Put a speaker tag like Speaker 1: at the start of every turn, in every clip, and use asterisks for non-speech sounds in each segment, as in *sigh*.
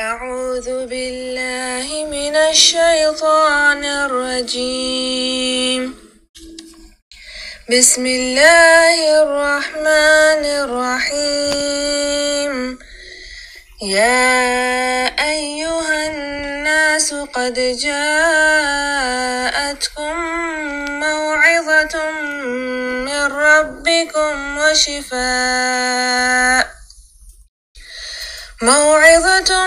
Speaker 1: أعوذ بالله من الشيطان الرجيم بسم الله الرحمن الرحيم يا أيها الناس قد جاءتكم موعظة من ربكم وشفاء موعظة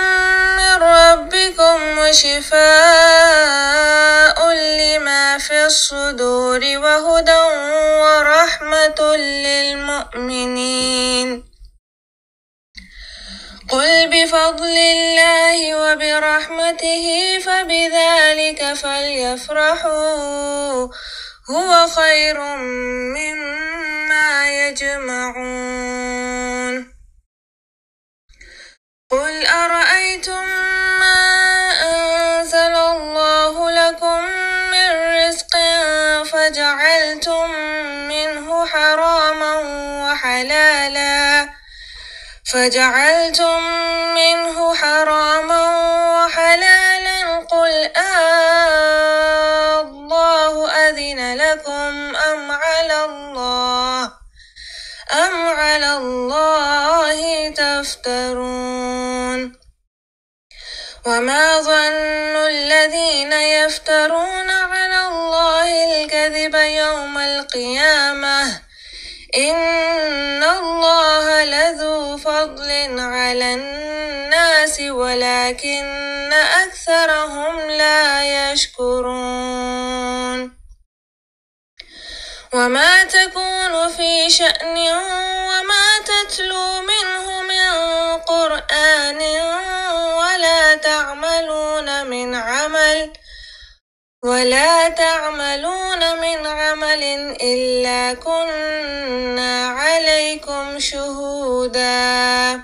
Speaker 1: من ربكم وشفاء لما في الصدور وهدى ورحمة للمؤمنين قل بفضل الله وبرحمته فبذلك فليفرحوا هو خير مما يجمعون قل أرأيتم ما أنزل الله لكم من رزق فجعلتم منه حراما وحلالا فجعلتم منه حراما وحلالا قل آه الله أذن لكم أم على الله أم على الله تفترون وما ظن الذين يفترون على الله الكذب يوم القيامة إن الله لذو فضل على الناس ولكن أكثرهم لا يشكرون وما تكون في شأن وما تتلو منه من قرآن ولا تعملون من عمل ولا تعملون من عمل إلا كنا عليكم شهوداً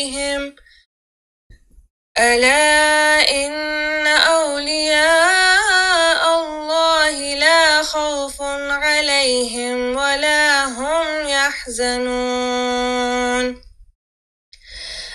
Speaker 1: عليهم ألا إن أولياء الله لا خوف عليهم ولا هم يحزنون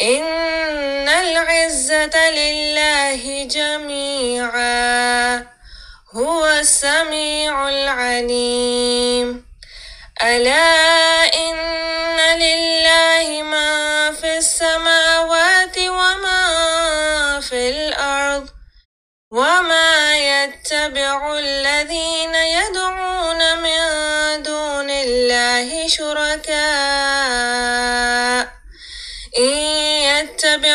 Speaker 1: إن العزة لله جميعا هو السميع العليم ألا إن لله ما في السماوات وما في الأرض وما يتبع الذين يدعون من دون الله شركاء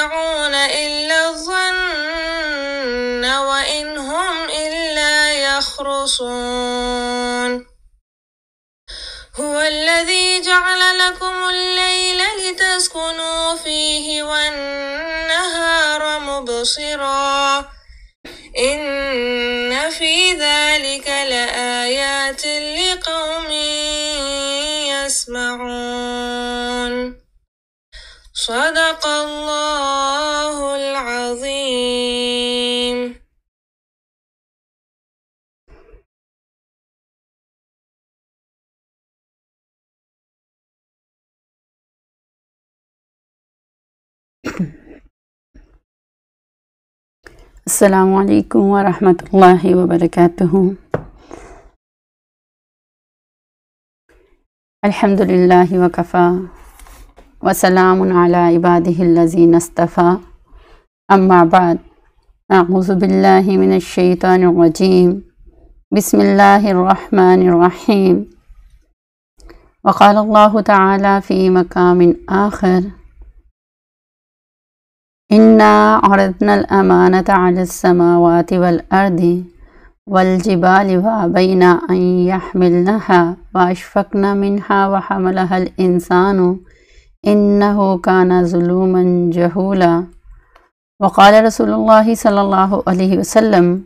Speaker 1: يتبعون إلا الظن وإن هم إلا يخرصون هو الذي جعل لكم الليل لتسكنوا فيه والنهار مبصرا إن في ذلك لآيات لقوم يسمعون صدق الله السلام عليكم ورحمة الله
Speaker 2: وبركاته الحمد لله وكفى وسلام على عباده الذين اصطفى أما بعد أعوذ بالله من الشيطان الرجيم بسم الله الرحمن الرحيم وقال الله تعالى في مقام آخر إنا عرضنا الأمانة على السماوات والأرض والجبال وأبينا أن يحملنها وأشفقنا منها وحملها الإنسان إنه كان ظلوما جهولا وقال رسول الله صلى الله عليه وسلم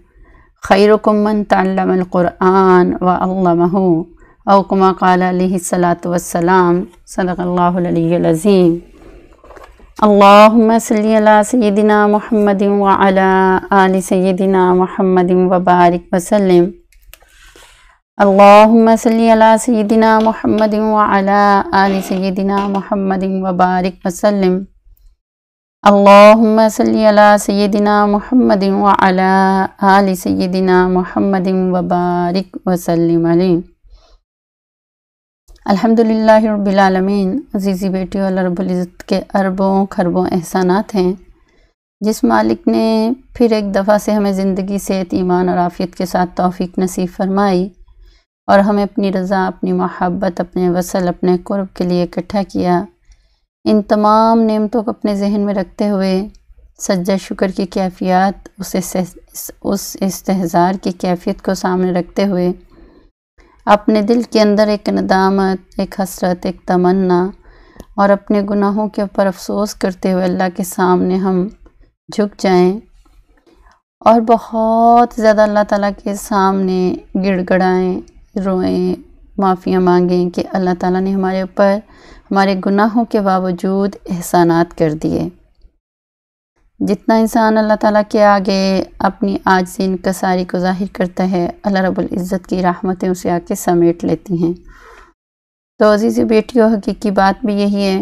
Speaker 2: خيركم من تعلم القرآن وعلمه أو كما قال عليه الصلاة والسلام صدق الله العلي العظيم اللهم صل على سيدنا محمد وعلى آل سيدنا محمد وبارك وسلم اللهم صل على سيدنا محمد وعلى آل سيدنا محمد وبارك وسلم اللهم صل على سيدنا محمد وعلى آل سيدنا محمد وبارك وسلم عليه अल्हम्दुलिल्लाहिरब्बिलालमीन अज़ीज़ी बेटी और रबुल्ज़त के अरबों खरबों एहसानात हैं जिस मालिक ने फिर एक दफ़ा से हमें ज़िंदगी सेहत ईमान और आफियत के साथ तौफीक नसीब फरमाई और हमें अपनी रज़ा अपनी महब्बत अपने वसल अपने क़ुरब के लिए इकट्ठा किया इन तमाम नियमतों को अपने जहन में रखते हुए सज्जा शुक्र की कैफियत उस इस, इस्तेजार की कैफियत को सामने रखते हुए अपने दिल के अंदर एक नदामत एक हसरत एक तमन्ना और अपने गुनाहों के ऊपर अफसोस करते हुए अल्लाह के सामने हम झुक जाएं और बहुत ज़्यादा अल्लाह ताला के सामने गिड़गड़ाएं रोएं माफ़ियाँ मांगें कि अल्लाह ताला ने हमारे ऊपर हमारे गुनाहों के बावजूद एहसानात कर दिए जितना इंसान अल्लाह ताला के आगे अपनी आज से इनकसारी को जाहिर करता है अल्लाह रब्बुल इज़्ज़त की राहमतें उसे आके समेट लेती हैं तो अजीज़ बेटी और हकीकी बात भी यही है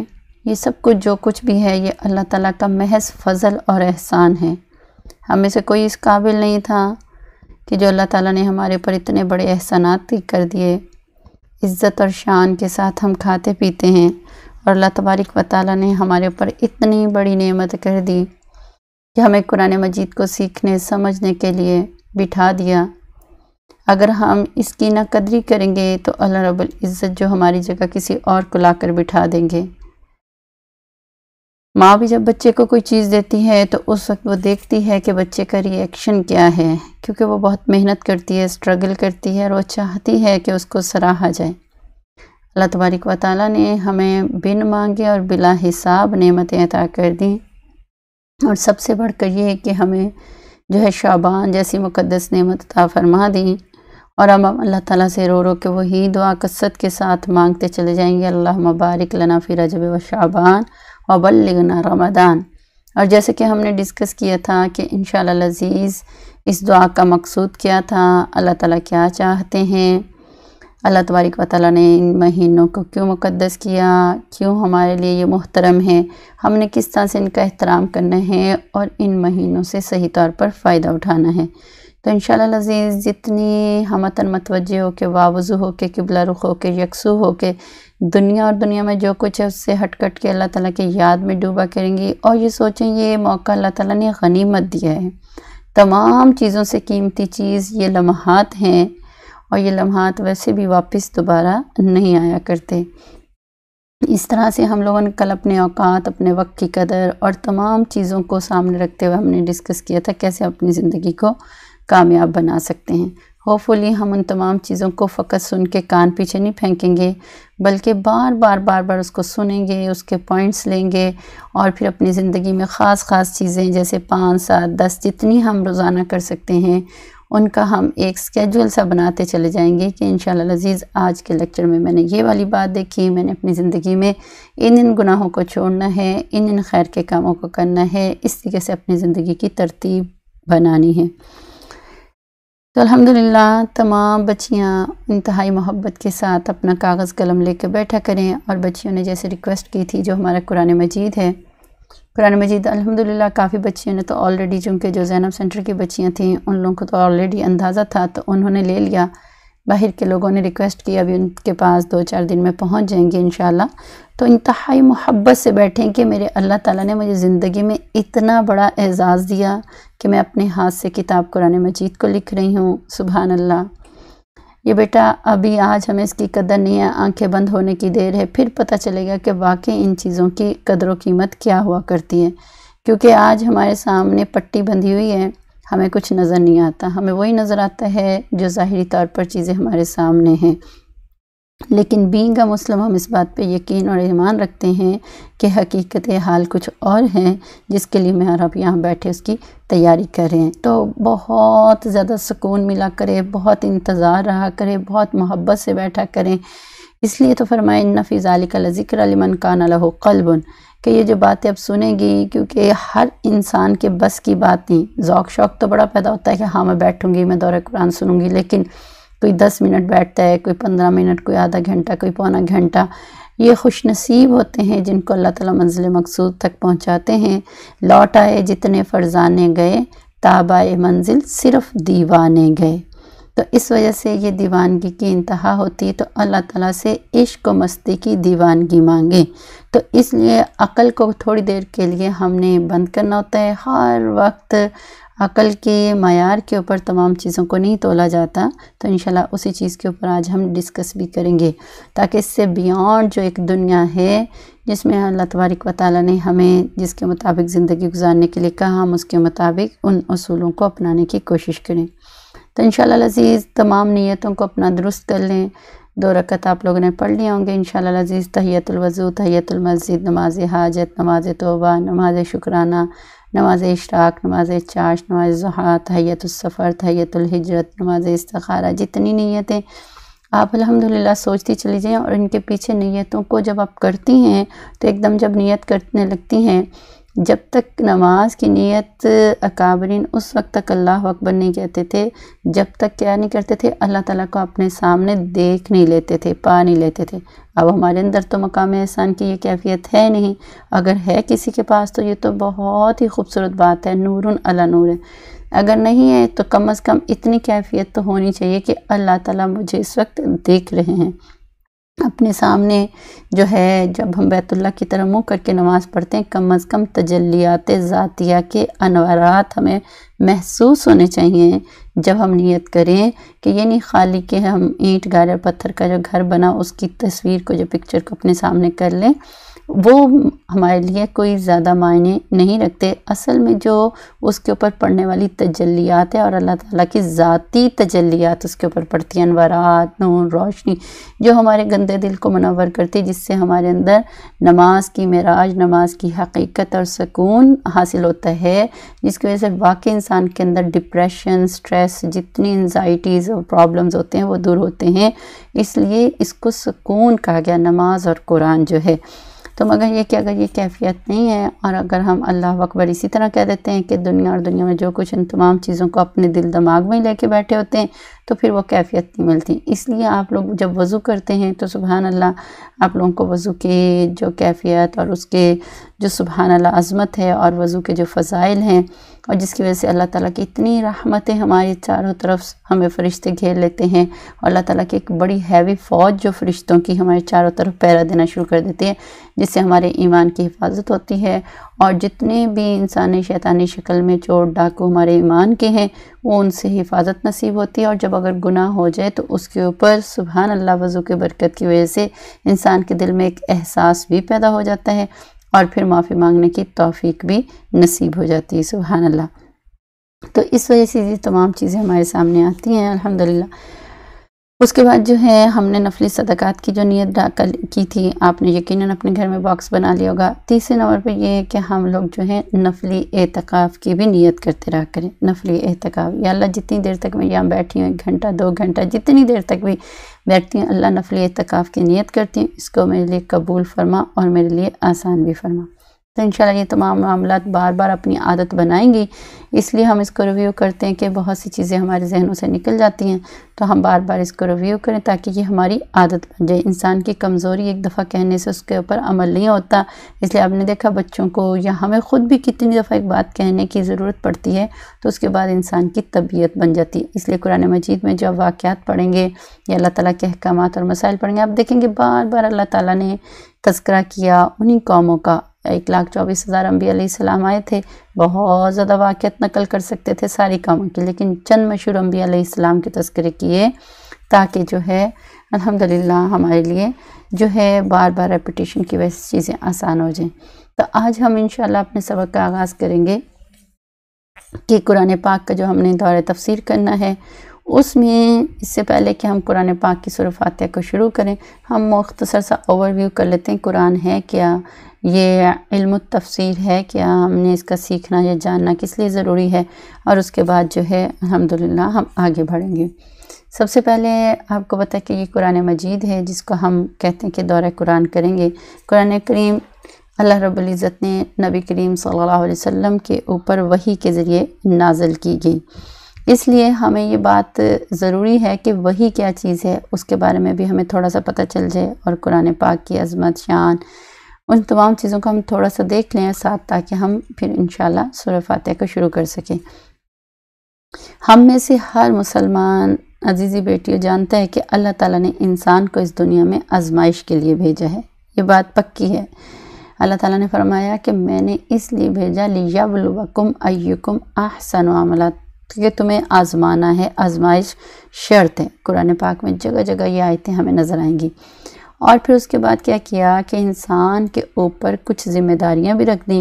Speaker 2: ये सब कुछ जो कुछ भी है ये अल्लाह ताला का महज फ़जल और एहसान है हमें से कोई इस काबिल नहीं था कि जो अल्लाह ताला ने हमारे ऊपर इतने बड़े एहसानात कर दिए इज़्ज़त और शान के साथ हम खाते पीते हैं और अल्लाह तबारक व ताली ने हमारे ऊपर इतनी बड़ी नेमत कर दी कि हमें कुरान मजीद को सीखने समझने के लिए बिठा दिया अगर हम इसकी नाकदरी करेंगे तो अल्लाह रब्बुल इज़्ज़त जो हमारी जगह किसी और को लाकर बिठा देंगे माँ भी जब बच्चे को कोई चीज़ देती है तो उस वक्त वो देखती है कि बच्चे का रिएक्शन क्या है क्योंकि वो बहुत मेहनत करती है स्ट्रगल करती है और वो चाहती है कि उसको सराहा जाए अल्लाह तबारक वाली ने हमें बिन मांगे और बिला हिसाब नेमतें अता कर दी और सबसे बढ़कर ये है कि हमें जो है शाबान जैसी मुक़दस नेमत अता फरमा दी और अब हम अल्लाह ताला से रो रो के वही दुआ कसरत के साथ मांगते चले जाएंगे अल्लाह मुबारक लना फ़िर रजब व शाबान और बल्लना रमदान और जैसे कि हमने डिस्कस किया था कि इन लजीज़ इस दुआ का मकसूद क्या था अल्लाह ताला क्या चाहते हैं अल्लाह तबारक वाली ने इन महीनों को क्यों मुकदस किया क्यों हमारे लिए ये मोहतरम है हमने किस तरह से इनका एहतराम करना है और इन महीनों से सही तौर पर फ़ायदा उठाना है तो इन शज़ीज़ जितनी हमतन मतवजह हो के वावज़ू हो के किबला रुख हो के यकसू हो के दुनिया और दुनिया में जो कुछ है उससे हट कट के अल्लाह ताली के याद में डूबा करेंगी और ये सोचें ये मौका अल्लाह ताली ने गनीमत दिया है तमाम चीज़ों से कीमती चीज़ ये लम्हात हैं और ये लम्हात तो वैसे भी वापस दोबारा नहीं आया करते इस तरह से हम लोगों ने कल अपने औकात अपने वक्त की कदर और तमाम चीज़ों को सामने रखते हुए हमने डिस्कस किया था कैसे अपनी ज़िंदगी को कामयाब बना सकते हैं होपफुली हम उन तमाम चीज़ों को फ़कत सुन के कान पीछे नहीं फेंकेंगे बल्कि बार बार बार बार उसको सुनेंगे उसके पॉइंट्स लेंगे और फिर अपनी ज़िंदगी में ख़ास ख़ास चीज़ें जैसे पाँच सात दस जितनी हम रोज़ाना कर सकते हैं उनका हम एक स्केजुअल सा बनाते चले जाएंगे कि इन शजीज़ आज के लेक्चर में मैंने ये वाली बात देखी मैंने अपनी ज़िंदगी में इन इन गुनाहों को छोड़ना है इन इन खैर के कामों को करना है इस तरीके से अपनी ज़िंदगी की तरतीब बनानी है तो अल्हम्दुलिल्लाह तमाम बच्चियाँ इंतहाई मोहब्बत के साथ अपना कागज़ कलम लेकर बैठा करें और बच्चियों ने जैसे रिक्वेस्ट की थी जो हमारा कुरान मजीद है कुरान मजीद अलहमदिल्ला काफ़ी बच्चियों ने तो ऑलरेडी चूँकि जो जैनब सेंटर की बच्चियाँ थीं उन लोगों को तो ऑलरेडी अंदाज़ा था तो उन्होंने ले लिया बाहर के लोगों ने रिक्वेस्ट की अभी उनके पास दो चार दिन में पहुंच जाएंगे इन तो इंतहाई मोहब्बत से बैठें कि मेरे अल्लाह ताला ने मुझे ज़िंदगी में इतना बड़ा एज़ाज़ दिया कि मैं अपने हाथ से किताब कुरान मजीद को लिख रही हूँ सुबह अल्लाह ये बेटा अभी आज हमें इसकी कदर नहीं है आंखें बंद होने की देर है फिर पता चलेगा कि वाकई इन चीज़ों की कदर व कीमत क्या हुआ करती है क्योंकि आज हमारे सामने पट्टी बंधी हुई है हमें कुछ नज़र नहीं आता हमें वही नज़र आता है जो ज़ाहरी तौर पर चीज़ें हमारे सामने हैं लेकिन बींग अ मुस्लिम हम इस बात पे यकीन और ईमान रखते हैं कि हकीकत हाल कुछ और हैं जिसके लिए मैं और आप यहाँ बैठे उसकी तैयारी करें तो बहुत ज़्यादा सुकून मिला करें बहुत इंतज़ार रहा करें बहुत मोहब्बत से बैठा करें इसलिए तो फरमाए नफ़ीज़ अली का ज़िक्र लिमन कान लहो कलबन कि ये जो बातें अब सुनेगी क्योंकि हर इंसान के बस की बात नहीं जौक़ शौक़ तो बड़ा पैदा होता है कि हाँ मैं बैठूँगी मैं दौरे कुरान सुनूँगी लेकिन कोई दस मिनट बैठता है कोई पंद्रह मिनट कोई आधा घंटा कोई पौना घंटा ये खुश नसीब होते हैं जिनको अल्लाह ताला मंजिल मकसूद तक पहुंचाते हैं लौट आए जितने फरजाने गए ताबाए मंजिल सिर्फ दीवाने गए तो इस वजह से ये दीवानगी की इंतहा होती है तो अल्लाह ताला से इश्क व मस्ती की दीवानगी मांगे तो इसलिए अकल को थोड़ी देर के लिए हमने बंद करना होता है हर वक्त अकल के मैार के ऊपर तमाम चीज़ों को नहीं तोला जाता तो इन उसी चीज़ के ऊपर आज हम डिस्कस भी करेंगे ताकि इससे बियॉन्ड जो एक दुनिया है जिसमें अल्लाह तबारक व ताली ने हमें जिसके मुताबिक ज़िंदगी गुजारने के लिए कहा हम उसके मुताबिक उन असूलों को अपनाने की कोशिश करें तो इन लजीज़ तमाम नीयतों को अपना दुरुस्त कर लें दो रकत आप लोगों ने पढ़ लिए होंगे इन लजीज़ तहैतुलवज़ू तहैतुलमस्जिद नमाज हाजत नमाज तोबा नमाज शुक्राना नमाज इशराक नमाज चाश नमाज जहात तहैतुलसफ़र तहैतुलहजरत नमाज इस्तारा जितनी नीयतें आप अलहमदिल्ला सोचती चली जाएँ और इनके पीछे नीयतों को जब आप करती हैं तो एकदम जब नीयत करने लगती हैं जब तक नमाज की नीयत अकाबरीन उस वक्त तक अल्लाह अकबर नहीं कहते थे जब तक क्या नहीं करते थे अल्लाह ताला को अपने सामने देख नहीं लेते थे पा नहीं लेते थे अब हमारे अंदर तो मकाम एहसान की ये कैफियत है नहीं अगर है किसी के पास तो ये तो बहुत ही खूबसूरत बात है नूर अला नूर है अगर नहीं है तो कम अज़ कम इतनी कैफियत तो होनी चाहिए कि अल्लाह ताली मुझे इस वक्त देख रहे हैं अपने सामने जो है जब हम बैतुल्ला की तरह मुँह करके नमाज़ पढ़ते हैं कम अज़ कम तजलियात ज़ातिया के अनवरात हमें महसूस होने चाहिए जब हम नियत करें कि ये नहीं खाली कि हम ईंट गारे पत्थर का जो घर बना उसकी तस्वीर को जो पिक्चर को अपने सामने कर लें वो हमारे लिए कोई ज़्यादा मायने नहीं रखते असल में जो उसके ऊपर पड़ने वाली तजलियात है और अल्लाह ताला की ज़ाती तजलियात उसके ऊपर पड़ती हैं अनवरात नूर रोशनी जो हमारे गंदे दिल को मनवर करती है जिससे हमारे अंदर नमाज की मराज नमाज की हकीकत और सुकून हासिल होता है जिसकी वजह से वाकई इंसान के अंदर डिप्रेशन स्ट्रेस जितनी एनजाइटीज़ और प्रॉब्लम्स होते हैं वो दूर होते हैं इसलिए इसको सुकून कहा गया नमाज और कुरान जो है तो मगर ये कि अगर ये कैफियत नहीं है और अगर हम अल्लाह अकबर इसी तरह कह देते हैं कि दुनिया और दुनिया में जो कुछ इन तमाम चीज़ों को अपने दिल दिमाग में लेके बैठे होते हैं तो फिर वो कैफियत नहीं मिलती इसलिए आप लोग जब वज़ू करते हैं तो सुबहान अल्लाह आप लोगों को वज़ू की जो कैफियत और उसके जो सुबहान अल्लाह अज़मत है और वज़ू के जो फ़ज़ाइल हैं और जिसकी वजह से अल्लाह ताला की इतनी रहमतें हमारे चारों तरफ हमें फ़रिश्ते घेर लेते हैं और अल्लाह ताला की एक बड़ी हैवी फ़ौज जो फ़रिश्तों की हमारे चारों तरफ पैरा देना शुरू कर देती है जिससे हमारे ईमान की हिफाजत होती है और जितने भी इंसानी शैतानी शक्ल में चोर डाकू हमारे ईमान के हैं वो उनसे हिफाजत नसीब होती है और जब अगर गुनाह हो जाए तो उसके ऊपर सुबहान अल्लाह वज़ू के बरकत की वजह से इंसान के दिल में एक एहसास भी पैदा हो जाता है और फिर माफ़ी मांगने की तौफीक भी नसीब हो जाती है सुबहानल्ला तो इस वजह से ये तमाम चीज़ें हमारे सामने आती हैं अल्हम्दुलिल्लाह उसके बाद जो है हमने नफली सदक़ात की जो नीयत कल की थी आपने यकीनन अपने घर में बॉक्स बना लिया होगा तीसरे नंबर पे ये है कि हम लोग जो है नफली एहतकाफ़ की भी नीयत करते रहा करें नफली एहतकाफ़ या अल्लाह जितनी देर तक मैं यहाँ बैठी हूँ एक घंटा दो घंटा जितनी देर तक भी बैठती हूँ अल्लाह नफली एहतकाफ़ की नीयत करती हूँ इसको मेरे लिए कबूल फरमा और मेरे लिए आसान भी फरमा तो इंशाल्लाह ये तमाम मामला बार बार अपनी आदत बनाएंगी इसलिए हम इसको रिव्यू करते हैं कि बहुत सी चीज़ें हमारे जहनों से निकल जाती हैं तो हम बार बार इसको रिव्यू करें ताकि ये हमारी आदत बन जाए इंसान की कमज़ोरी एक दफ़ा कहने से उसके ऊपर अमल नहीं होता इसलिए आपने देखा बच्चों को या हमें ख़ुद भी कितनी दफ़ा एक बात कहने की ज़रूरत पड़ती है तो उसके बाद इंसान की तबीयत बन जाती है इसलिए कुरान मजीद में जब वाक़ पढ़ेंगे या अल्लाह ताली के अहकाम और मसाइल पढ़ेंगे आप देखेंगे बार बार अल्लाह ताली ने तस्करा किया उन्हीं कौमों का एक लाख चौबीस हज़ार अम्बी सलाम आए थे बहुत ज़्यादा वाक़त नकल कर सकते थे सारी कामों की लेकिन चंद मशहूर अम्बी सलाम के तस्करे किए ताकि जो है अल्हम्दुलिल्लाह हमारे लिए जो है बार बार रेपिटेशन की वैसी चीज़ें आसान हो जाएं तो आज हम इन अपने सबक का आगाज़ करेंगे कि कुरान पाक का जो हमने दौर तफसीर करना है उसमें इससे पहले कि हम कुरान पाक की सूर फातह को शुरू करें हम मुख्तसर सा ओवरव्यू कर लेते हैं कुरान है क्या ये इल्म तफसीर है क्या हमने इसका सीखना या जानना किस लिए ज़रूरी है और उसके बाद जो है अलहमदिल्ला हम आगे बढ़ेंगे सबसे पहले आपको पता है कि ये कुरान मजीद है जिसको हम कहते हैं कि दौरा कुरान करेंगे कुरान करीम अल्लाह रब्ज़त ने नबी करीम सल्लल्लाहु अलैहि वसल्लम के ऊपर वही के ज़रिए नाजल की गई इसलिए हमें ये बात ज़रूरी है कि वही क्या चीज़ है उसके बारे में भी हमें थोड़ा सा पता चल जाए और कुरान पाक की अजमत शान उन तमाम चीज़ों को हम थोड़ा सा देख लें साथ ताकि हम फिर इन शुरह फातह को शुरू कर सकें हम में से हर मुसलमान अजीज़ी बेटियों जानता है कि अल्लाह ताला ने इंसान को इस दुनिया में आजमाइश के लिए भेजा है ये बात पक्की है अल्लाह ताला ने फरमाया कि मैंने इसलिए भेजा लिया बलवकुम अयुकुम आहसन अमला क्योंकि तुम्हें आजमाना है आजमाइश शर्त है कुरान पाक में जगह जगह ये आयतें हमें नज़र आएंगी और फिर उसके बाद क्या किया कि इंसान के ऊपर कुछ ज़िम्मेदारियां भी रख दी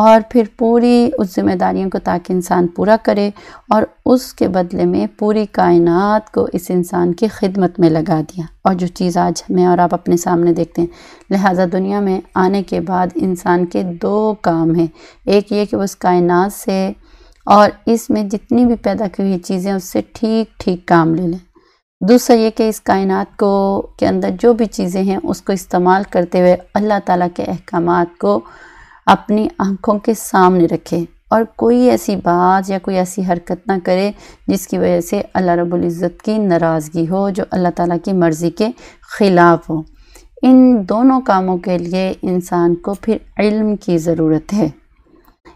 Speaker 2: और फिर पूरी उस ज़िम्मेदारियों को ताकि इंसान पूरा करे और उसके बदले में पूरी कायनात को इस इंसान की खिदमत में लगा दिया और जो चीज़ आज मैं और आप अपने सामने देखते हैं लिहाजा दुनिया में आने के बाद इंसान के दो काम हैं एक ये कि वो उस कायनात से और इसमें जितनी भी पैदा की हुई चीज़ें उससे ठीक ठीक काम ले लें दूसरा ये कि इस कायनात को के अंदर जो भी चीज़ें हैं उसको इस्तेमाल करते हुए अल्लाह ताला के अहकाम को अपनी आँखों के सामने रखें और कोई ऐसी बात या कोई ऐसी हरकत ना करे जिसकी वजह से अल्लाह रब्बुल इज़्ज़त की नाराज़गी हो जो अल्लाह ताला की मर्ज़ी के ख़िलाफ़ हो इन दोनों कामों के लिए इंसान को फिर इल्म की ज़रूरत है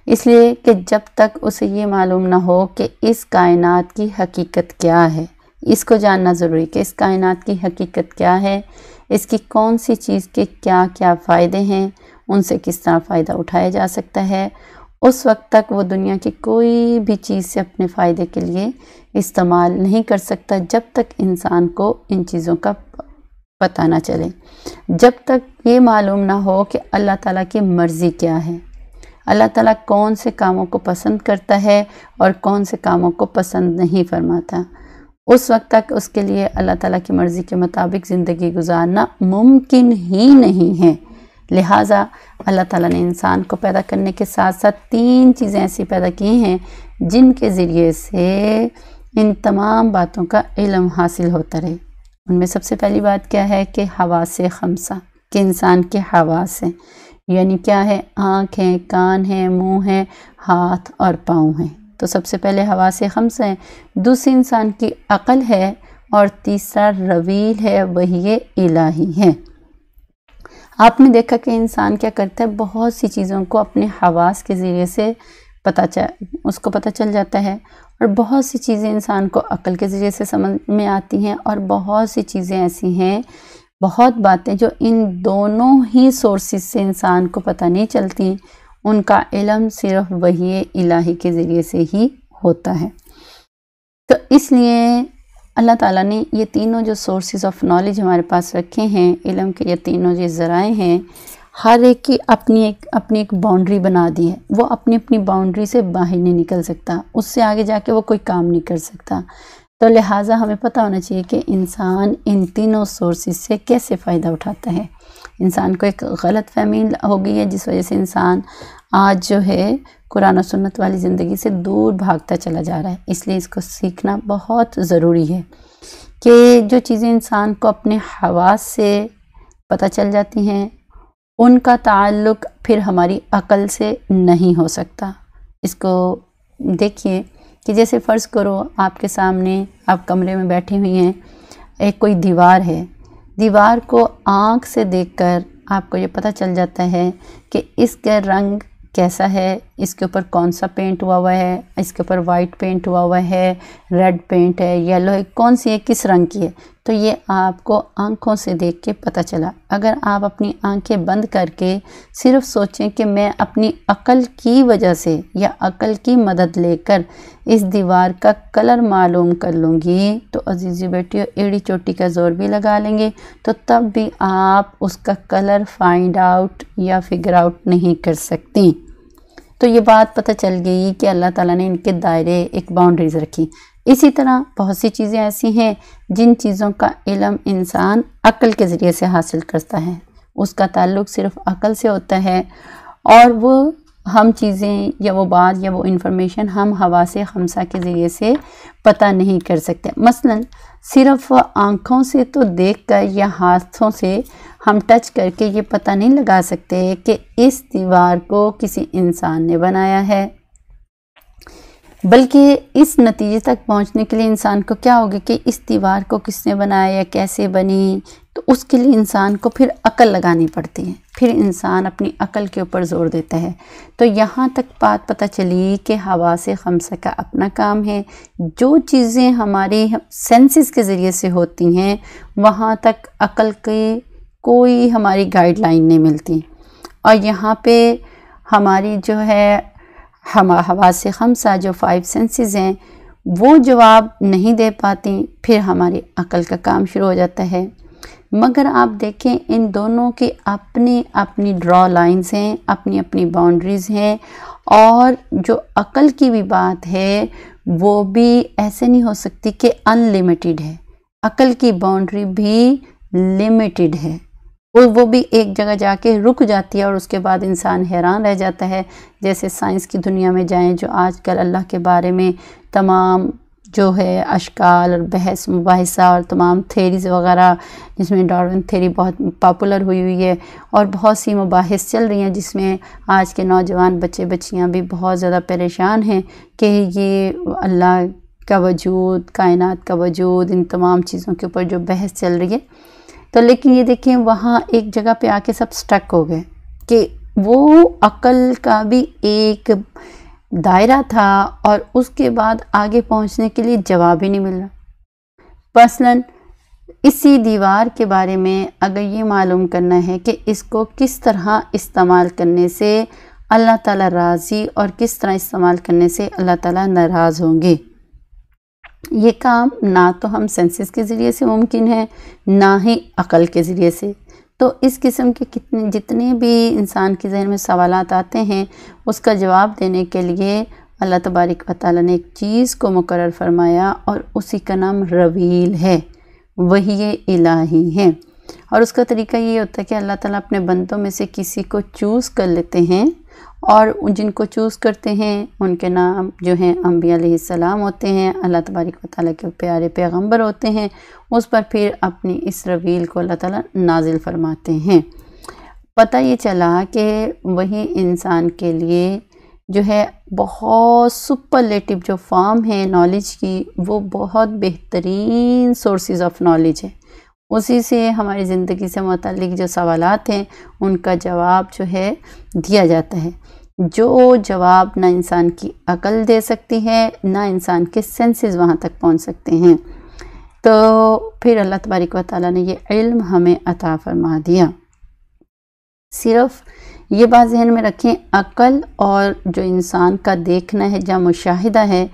Speaker 2: इसलिए कि जब तक उसे ये मालूम ना हो कि इस कायनात की हकीकत क्या है इसको जानना ज़रूरी कि इस कायनात की हकीकत क्या है इसकी कौन सी चीज़ के क्या क्या फ़ायदे हैं उनसे किस तरह फ़ायदा उठाया जा सकता है उस वक्त तक वो दुनिया की कोई भी चीज़ से अपने फ़ायदे के लिए इस्तेमाल नहीं कर सकता जब तक इंसान को इन चीज़ों का पता ना चले जब तक ये मालूम ना हो कि अल्लाह ताला की मर्ज़ी क्या है अल्लाह ताला कौन से कामों को पसंद करता है और कौन से कामों को पसंद नहीं फरमाता उस वक्त तक उसके लिए अल्लाह ताला की मर्ज़ी के मुताबिक ज़िंदगी गुजारना मुमकिन ही नहीं है लिहाजा अल्लाह ताला ने इंसान को पैदा करने के साथ साथ तीन चीज़ें ऐसी पैदा की हैं जिनके ज़रिए से इन तमाम बातों का इलम हासिल होता रहे उनमें सबसे पहली बात क्या है कि हवा से खमसा कि इंसान के हवा से यानी क्या है आँख है कान है मुंह है हाथ और पाँव हैं तो सबसे पहले हवा से खम्स हैं दूसरे इंसान की अकल है और तीसरा रवील है वही इलाही है आपने देखा कि इंसान क्या करता है बहुत सी चीज़ों को अपने हवास के ज़रिए से पता चल उसको पता चल जाता है और बहुत सी चीज़ें इंसान को अकल के ज़रिए से समझ में आती हैं और बहुत सी चीज़ें ऐसी हैं बहुत बातें जो इन दोनों ही सोर्सेस से इंसान को पता नहीं चलती उनका इलम सिर्फ वही इलाही के ज़रिए से ही होता है तो इसलिए अल्लाह ताला ने ये तीनों जो सोर्सेस ऑफ नॉलेज हमारे पास रखे हैं इलम के ये तीनों जो ज़राए हैं हर एक की अपनी एक अपनी एक बाउंड्री बना दी है वो अपनी अपनी बाउंड्री से बाहर नहीं निकल सकता उससे आगे जाके वो कोई काम नहीं कर सकता तो लिहाजा हमें पता होना चाहिए कि इंसान इन तीनों सोर्सेज से कैसे फ़ायदा उठाता है इंसान को एक गलत फहमी हो गई है जिस वजह से इंसान आज जो है कुरान और सुन्नत वाली ज़िंदगी से दूर भागता चला जा रहा है इसलिए इसको सीखना बहुत ज़रूरी है कि जो चीज़ें इंसान को अपने हवास से पता चल जाती हैं उनका ताल्लुक़ फिर हमारी अकल से नहीं हो सकता इसको देखिए कि जैसे फ़र्ज़ करो आपके सामने आप कमरे में बैठी हुई हैं एक कोई दीवार है दीवार को आँख से देखकर आपको ये पता चल जाता है कि इसका रंग कैसा है इसके ऊपर कौन सा पेंट हुआ हुआ है इसके ऊपर वाइट पेंट हुआ हुआ है रेड पेंट है येलो है कौन सी है किस रंग की है तो ये आपको आँखों से देख के पता चला अगर आप अपनी आंखें बंद करके सिर्फ सोचें कि मैं अपनी अकल की वजह से या अकल की मदद लेकर इस दीवार का कलर मालूम कर लूँगी तो अजीज़ी बेटियों एड़ी चोटी का ज़ोर भी लगा लेंगे तो तब भी आप उसका कलर फाइंड आउट या फिगर आउट नहीं कर सकती तो ये बात पता चल गई कि अल्लाह ताला ने इनके दायरे एक बाउंड्रीज रखी इसी तरह बहुत सी चीज़ें ऐसी हैं जिन चीज़ों का इलम इंसान अक्ल के ज़रिए से हासिल करता है उसका ताल्लुक सिर्फ अक्ल से होता है और वो हम चीज़ें या वो बात या वो इन्फॉर्मेशन हम हवा से हमसा के ज़रिए से पता नहीं कर सकते मसलन सिर्फ आँखों से तो देखकर या हाथों से हम टच करके ये पता नहीं लगा सकते कि इस दीवार को किसी इंसान ने बनाया है बल्कि इस नतीजे तक पहुंचने के लिए इंसान को क्या होगा कि इस दीवार को किसने बनाया कैसे बनी तो उसके लिए इंसान को फिर अकल लगानी पड़ती है फिर इंसान अपनी अकल के ऊपर ज़ोर देता है तो यहाँ तक बात पता चली कि हवा से खमसा का अपना काम है जो चीज़ें हमारे सेंसेस के ज़रिए से होती हैं वहाँ तक अकल के कोई हमारी गाइडलाइन नहीं मिलती और यहाँ पे हमारी जो है हम हवा से खमसा जो फाइव सेंसेस हैं वो जवाब नहीं दे पाती फिर हमारी अकल का काम शुरू हो जाता है मगर आप देखें इन दोनों के अपने अपनी ड्रॉ लाइंस हैं अपनी अपनी बाउंड्रीज़ हैं और जो अकल की भी बात है वो भी ऐसे नहीं हो सकती कि अनलिमिटेड है अकल की बाउंड्री भी लिमिटेड है और वो भी एक जगह जाके रुक जाती है और उसके बाद इंसान हैरान रह जाता है जैसे साइंस की दुनिया में जाएं जो आजकल अल्लाह के बारे में तमाम जो है अशकाल और बहस मुबासा और तमाम थेरीज़ वगैरह जिसमें डॉर्विन थेरी बहुत पॉपुलर हुई हुई है और बहुत सी मुबास चल रही हैं जिसमें आज के नौजवान बच्चे बच्चियाँ भी बहुत ज़्यादा परेशान हैं कि ये अल्लाह का वजूद कायनात का वजूद इन तमाम चीज़ों के ऊपर जो बहस चल रही है तो लेकिन ये देखें वहाँ एक जगह पे आके सब स्ट्रक हो गए कि वो अकल का भी एक दायरा था और उसके बाद आगे पहुंचने के लिए जवाब ही नहीं मिल रहा मसलन इसी दीवार के बारे में अगर ये मालूम करना है कि इसको किस तरह इस्तेमाल करने से अल्लाह ताला राज़ी और किस तरह इस्तेमाल करने से अल्लाह ताला नाराज़ होंगे ये काम ना तो हम सेंसेस के ज़रिए से मुमकिन है ना ही अकल के ज़रिए से तो इस किस्म के कितने जितने भी इंसान के जहन में सवाल आते हैं उसका जवाब देने के लिए अल्लाह तबारक वाली ने एक चीज़ को मुकर फरमाया और उसी का नाम रवील है वही इलाही है और उसका तरीका ये होता है कि अल्लाह ताला अपने बंदों में से किसी को चूज़ कर लेते हैं और जिनको चूज़ करते हैं उनके नाम जो हैं अम्बिया सलाम होते हैं अल्लाह तबारक वाली के प्यारे पैगंबर होते हैं उस पर फिर अपनी इस रवील को अल्लाह ताला नाजिल फरमाते हैं पता ये चला कि वही इंसान के लिए जो है बहुत सुपरलेटिव जो फॉर्म है नॉलेज की वो बहुत बेहतरीन सोर्सेज ऑफ नॉलेज है उसी से हमारी ज़िंदगी से मतलब जो सवाल हैं उनका जवाब जो है दिया जाता है जो जवाब ना इंसान की अकल दे सकती है ना इंसान के सेंसेस वहाँ तक पहुँच सकते हैं तो फिर अल्लाह तबारक व ताली ने यह इल्म हमें अता फरमा दिया सिर्फ़ ये बात जहन में रखें अकल और जो इंसान का देखना है जहाँ मुशाहिदा है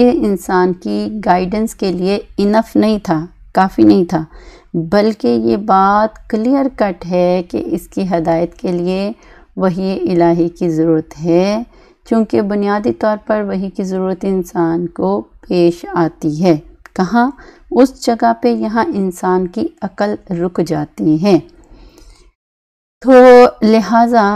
Speaker 2: ये इंसान की गाइडेंस के लिए इनफ नहीं था काफ़ी नहीं था बल्कि ये बात क्लियर कट है कि इसकी हदायत के लिए वही इलाही की ज़रूरत है चूँकि बुनियादी तौर पर वही की ज़रूरत इंसान को पेश आती है कहाँ उस जगह पे यहाँ इंसान की अकल रुक जाती है तो लिहाजा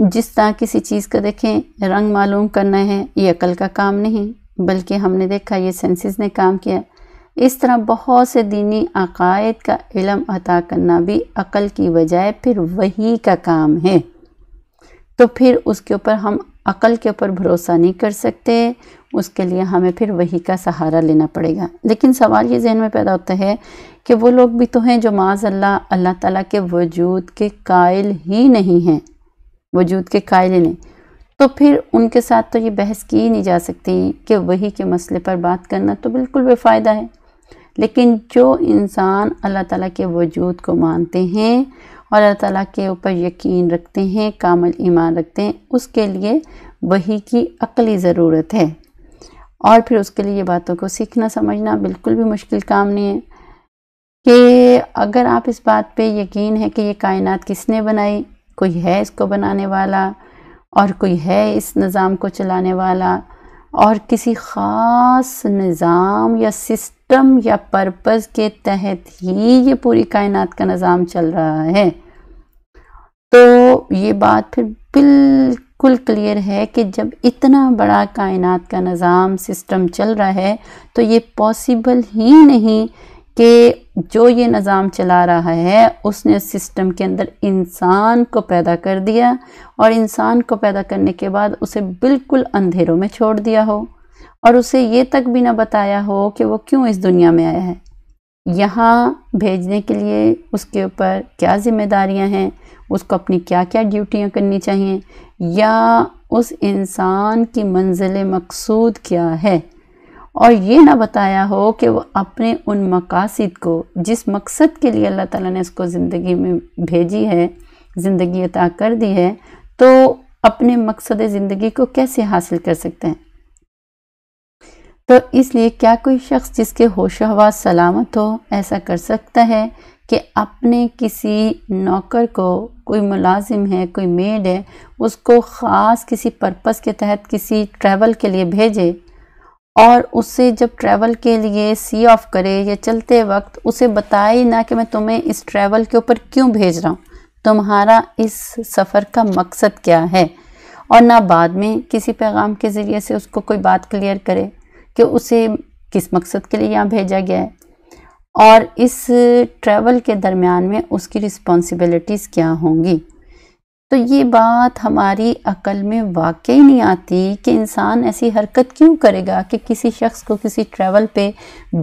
Speaker 2: जिस तरह किसी चीज़ को देखें रंग मालूम करना है ये अकल का काम नहीं बल्कि हमने देखा ये सेंसेस ने काम किया इस तरह बहुत से दीनी अकायद का इलम अता करना भी अकल की बजाय फिर वही का काम है तो फिर उसके ऊपर हम अकल के ऊपर भरोसा नहीं कर सकते उसके लिए हमें फिर वही का सहारा लेना पड़ेगा लेकिन सवाल ये जहन में पैदा होता है कि वो लोग भी तो हैं जो माज अल्लाह अल्लाह ताला के वजूद के कायल ही नहीं हैं वजूद के कायल ही नहीं तो फिर उनके साथ तो ये बहस की नहीं जा सकती कि वही के मसले पर बात करना तो बिल्कुल बेफ़ायदा है लेकिन जो इंसान अल्लाह ताला के वजूद को मानते हैं और अल्लाह ताला के ऊपर यकीन रखते हैं कामल ईमान रखते हैं उसके लिए वही की अकली ज़रूरत है और फिर उसके लिए ये बातों को सीखना समझना बिल्कुल भी मुश्किल काम नहीं है कि अगर आप इस बात पे यकीन है कि ये कायनात किसने बनाई कोई है इसको बनाने वाला और कोई है इस निज़ाम को चलाने वाला और किसी ख़ास निज़ाम या सिस्टम या पर्पस के तहत ही ये पूरी कायनात का निज़ाम चल रहा है तो ये बात फिर बिल्कुल क्लियर है कि जब इतना बड़ा कायनात का निज़ाम सिस्टम चल रहा है तो ये पॉसिबल ही नहीं कि जो ये निज़ाम चला रहा है उसने उस सिस्टम के अंदर इंसान को पैदा कर दिया और इंसान को पैदा करने के बाद उसे बिल्कुल अंधेरों में छोड़ दिया हो और उसे ये तक भी ना बताया हो कि वो क्यों इस दुनिया में आया है यहाँ भेजने के लिए उसके ऊपर क्या जिम्मेदारियाँ हैं उसको अपनी क्या क्या ड्यूटियाँ करनी चाहिए या उस इंसान की मंजिल मकसूद क्या है और ये ना बताया हो कि वो अपने उन मकासद को जिस मकसद के लिए अल्लाह ताला ने उसको ज़िंदगी में भेजी है ज़िंदगी अता कर दी है तो अपने मकसद ज़िंदगी को कैसे हासिल कर सकते हैं तो इसलिए क्या कोई शख्स जिसके होश हवा सलामत हो ऐसा कर सकता है कि अपने किसी नौकर को कोई मुलाजिम है कोई मेड है उसको ख़ास किसी पर्पस के तहत किसी ट्रैवल के लिए भेजे और उससे जब ट्रैवल के लिए सी ऑफ करे या चलते वक्त उसे बताए ना कि मैं तुम्हें इस ट्रैवल के ऊपर क्यों भेज रहा हूँ तुम्हारा इस सफ़र का मकसद क्या है और ना बाद में किसी पैगाम के ज़रिए से उसको कोई बात क्लियर करे कि उसे किस मकसद के लिए यहाँ भेजा गया है और इस ट्रैवल के दरमियान में उसकी रिस्पॉन्सिबिलिटीज़ क्या होंगी तो ये बात हमारी अकल में वाकई नहीं आती कि इंसान ऐसी हरकत क्यों करेगा कि किसी शख्स को किसी ट्रैवल पे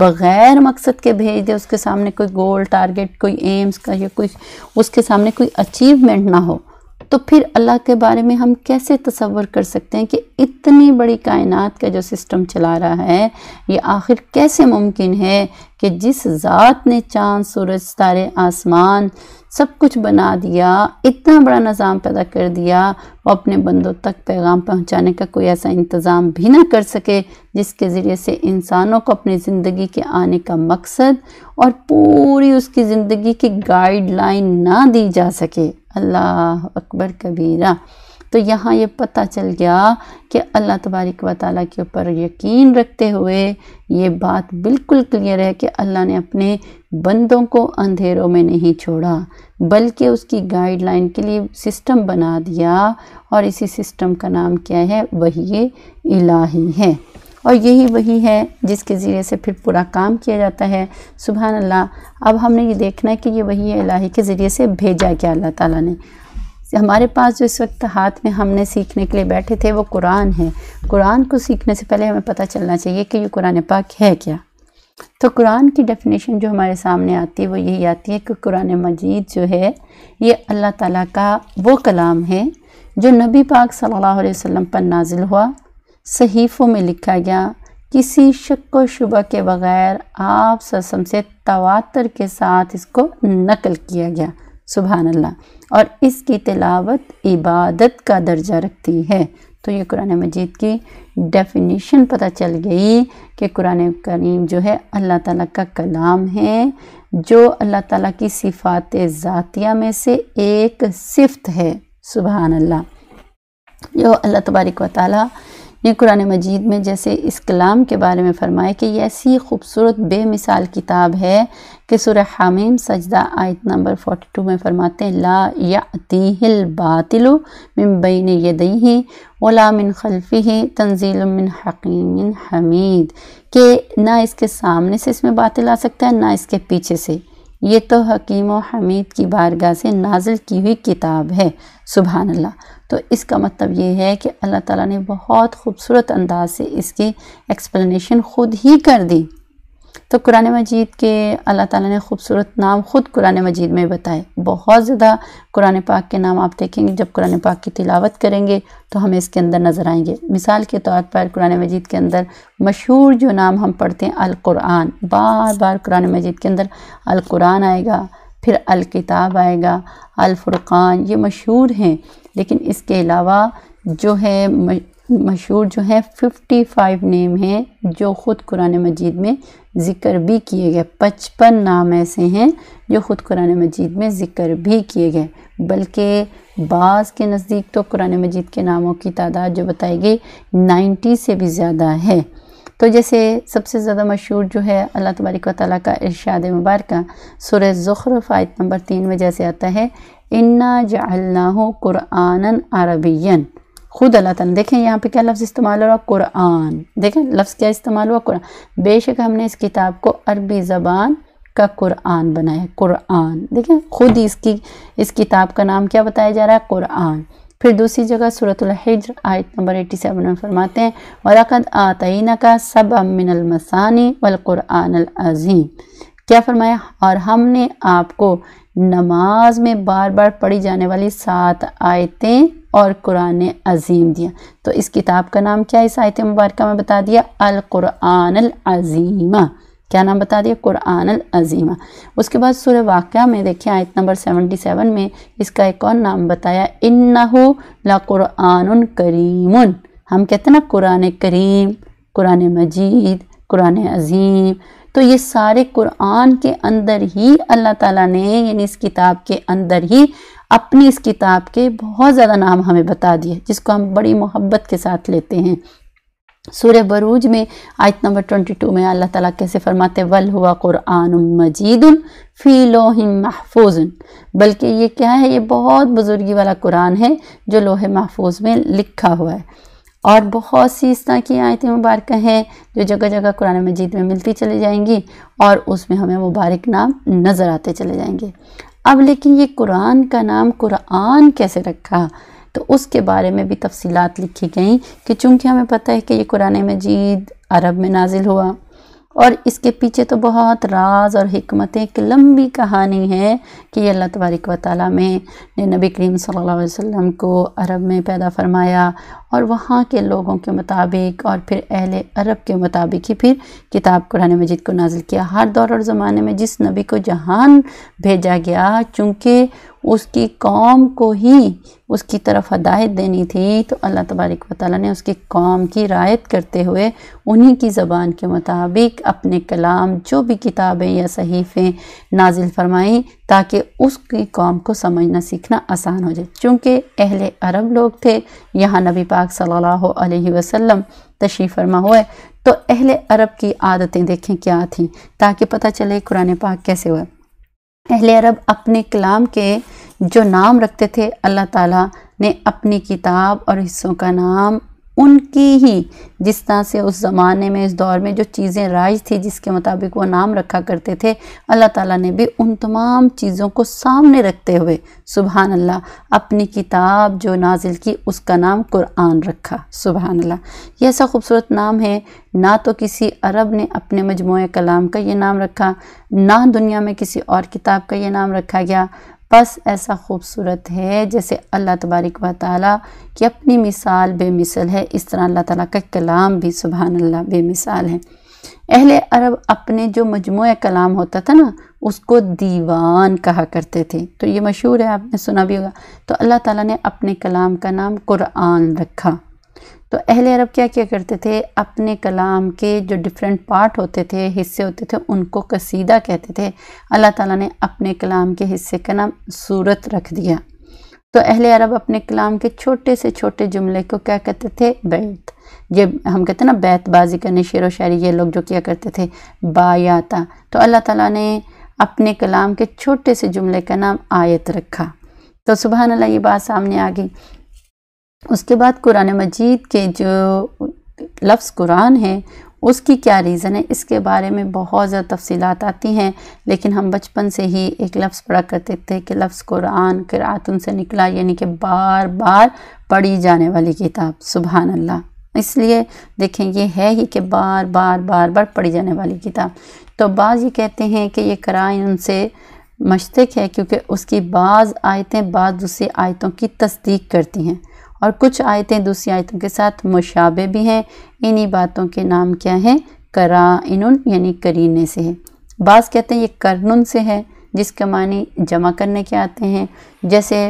Speaker 2: बग़ैर मकसद के भेज दे उसके सामने कोई गोल टारगेट कोई एम्स का या कोई उसके सामने कोई अचीवमेंट ना हो तो फिर अल्लाह के बारे में हम कैसे तस्वर कर सकते हैं कि इतनी बड़ी कायनात का जो सिस्टम चला रहा है ये आखिर कैसे मुमकिन है कि जिस ज़ात ने चांद सूरज तारे आसमान सब कुछ बना दिया इतना बड़ा निज़ाम पैदा कर दिया वो अपने बंदों तक पैगाम पहुंचाने का कोई ऐसा इंतज़ाम भी ना कर सके जिसके ज़रिए से इंसानों को अपनी ज़िंदगी के आने का मकसद और पूरी उसकी ज़िंदगी की गाइडलाइन ना दी जा सके अल्लाह अकबर कबीरा तो यहाँ ये पता चल गया कि अल्लाह तबारक व ताली के ऊपर यकीन रखते हुए ये बात बिल्कुल क्लियर है कि अल्लाह ने अपने बंदों को अंधेरों में नहीं छोड़ा बल्कि उसकी गाइडलाइन के लिए सिस्टम बना दिया और इसी सिस्टम का नाम क्या है वही इलाही है और यही वही है जिसके ज़रिए से फिर पूरा काम किया जाता है सुबह अल्लाह अब हमने ये देखना है कि ये वही है इलाही के ज़रिए से भेजा क्या अल्लाह ताला ने हमारे पास जो इस वक्त हाथ में हमने सीखने के लिए बैठे थे वो कुरान है कुरान को सीखने से पहले हमें पता चलना चाहिए कि ये कुरान पाक है क्या तो कुरान की डेफिनेशन जो हमारे सामने आती है वो यही आती है कि कुरान मजीद जो है ये अल्लाह ताला का वो कलाम है जो नबी पाक सल्लल्लाहु अलैहि वसल्लम पर नाजिल हुआ सहीफ़ों में लिखा गया किसी शक व शुबा के बग़ैर आप ससम से तवातर के साथ इसको नकल किया गया सुबहानल्ला अल्लाह और इसकी तिलावत इबादत का दर्जा रखती है तो ये कुरान मजीद की डेफिनेशन पता चल गई कि कुरान करीम जो है अल्लाह ताला का कलाम है जो अल्लाह ताला की सिफात ज़ातिया में से एक सिफत है सुबहानल्ला जो अल्लाह तबारक व ताली ने कुरान मजीद में जैसे इस कलाम के बारे में फरमाए कि यह ऐसी खूबसूरत बेमिसाल किताब है कि सुर हामीम सजदा आयत नंबर 42 में फरमाते हैं ला यातिहिल बातिलु मिन बैन यदही वला मिन खलफी तंजील मिन हकीम हमीद के ना इसके सामने से इसमें बातिल आ सकता है ना इसके पीछे से ये तो हकीम व हमीद की बारगाह से नाजिल की हुई किताब है सुबहानल्ला तो इसका मतलब ये है कि अल्लाह ताला ने बहुत खूबसूरत अंदाज से इसकी एक्सप्लेनेशन ख़ुद ही कर दी तो कुरान मजीद के अल्लाह ताला ने खूबसूरत नाम ख़ुद कुरान मजीद में बताए बहुत ज़्यादा कुरान पाक के नाम आप देखेंगे जब कुरान पाक की तिलावत करेंगे तो हमें इसके अंदर नज़र आएंगे मिसाल के तौर पर कुरान मजीद के अंदर मशहूर जो नाम हम पढ़ते हैं अलकुरान बार बार कुरान मजीद के अंदर अलकुरान आएगा फिर अलकिताब आएगा अलफुर्क़ान ये मशहूर हैं लेकिन इसके अलावा जो है मशहूर जो है फिफ्टी फ़ाइव नेम हैं जो ख़ुद कुरान मजीद में ज़िक्र भी किए गए पचपन नाम ऐसे हैं जो ख़ुद कुरान मजीद में ज़िक्र भी किए गए बल्कि बाज़ के नज़दीक तो कुरान मजीद के नामों की तादाद जो बताई गई नाइन्टी से भी ज़्यादा है तो जैसे सबसे ज़्यादा मशहूर जो है अल्लाह तबारक व का इरशाद मुबारक सुर ज़ुख़्रफ़ आयत नंबर तीन में जैसे आता है इन्ना हो क़ुरान अरबियन खुद अल्लाह तन देखें यहाँ पे क्या लफ्ज़ इस्तेमाल हो रहा कुरान देखें लफ्ज़ क्या इस्तेमाल हुआ कुरान बेशक हमने इस किताब को अरबी ज़बान का कुरान बनाया कुरान देखें खुद इसकी इस किताब का नाम क्या बताया जा रहा है कुरान फिर दूसरी जगह सूरतुल हिज्र आयत नंबर 87 में फरमाते हैं वरक़द आतना का सब अमिनमसानी वलकुरान अज़ीम क्या फरमाया और हमने आपको नमाज में बार बार पढ़ी जाने वाली सात आयतें और कुरान अजीम दिया तो इस किताब का नाम क्या है इस आयत मुबारक में बता दिया अल अजीमा क्या नाम बता दिया कुरान अजीमा उसके बाद सूर्य वाक़ में देखिए आयत नंबर सेवेंटी सेवन में इसका एक और नाम बताया इन्ना ला कुरान करीम हम कहते ना कुरान करीम कुरान मजीद कुरान अजीम तो ये सारे कुरान के अंदर ही अल्लाह ताला ने यानी इस किताब के अंदर ही अपनी इस किताब के बहुत ज़्यादा नाम हमें बता दिए जिसको हम बड़ी मोहब्बत के साथ लेते हैं सूर्य बरूज में आयत नंबर ट्वेंटी टू में अल्लाह ताला कैसे फरमाते वल हुआ क़ुरआन मजीद फ़ी लोह महफूज बल्कि ये क्या है ये बहुत बुज़ुर्गी वाला कुरान है जो लोहे महफूज में लिखा हुआ है और बहुत सी इस तरह की आयतें मुबारक हैं जो जगह जगह कुरान मजीद में मिलती चली जाएंगी और उसमें हमें मुबारक नाम नज़र आते चले जाएंगे अब लेकिन ये कुरान का नाम कुरान कैसे रखा तो उसके बारे में भी तफसीत लिखी गई कि चूंकि हमें पता है कि ये कुरान मजीद अरब में नाजिल हुआ और इसके पीछे तो बहुत राज और हमत एक लंबी कहानी है कि अल्लाह तबारक व ताली में ने नबी करीम सल्लल्लाहु अलैहि वसल्लम को अरब में पैदा फरमाया और वहाँ के लोगों के मुताबिक और फिर अहल अरब के मुताबिक ही फिर किताब कुरान मजिद को नाजिल किया हर दौर और ज़माने में जिस नबी को जहान भेजा गया चूँकि उसकी कौम को ही उसकी तरफ हदायत देनी थी तो अल्लाह तबारक वाली ने उसकी कौम की रायत करते हुए उन्हीं की ज़बान के मुताबिक अपने कलाम जो भी किताबें या सहीफ़ें नाजिल फरमाईं ताकि उसकी कौम को समझना सीखना आसान हो जाए चूँकि अहल अरब लोग थे यहाँ नबी पाक सल्ला वसम तशरी फरमा हुए तो अहल अरब की आदतें देखें क्या थी ताकि पता चले कुरान पाक कैसे हुआ अहले अरब अपने कलाम के जो नाम रखते थे अल्लाह ताला ने अपनी किताब और हिस्सों का नाम उनकी ही जिस तरह से उस ज़माने में इस दौर में जो चीज़ें राज थी जिसके मुताबिक वो नाम रखा करते थे अल्लाह ताला ने भी उन तमाम चीज़ों को सामने रखते हुए सुबहान अल्लाह अपनी किताब जो नाजिल की उसका नाम कुरान रखा सुबहान अल्लाह यह ऐसा खूबसूरत नाम है ना तो किसी अरब ने अपने मजमू कलाम का ये नाम रखा ना दुनिया में किसी और किताब का ये नाम रखा गया बस ऐसा खूबसूरत है जैसे अल्लाह तबारक व ताली की अपनी मिसाल बेमिसल है इस तरह अल्लाह ताली का कलाम भी सुबह अल्लाह बेमिसाल है अहले अरब अपने जो मजमू कलाम होता था ना उसको दीवान कहा करते थे तो ये मशहूर है आपने सुना भी होगा तो अल्लाह ताली ने अपने कलाम का नाम कुरान रखा तो अहले अरब क्या क्या करते थे अपने कलाम के जो डिफरेंट पार्ट होते थे हिस्से होते थे उनको कसीदा कहते थे अल्लाह ताला ने अपने कलाम के हिस्से का नाम सूरत रख दिया तो अहले अरब अपने कलाम के छोटे से छोटे जुमले को क्या कहते थे बैत ये हम कहते हैं ना बैतबाजी करने शेर व शायरी ये लोग जो किया करते थे बायाता तो अल्लाह ताला ने अपने कलाम के छोटे से जुमले का नाम आयत रखा तो सुबह अल्लाह ये बात सामने आ गई उसके बाद कुरान मजीद के जो लफ्ज़ कुरान हैं उसकी क्या रीज़न है इसके बारे में बहुत ज़्यादा तफसीलात आती हैं लेकिन हम बचपन से ही एक लफ्ज़ पढ़ा करते थे कि लफ्ज़ कुरान किरातन से निकला यानी कि बार बार पढ़ी जाने वाली किताब सुबहान अल्लाह इसलिए देखें ये है ही कि बार बार बार बार पढ़ी जाने वाली किताब तो बाज़ ये कहते हैं कि ये कराइन उनसे मशतक है क्योंकि उसकी बाज़ आयतें बाज़ दूसरी आयतों की तस्दीक करती हैं और कुछ आयतें दूसरी आयतों के साथ मुशाबे भी हैं इन्हीं बातों के नाम क्या हैं करा यानी करीने से है बाज़ कहते हैं ये करनुन से है जिसके मानी जमा करने के आते हैं जैसे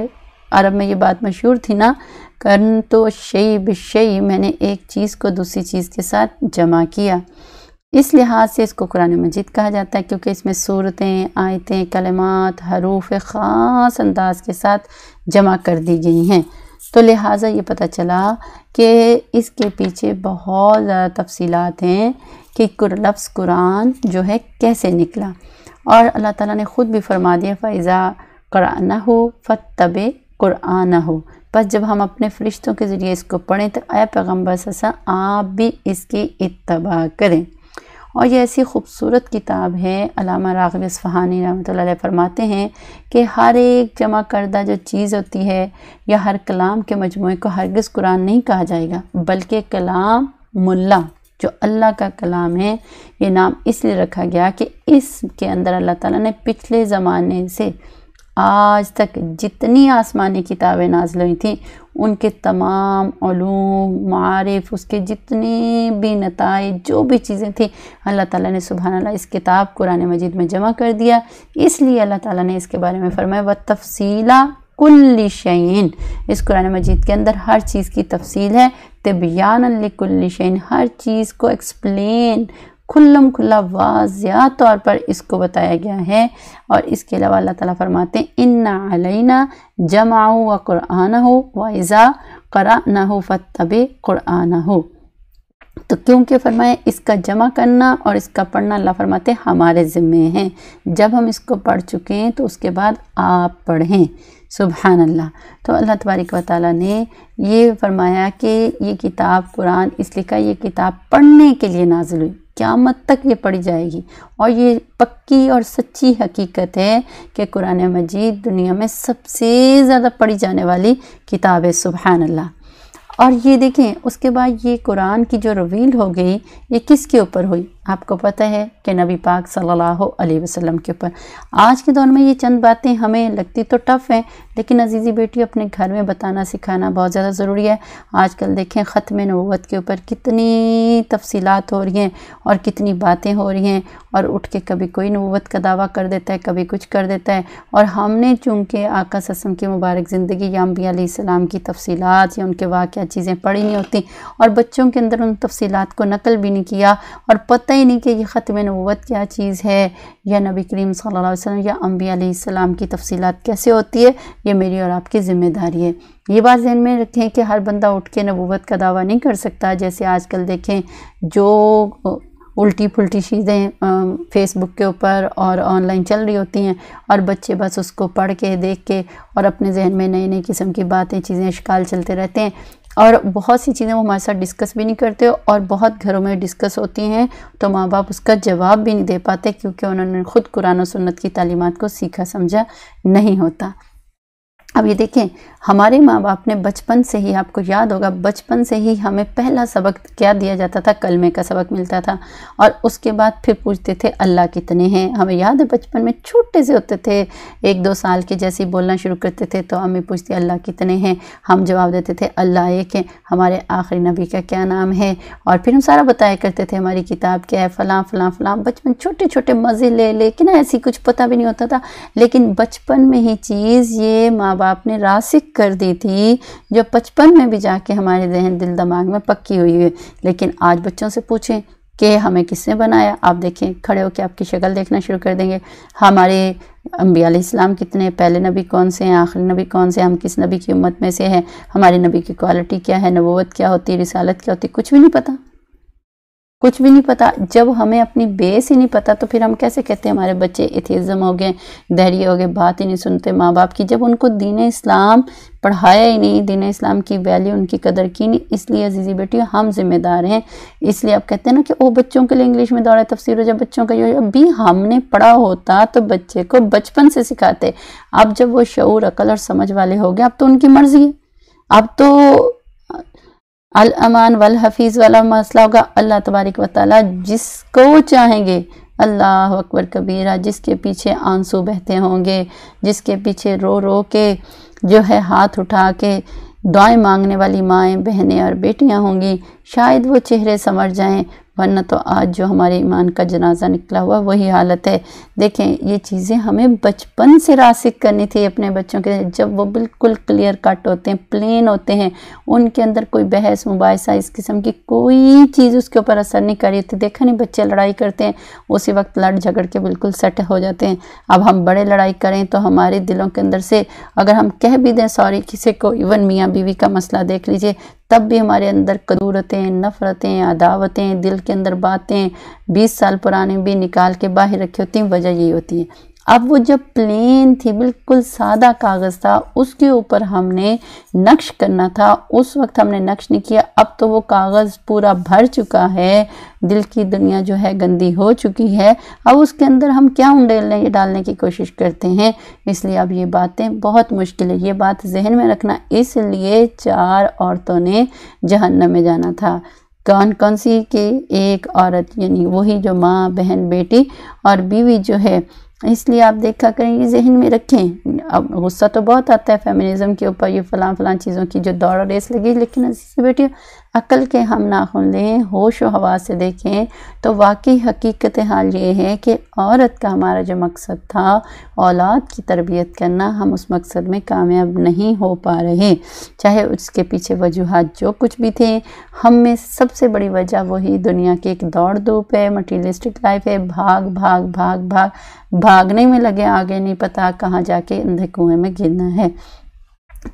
Speaker 2: अरब में ये बात मशहूर थी ना करन तो शई बशई मैंने एक चीज़ को दूसरी चीज़ के साथ जमा किया इस लिहाज से इसको कुरान मजीद कहा जाता है क्योंकि इसमें सूरतें आयतें कलमात हरूफ ख़ास अंदाज के साथ जमा कर दी गई हैं तो लिहाजा ये पता चला कि इसके पीछे बहुत ज़्यादा तफसीलत हैं कि लफ्स कुरान जो है कैसे निकला और अल्लाह ताला ने ख़ुद भी फरमा दिया फ़ैज़ा कराना हो तब कुराना हो बस जब हम अपने फ़रिश्तों के ज़रिए इसको पढ़ें तो ए पैगम्बर ससा आप भी इसकी इतबा करें और ये ऐसी खूबसूरत किताब है अलामा राघब इसफहानी रहमत फरमाते हैं कि हर एक जमा करदा जो चीज़ होती है या हर कलाम के मजमू को हरगज़ कुरान नहीं कहा जाएगा बल्कि कलाम मुल्ला जो अल्लाह का कलाम है ये नाम इसलिए रखा गया कि इसके अंदर अल्लाह ताला ने पिछले ज़माने से आज तक जितनी आसमानी किताबें नाजिल हुई थी उनके तमाम ूम मारफ़ उसके जितने भी नतज जो भी चीज़ें थी अल्लाह ताला ने सुबहानल्ला इस किताब कुरान मजीद में जमा कर दिया इसलिए अल्लाह ताला ने इसके बारे में फ़रमाया व तफसीला कुल्ली शैन इस कुरान मजीद के अंदर हर चीज़ की तफसील है तबियान कुल्ली शैन हर चीज़ को एक्सप्लेन खुल्लम खुल्ला वाजिया तौर पर इसको बताया गया है और इसके अलावा अल्लाह ताला फरमाते इन्ना अलैना जमाऊ व कुरान हो वज़ा करा ना हो फ़तब कुरान हो तो क्योंकि फरमाया इसका जमा करना और इसका पढ़ना अल्लाह फरमाते हमारे ज़िम्मे हैं जब हम इसको पढ़ चुके हैं तो उसके बाद आप पढ़ें सुबहान अल्लाह तो अल्लाह तबारक ताली ने ये फरमाया कि ये किताब कुरान इसलिए का ये किताब पढ़ने के लिए नाजिल हुई क़्यामत तक ये पढ़ी जाएगी और ये पक्की और सच्ची हकीकत है कि कुरान मजीद दुनिया में सबसे ज़्यादा पढ़ी जाने वाली किताब है सुबहान अल्लाह और ये देखें उसके बाद ये कुरान की जो रवील हो गई ये किसके ऊपर हुई आपको पता है कि नबी पाक सल्लल्लाहु अलैहि वसल्लम के ऊपर आज के दौर में ये चंद बातें हमें लगती तो टफ़ हैं लेकिन अजीज़ी बेटी अपने घर में बताना सिखाना बहुत ज़्यादा ज़रूरी है आजकल देखें ख़त्म नबूत के ऊपर कितनी तफसीलात हो रही हैं और कितनी बातें हो रही हैं और उठ के कभी कोई नबूत का दावा कर देता है कभी कुछ कर देता है और हमने चूँकि आका ससम की मुबारक ज़िंदगी या अम्बिया सलाम की तफसीत या उनके वाक़ चीज़ें पढ़ी नहीं होती और बच्चों के अंदर उन तफसीत को नकल भी नहीं किया और पता ही नहीं कि ये ख़त्म नबूत क्या चीज़ है या नबी करीम सल्लल्लाहु अलैहि वसल्लम या अम्बी सलाम की तफसीलात कैसे होती है ये मेरी और आपकी ज़िम्मेदारी है ये बात जहन में रखें कि हर बंदा उठ के नबूत का दावा नहीं कर सकता जैसे आजकल देखें जो उल्टी पुल्टी चीज़ें फेसबुक के ऊपर और ऑनलाइन चल रही होती हैं और बच्चे बस उसको पढ़ के देख के और अपने जहन में नई नई किस्म की बातें चीज़ें शिकाल चलते रहते हैं और बहुत सी चीज़ें वो हमारे साथ डिस्कस भी नहीं करते और बहुत घरों में डिस्कस होती हैं तो माँ बाप उसका जवाब भी नहीं दे पाते क्योंकि उन्होंने ख़ुद कुरान सन्नत सुन्नत की तालीमत को सीखा समझा नहीं होता अब ये देखें हमारे माँ बाप ने बचपन से ही आपको याद होगा बचपन से ही हमें पहला सबक क्या दिया जाता था कलमे का सबक मिलता था और उसके बाद फिर पूछते थे अल्लाह कितने हैं हमें याद है बचपन में छोटे से होते थे एक दो साल के जैसे ही बोलना शुरू करते थे तो हमें पूछते अल्लाह कितने हैं हम जवाब देते थे अल्लाह एक है हमारे आखिरी नबी का क्या नाम है और फिर हम सारा बताया करते थे हमारी किताब क्या है फ़लाँ फ़लाँ फ़लाँ बचपन छोटे छोटे मज़े ले लेकिन ऐसी कुछ पता भी नहीं होता था लेकिन बचपन में ही चीज़ ये माँ बाप ने रासिक कर दी थी जो बचपन में भी जाके हमारे जहन दिल दिमाग में पक्की हुई है लेकिन आज बच्चों से पूछें कि हमें किसने बनाया आप देखें खड़े होकर आपकी शक्ल देखना शुरू कर देंगे हमारे अम्बिया इस्लाम कितने पहले नबी कौन से हैं आखिरी नबी कौन से हम किस नबी की उम्मत में से हैं हमारे नबी की क्वालिटी क्या है नबोवत क्या होती है रिसालत क्या होती है कुछ भी नहीं पता कुछ भी नहीं पता जब हमें अपनी बेस ही नहीं पता तो फिर हम कैसे कहते हैं हमारे बच्चे एथिज़म हो गए धैर्य हो गए बात ही नहीं सुनते माँ बाप की जब उनको दीन इस्लाम पढ़ाया ही नहीं दीन इस्लाम की वैल्यू उनकी कदर की नहीं इसलिए अजीज़ी बेटी हम जिम्मेदार हैं इसलिए आप कहते हैं ना कि वो बच्चों के लिए इंग्लिश में दौड़े तफसर हो जाए बच्चों का ये अभी हमने पढ़ा होता तो बच्चे को बचपन से सिखाते अब जब वो शूर अकल और समझ वाले हो गए अब तो उनकी मर्ज़ी है अब तो अल अमान वल हफीज़ वाला मसला होगा अल्लाह तबारक वाली जिसको चाहेंगे अल्लाह अकबर कबीरा जिसके पीछे आंसू बहते होंगे जिसके पीछे रो रो के जो है हाथ उठा के दुआएं मांगने वाली माएँ बहनें और बेटियां होंगी शायद वो चेहरे समझ जाएं वरना तो आज जो हमारे ईमान का जनाजा निकला हुआ वही हालत है देखें ये चीज़ें हमें बचपन से रासिक करनी थी अपने बच्चों के जब वो बिल्कुल क्लियर कट होते हैं प्लेन होते हैं उनके अंदर कोई बहस मुबासा इस किस्म की कोई चीज़ उसके ऊपर असर नहीं कर रही थी देखा नहीं बच्चे लड़ाई करते हैं उसी वक्त लड़ झगड़ के बिल्कुल सेट हो जाते हैं अब हम बड़े लड़ाई करें तो हमारे दिलों के अंदर से अगर हम कह भी दें सॉरी किसी को इवन मियाँ बीवी का मसला देख लीजिए तब भी हमारे अंदर कदूरतें नफ़रतें अदावतें दिल के अंदर बातें बीस साल पुराने भी निकाल के बाहर रखी होती हैं वजह यही होती है अब वो जब प्लेन थी बिल्कुल सादा कागज़ था उसके ऊपर हमने नक्श करना था उस वक्त हमने नक्श नहीं किया अब तो वो कागज़ पूरा भर चुका है दिल की दुनिया जो है गंदी हो चुकी है अब उसके अंदर हम क्या उंडेलने डालने की कोशिश करते हैं इसलिए अब ये बातें बहुत मुश्किल है ये बात जहन में रखना इसलिए चार औरतों ने जहन्नम में जाना था कौन कौन सी के एक औरत यानी वही जो माँ बहन बेटी और बीवी जो है इसलिए आप देखा करें ये जहन में रखें अब गुस्सा तो बहुत आता है फेमिनिज़म के ऊपर ये फ़लाँ फ़लां चीज़ों की जो दौड़ रेस लगी लेकिन बेटियों अकल के हम नाखुन लें होश व हवा से देखें तो वाकई हकीकत हाल ये है कि औरत का हमारा जो मकसद था औलाद की तरबियत करना हम उस मकसद में कामयाब नहीं हो पा रहे चाहे उसके पीछे वजूहत जो कुछ भी थे हम में सबसे बड़ी वजह वही दुनिया की एक दौड़ धूप है मटीरियलिस्टिक लाइफ है भाग भाग भाग भाग भागने में लगे आगे नहीं पता कहाँ जाके अंधे कुएँ में गिरना है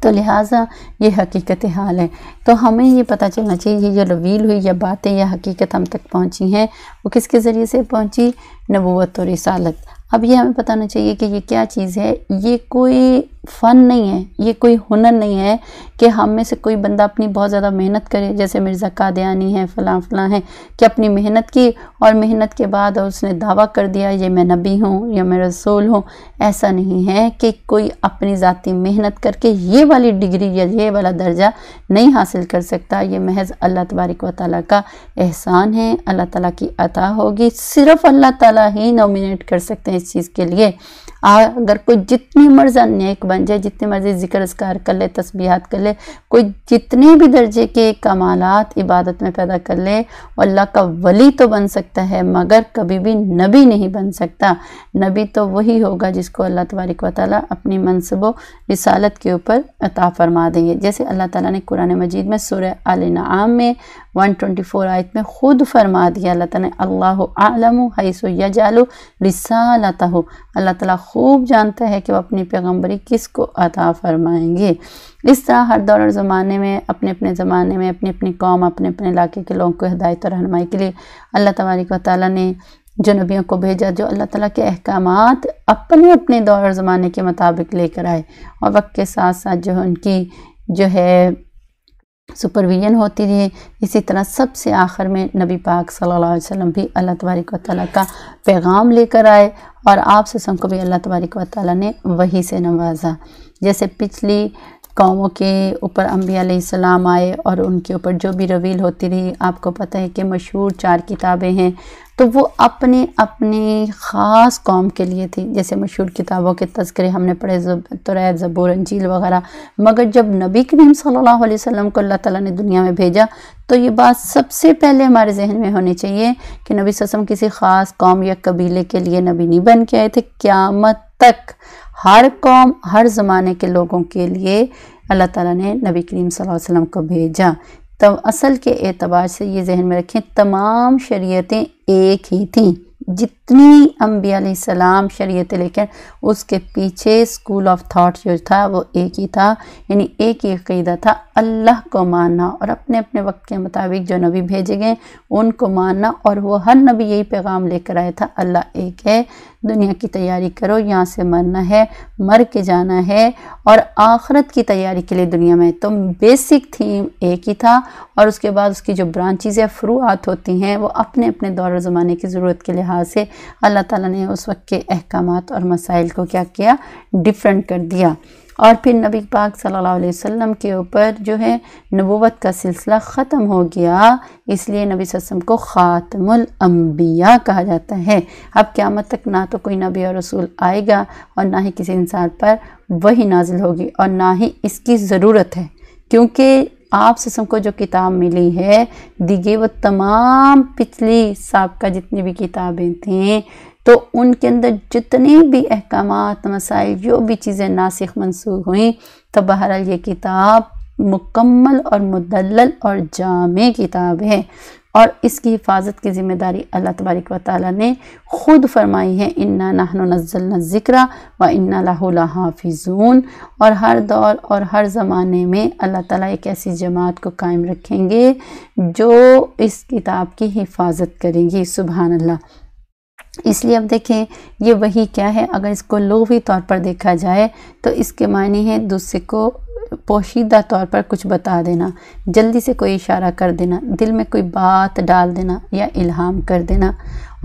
Speaker 2: तो लिहाजा ये हकीकत हाल है तो हमें ये पता चलना चाहिए ये जो रवील हुई या बातें या हकीकत हम तक पहुँची हैं वो किसके ज़रिए से पहुँची नबूत और रिसालत अब ये हमें पता होना चाहिए कि ये क्या चीज़ है ये कोई फ़न नहीं है ये कोई हुनर नहीं है कि हम में से कोई बंदा अपनी बहुत ज़्यादा मेहनत करे जैसे मिर्ज़ा कादयानी है फ़लाँ फ़लाँ है कि अपनी मेहनत की और मेहनत के बाद और उसने दावा कर दिया ये मैं नबी हूँ या मैं रसूल हूँ ऐसा नहीं है कि कोई अपनी ज़ाती मेहनत करके ये वाली डिग्री या ये वाला दर्जा नहीं हासिल कर सकता ये महज अल्लाह तबारक व ताली का एहसान है अल्लाह तला की अता होगी सिर्फ़ अल्लाह ताली ही नॉमिनेट कर सकते हैं इस चीज़ के लिए आ, अगर कोई जितनी मर्जा नेक बन जाए जितनी मर्ज़ी जिक्र असकार कर ले तस्बीहात कर ले कोई जितने भी दर्जे के कमालत इबादत में पैदा कर ले अल्लाह का वली तो बन सकता है मगर कभी भी नबी नहीं बन सकता नबी तो वही होगा जिसको अल्लाह तबारक व ताली अपनी मनसबों रिसालत के ऊपर अता फरमा देंगे जैसे अल्लाह ताला ने कुरान मजीद में सुर आल नाम में 124 आयत में ख़ुद फरमा दिया अल्लाह ताला ने अल्लाह आलम हईसो यजालू रिसालत अल्लाह ताला खूब जानता है कि वह अपनी पैगम्बरी किस को अता फरमाएंगे इस तरह हर दौर और ज़माने में अपने अपने ज़माने में अपनी अपनी कौम अपने अपने इलाके के लोगों को हदायत और रहनमाई के लिए अल्लाह व वाली ने जो नबियों को भेजा जो अल्लाह ताला के अहकाम अपने अपने दौर और ज़माने के मुताबिक लेकर आए और वक्त के साथ साथ जो उनकी जो है सुपरविजन होती रही इसी तरह सबसे आखिर में नबी पाक सल्लल्लाहु अलैहि वसल्लम भी अल्लाह तबारक व का पैगाम लेकर आए और आप ससम को भी अल्लाह तबारक व ताली ने वही से नवाजा जैसे पिछली कौमों के ऊपर अम्बी सलाम आए और उनके ऊपर जो भी रवील होती रही आपको पता है कि मशहूर चार किताबें हैं तो वो अपने अपने ख़ास कौम के लिए थी जैसे मशहूर किताबों के तस्करे हमने पढ़े तुरैत ज़बूर अंजील वगैरह मगर जब नबी करीम सल्लल्लाहु अलैहि वसल्लम को अल्लाह ताला ने दुनिया में भेजा तो ये बात सबसे पहले हमारे जहन में होनी चाहिए कि नबी वसम किसी ख़ास कौम या कबीले के लिए नबी नहीं बन के आए थे क्यामत तक हर कौम हर ज़माने के लोगों के लिए अल्लाह ताला ने नबी करीम सल्लल्लाहु अलैहि वसल्लम को भेजा तब असल के एतबार से ये जहन में रखें तमाम शरीयतें एक ही थीं जितनी अम्बिया सलाम शरीयत लेकर उसके पीछे स्कूल ऑफ थॉट जो था वो एक ही था यानी एक ही अकीदा था अल्लाह को मानना और अपने अपने वक्त के मुताबिक जो नबी भेजे गए उनको मानना और वो हर नबी यही पैगाम लेकर आया था अल्लाह एक है दुनिया की तैयारी करो यहाँ से मरना है मर के जाना है और आखरत की तैयारी के लिए दुनिया में तो बेसिक थीम एक ही था और उसके बाद उसकी जो ब्रांचेज़ या फ्रूआत होती हैं वो अपने अपने दौर ज़माने की ज़रूरत के लिहाज से अल्लाह ताला ने उस वक्त के अहकाम और मसाइल को क्या किया डिफरेंट कर दिया और फिर नबी पाक सल्लल्लाहु अलैहि वसल्लम के ऊपर जो है नबूवत का सिलसिला ख़त्म हो गया इसलिए नबी वसम को ख़ातमुल अम्बिया कहा जाता है अब क़्यामत तक ना तो कोई नबी और रसूल आएगा और ना ही किसी इंसान पर वही नाजिल होगी और ना ही इसकी ज़रूरत है क्योंकि आप सिस्म को जो किताब मिली है दिगे वो तमाम पिछली साहब का जितनी भी किताबें थीं तो उनके अंदर जितने भी अहकाम मसाइल जो भी चीज़ें नासिख मनसूख हुई तो बहरहाल ये किताब मुकम्मल और मुदल और जाम किताब है और इसकी हिफाजत की ज़िम्मेदारी अल्लाह तबारक व ताली ने ख़ुद फरमाई है इन्ना नजल ज़िक्रा व इन्ना लाहूला हाफिजून और हर दौर और हर ज़माने में अल्लाह ताला एक ऐसी जमात को कायम रखेंगे जो इस किताब की हिफाजत करेंगी सुबहानल्ला इसलिए अब देखें ये वही क्या है अगर इसको लोभी तौर पर देखा जाए तो इसके मायने हैं दूसरे को पोशीदा तौर पर कुछ बता देना जल्दी से कोई इशारा कर देना दिल में कोई बात डाल देना या इल्हाम कर देना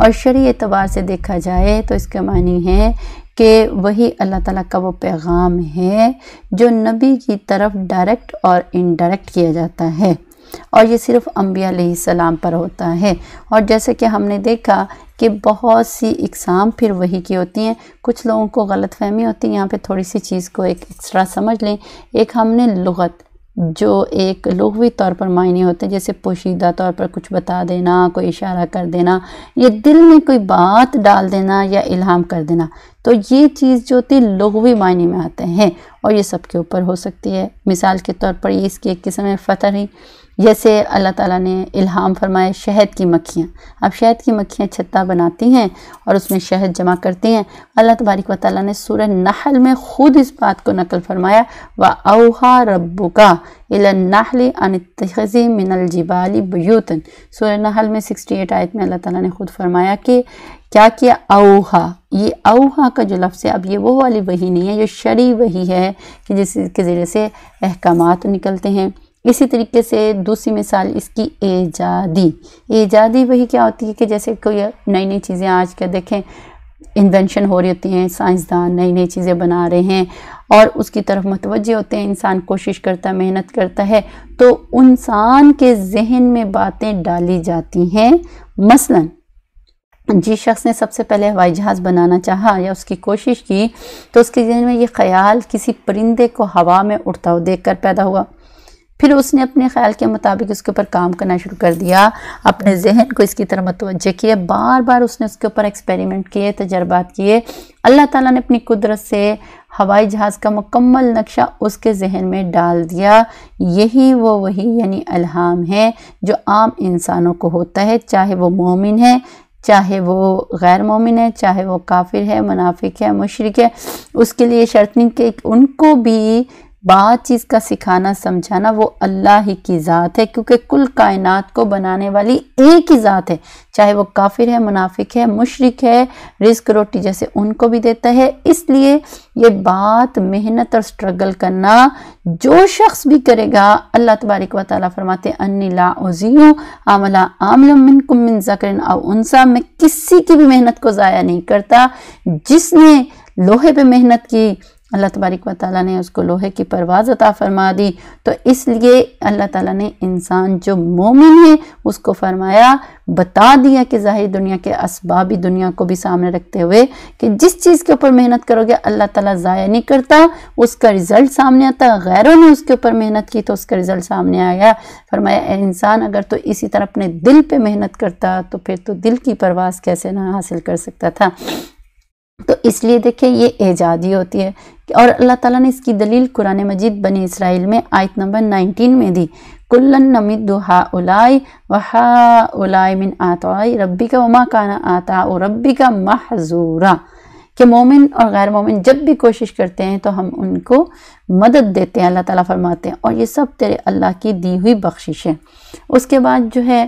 Speaker 2: और शरी एतबार से देखा जाए तो इसके मानी है कि वही अल्लाह ताला का वो पैगाम है जो नबी की तरफ डायरेक्ट और इनडायरेक्ट किया जाता है और ये सिर्फ अम्बिया सलाम पर होता है और जैसे कि हमने देखा कि बहुत सी इकसाम फिर वही की होती हैं कुछ लोगों को गलत फहमी होती है यहाँ पे थोड़ी सी चीज़ को एक एक्स्ट्रा समझ लें एक हमने लगत जो एक लघवी तौर पर मायने होते हैं जैसे पोशीदा तौर पर कुछ बता देना कोई इशारा कर देना या दिल में कोई बात डाल देना या इल्हाम कर देना तो ये चीज़ जो होती है लघवी मायने में आते हैं और ये सबके ऊपर हो सकती है मिसाल के तौर पर ये इसकी एक किस्म है फतर ही जैसे अल्लाह ताला ने इल्हाम फरमाया शहद की मक्खियाँ अब शहद की मक्खियाँ छत्ता बनाती हैं और उसमें शहद जमा करती हैं अल्लाह तबारक व ताली ने सूर नहल में ख़ुद इस बात को नकल फरमाया व अहा रब्बू का अन तजी मिनल जिबाली बुतन सूर नहल में सिक्सटी एट आयत में अल्लाह ताली ने ख़ुद फरमाया कि क्या किया अवहा ये अवहा का जो लफ्ज़ है अब ये वो वाली वही नहीं है जो शरी वही है कि जिसके ज़रिए से अहकाम निकलते हैं इसी तरीके से दूसरी मिसाल इसकी एजादी एजादी वही क्या होती है कि जैसे कोई नई नई चीज़ें आज के देखें इन्वेंशन हो रही होती हैं साइंसदान नई नई चीज़ें बना रहे हैं और उसकी तरफ मतवज होते हैं इंसान कोशिश करता है मेहनत करता है तो इंसान के जहन में बातें डाली जाती हैं मसलन जिस शख्स ने सबसे पहले हवाई जहाज़ बनाना चाहा या उसकी कोशिश की तो उसके जहन में ये ख्याल किसी परिंदे को हवा में उड़ता हुआ देखकर पैदा हुआ फिर उसने अपने ख्याल के मुताबिक उसके ऊपर काम करना शुरू कर दिया अपने जहन को इसकी तरह मतवजह किया बार बार उसने उसके ऊपर एक्सपेरिमेंट किए तजर्बात किए अल्लाह ताला ने अपनी कुदरत से हवाई जहाज़ का मुकम्मल नक्शा उसके जहन में डाल दिया यही वो वही यानी अलहाम है जो आम इंसानों को होता है चाहे वो मोमिन है चाहे वो गैर मोमिन है चाहे वो काफिर है मुनाफिक है मशरक है उसके लिए शर्त नहीं कि उनको भी बात चीज़ का सिखाना समझाना वो अल्लाह ही की ज़ात है क्योंकि कुल कायनात को बनाने वाली एक ही ज़ात है चाहे वो काफिर है मुनाफिक है मुशरक है रिस्क रोटी जैसे उनको भी देता है इसलिए ये बात मेहनत और स्ट्रगल करना जो शख्स भी करेगा अल्लाह तबारक व ताली फरमाते अनिला आमला आमलमिन कुमिन जकरन और उनसा मैं किसी की भी मेहनत को ज़ाया नहीं करता जिसने लोहे पे मेहनत की अल्लाह तबारक व ताली ने उसको लोहे की परवाज़ अता फरमा दी तो इसलिए अल्लाह ताला ने इंसान जो मोमिन है उसको फरमाया बता दिया कि ज़ाहिर दुनिया के इसबाबी दुनिया को भी सामने रखते हुए कि जिस चीज़ के ऊपर मेहनत करोगे अल्लाह ताला ज़ाया नहीं करता उसका रिज़ल्ट सामने आता गैरों ने उसके ऊपर मेहनत की तो उसका रिज़ल्ट सामने आया फरमाया इंसान अगर तो इसी तरह अपने दिल पर मेहनत करता तो फिर तो दिल की परवाज़ कैसे ना हासिल कर सकता था तो इसलिए देखिए ये एजादी होती है और अल्लाह ताला ने इसकी दलील कुरान मजीद बनी इसराइल में आयत नंबर 19 में दी कुल्लन नमी दुहा उलाई वहा उलाई मिन आताई रब्बी का वमा काना आता और रब्बी का महजूरा कि मोमिन और गैर मोमिन जब भी कोशिश करते हैं तो हम उनको मदद देते हैं अल्लाह ताला फरमाते हैं और ये सब तेरे अल्लाह की दी हुई बख्शिश है उसके बाद जो है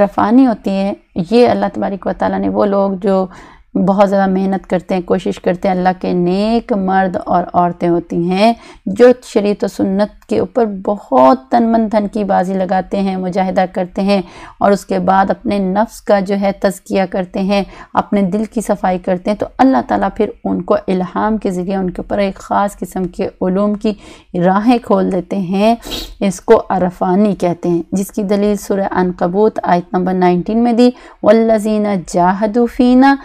Speaker 2: अरफानी होती है ये अल्लाह तबारिक व ताली ने वो लोग जो बहुत ज़्यादा मेहनत करते हैं कोशिश करते हैं अल्लाह के नेक मर्द और औरतें होती हैं जो शरीत तो व सुन्नत के ऊपर बहुत तन मन धन की बाजी लगाते हैं मुजाहिदा करते हैं और उसके बाद अपने नफ्स का जो है तजकिया करते हैं अपने दिल की सफाई करते हैं तो अल्लाह ताला फिर उनको इल्हाम के ज़रिए उनके ऊपर एक ख़ास किस्म के ूम की राहें खोल देते हैं इसको अरफानी कहते हैं जिसकी दलील सुर अनकबूत आयत नंबर नाइनटीन में दी वल्लजीना जाहदुफीना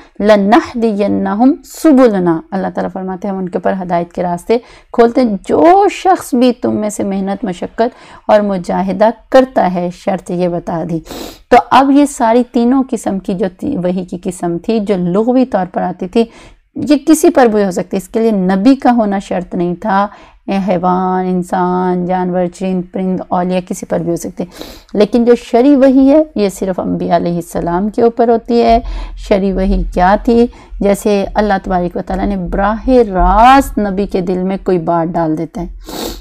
Speaker 2: वलनहदीम सुबुलना अल्लाह ताला फरमाते हैं हम उनके ऊपर हदायत के रास्ते खोलते हैं जो शख्स भी तुम में से मेहनत मशक्क़त और मुजाहिदा करता है शर्त ये बता दी तो अब ये सारी तीनों किस्म की जो वही की किस्म थी जो लगवी तौर पर आती थी ये किसी पर भी हो सकती है इसके लिए नबी का होना शर्त नहीं था हैवान इंसान जानवर चिंद परिंद औलिया किसी पर भी हो सकते हैं लेकिन जो शरी वही है ये सिर्फ अम्बिया सलाम के ऊपर होती है शरी वही क्या थी जैसे अल्लाह तबारक वाली ने ब्राह रास्त नबी के दिल में कोई बात डाल देता है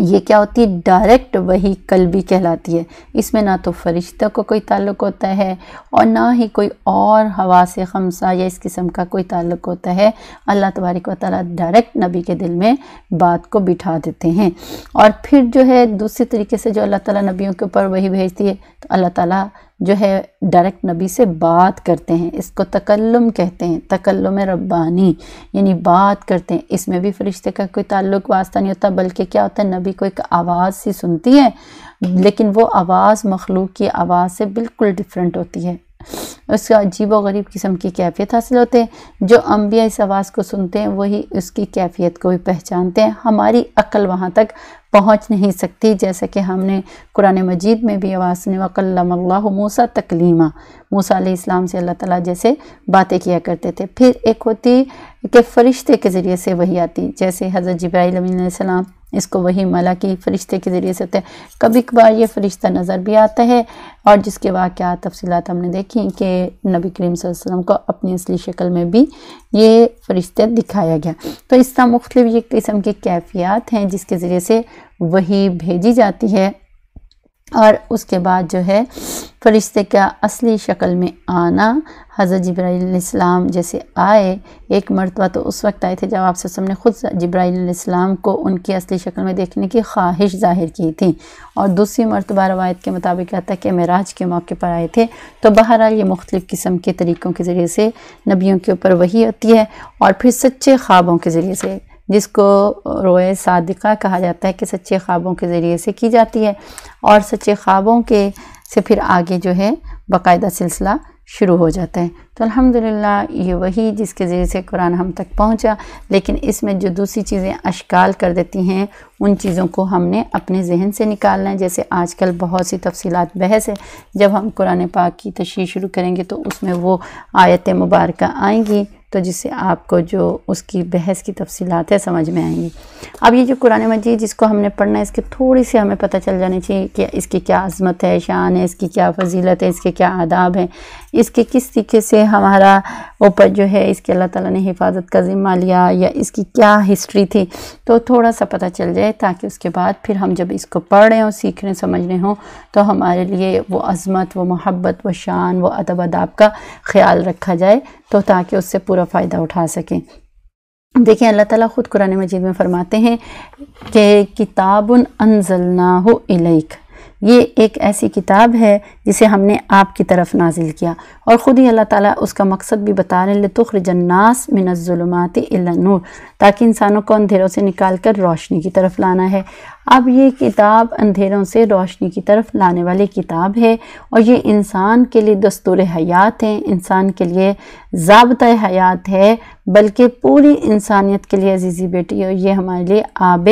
Speaker 2: ये क्या होती है डायरेक्ट वही कल भी कहलाती है इसमें ना तो फ़रिश्ता को कोई ताल्लुक़ होता है और ना ही कोई और हवा से खमसा या इस किस्म का कोई ताल्लुक़ होता है अल्लाह तबारक व ताली डायरेक्ट नबी के दिल में बात को बिठा देते हैं और फिर जो है दूसरे तरीके से जो अल्लाह ताली नबियों के ऊपर वही भेजती है तो अल्लाह ताली जो है डायरेक्ट नबी से बात करते हैं इसको तकल्लम कहते हैं तकल्लम रब्बानी यानी बात करते हैं इसमें भी फरिश्ते का कोई ताल्लुक वास्ता नहीं होता बल्कि क्या होता है नबी को एक आवाज़ सी सुनती है लेकिन वो आवाज़ मखलूक की आवाज़ से बिल्कुल डिफरेंट होती है उसके अजीब व गरीब किस्म की कैफियत हासिल होते हैं जो अम्बिया इस आवाज़ को सुनते हैं वही उसकी कैफियत को भी पहचानते हैं हमारी अक्ल वहाँ तक पहुँच नहीं सकती जैसे कि हमने कुरान मजीद में भी आवाज़ सुनी वकल्ला मूसा तकलीमा मूसा इस्लाम से अल्लाह ताला जैसे बातें किया करते थे फिर एक होती कि फ़रिश्ते के ज़रिए से वही आती जैसे हज़रत जब्राईसम इसको वही मला के फ़रिश्ते के ज़रिए से होते हैं कभी कभार ये फ़रिश्ता नज़र भी आता है और जिसके वाक़ तफसीत हमने देखी कि नबी करीम वसल्लम को अपनी असली शक्ल में भी ये फ़रिश्ते दिखाया गया तो इस तरह मुख्तलिफ़ ये किस्म के कैफियात हैं जिसके ज़रिए से वही भेजी जाती है और उसके बाद जो है फरिश्ते का असली शक्ल में आना हज़रत जब्राईसम जैसे आए एक मरतबा तो उस वक्त आए थे जब आप ने ख़ुद जब्राईसम को उनकी असली शक्ल में देखने की ख्वाहिश ज़ाहिर की थी और दूसरी मरतबा रवायत के मुताबिक आता है कि मराज के मौके पर आए थे तो बहरहाल ये मुख्तफ़ किस्म के तरीक़ों के ज़रिए से नबियों के ऊपर वही होती है और फिर सच्चे ख्वाबों के ज़रिए से जिसको रोए सादिका कहा जाता है कि सच्चे ख्वाबों के ज़रिए से की जाती है और सच्चे ख्वाबों के से फिर आगे जो है बाकायदा सिलसिला शुरू हो जाता है तो अल्हम्दुलिल्लाह ये वही जिसके ज़रिए से कुरान हम तक पहुंचा लेकिन इसमें जो दूसरी चीज़ें अशकाल कर देती हैं उन चीज़ों को हमने अपने जहन से निकालना है जैसे आजकल बहुत सी तफसीलात बहस है जब हम कुरान पाक की तशरी शुरू करेंगे तो उसमें वो आयत मुबारक आएँगी तो जिससे आपको जो उसकी बहस की तफसीत है समझ में आएंगी अब ये जो कुरान मजीद जिसको हमने पढ़ना है इसके थोड़ी सी हमें पता चल जानी चाहिए कि इसकी क्या अजमत है शान है इसकी क्या फजीलत है इसके क्या आदाब हैं इसके किस तरीके से हमारा ऊपर जो है इसके अल्लाह ताला ने हिफाजत का ज़िम्मा लिया या इसकी क्या हिस्ट्री थी तो थोड़ा सा पता चल जाए ताकि उसके बाद फिर हम जब इसको पढ़ रहे हों सीख रहे समझ रहे हों तो हमारे लिए वो अजमत वो मोहब्बत व शान व अदब अदाब का ख्याल रखा जाए तो ताकि उससे पूरा फ़ायदा उठा सकें देखिए अल्लाह ताला ख़ुद कुरान मजीद में फ़रमाते हैं कि किताबन अनजलना हो इलेक ये एक ऐसी किताब है जिसे हमने आपकी तरफ नाजिल किया और ख़ुद ही अल्लाह ताला उसका मकसद भी बता रहे हैं तुखरजन्नास मिनज़ुलमात नूर ताकि इंसानों को अंधेरों से निकाल कर रोशनी की तरफ लाना है अब ये किताब अंधेरों से रोशनी की तरफ लाने वाली किताब है और ये इंसान के लिए दस्तूर हयात है इंसान के लिए ज़बत हयात है बल्कि पूरी इंसानियत के लिए अजीज़ी बेटी और ये हमारे लिए आब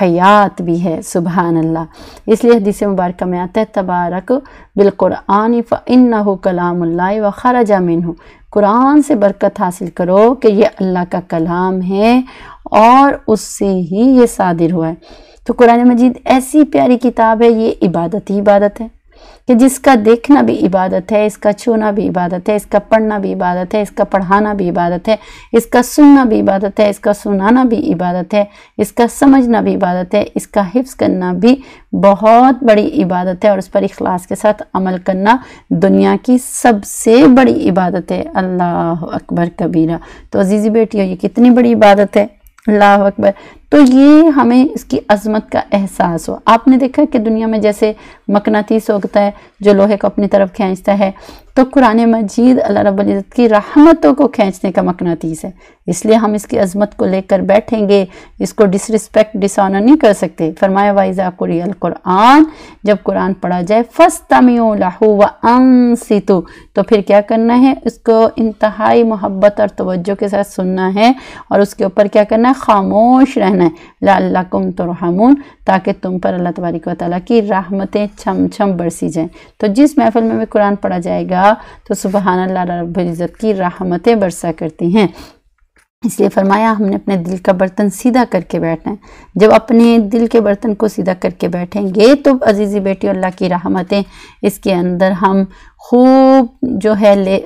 Speaker 2: हयात भी है सुबहान अल्लाह इसलिए हदीस मुबारक में आता है तबारक बिलकुरान फ़िन हो कलाम व खराजा जामिन हो कुरान से बरकत हासिल करो कि यह अल्लाह का कलाम है और उससे ही ये शादिर हुआ है तो कुरान मजीद ऐसी प्यारी किताब है ये इबादत ही इबादत है कि जिसका देखना भी इबादत है इसका छूना भी इबादत है इसका पढ़ना भी इबादत है इसका पढ़ाना भी इबादत है इसका सुनना भी इबादत है इसका सुनाना भी इबादत है इसका समझना भी इबादत है इसका हिफ्स करना भी बहुत बड़ी इबादत है और उस पर इखलास के साथ अमल करना दुनिया की सबसे बड़ी इबादत है अल्लाह अकबर कबीरा तो अजीज़ी बेटियों ये कितनी बड़ी इबादत है अल्लाह अकबर तो ये हमें इसकी अजमत का एहसास हो आपने देखा कि दुनिया में जैसे मकनातीस होता है जो लोहे को अपनी तरफ खींचता है तो कुरान मजीद अल्लाह रब की रहमतों को खींचने का मकनातीस है इसलिए हम इसकी अजमत को लेकर बैठेंगे इसको डिसरिस्पेक्ट डिसऑनर नहीं कर सकते फरमाया वाइज़ा कुरियल कुरान जब कुरान पढ़ा जाए फस्तमियो लाहू व अंसितु तो फिर क्या करना है उसको इंतहाई मोहब्बत और तवज्जो के साथ सुनना है और उसके ऊपर क्या करना है खामोश रहना करना है लाकुम तुरहमून ताकि तुम पर अल्लाह तबारक वाली की रहमतें छम छम बरसी जाएँ तो जिस महफिल में भी कुरान पढ़ा जाएगा तो सुबहान रब्ज़त की रहमतें बरसा करती हैं इसलिए फरमाया हमने अपने दिल का बर्तन सीधा करके बैठना है जब अपने दिल के बर्तन को सीधा करके बैठेंगे तो अजीज़ी बेटी अल्लाह की रहमतें इसके अंदर हम खूब जो है ले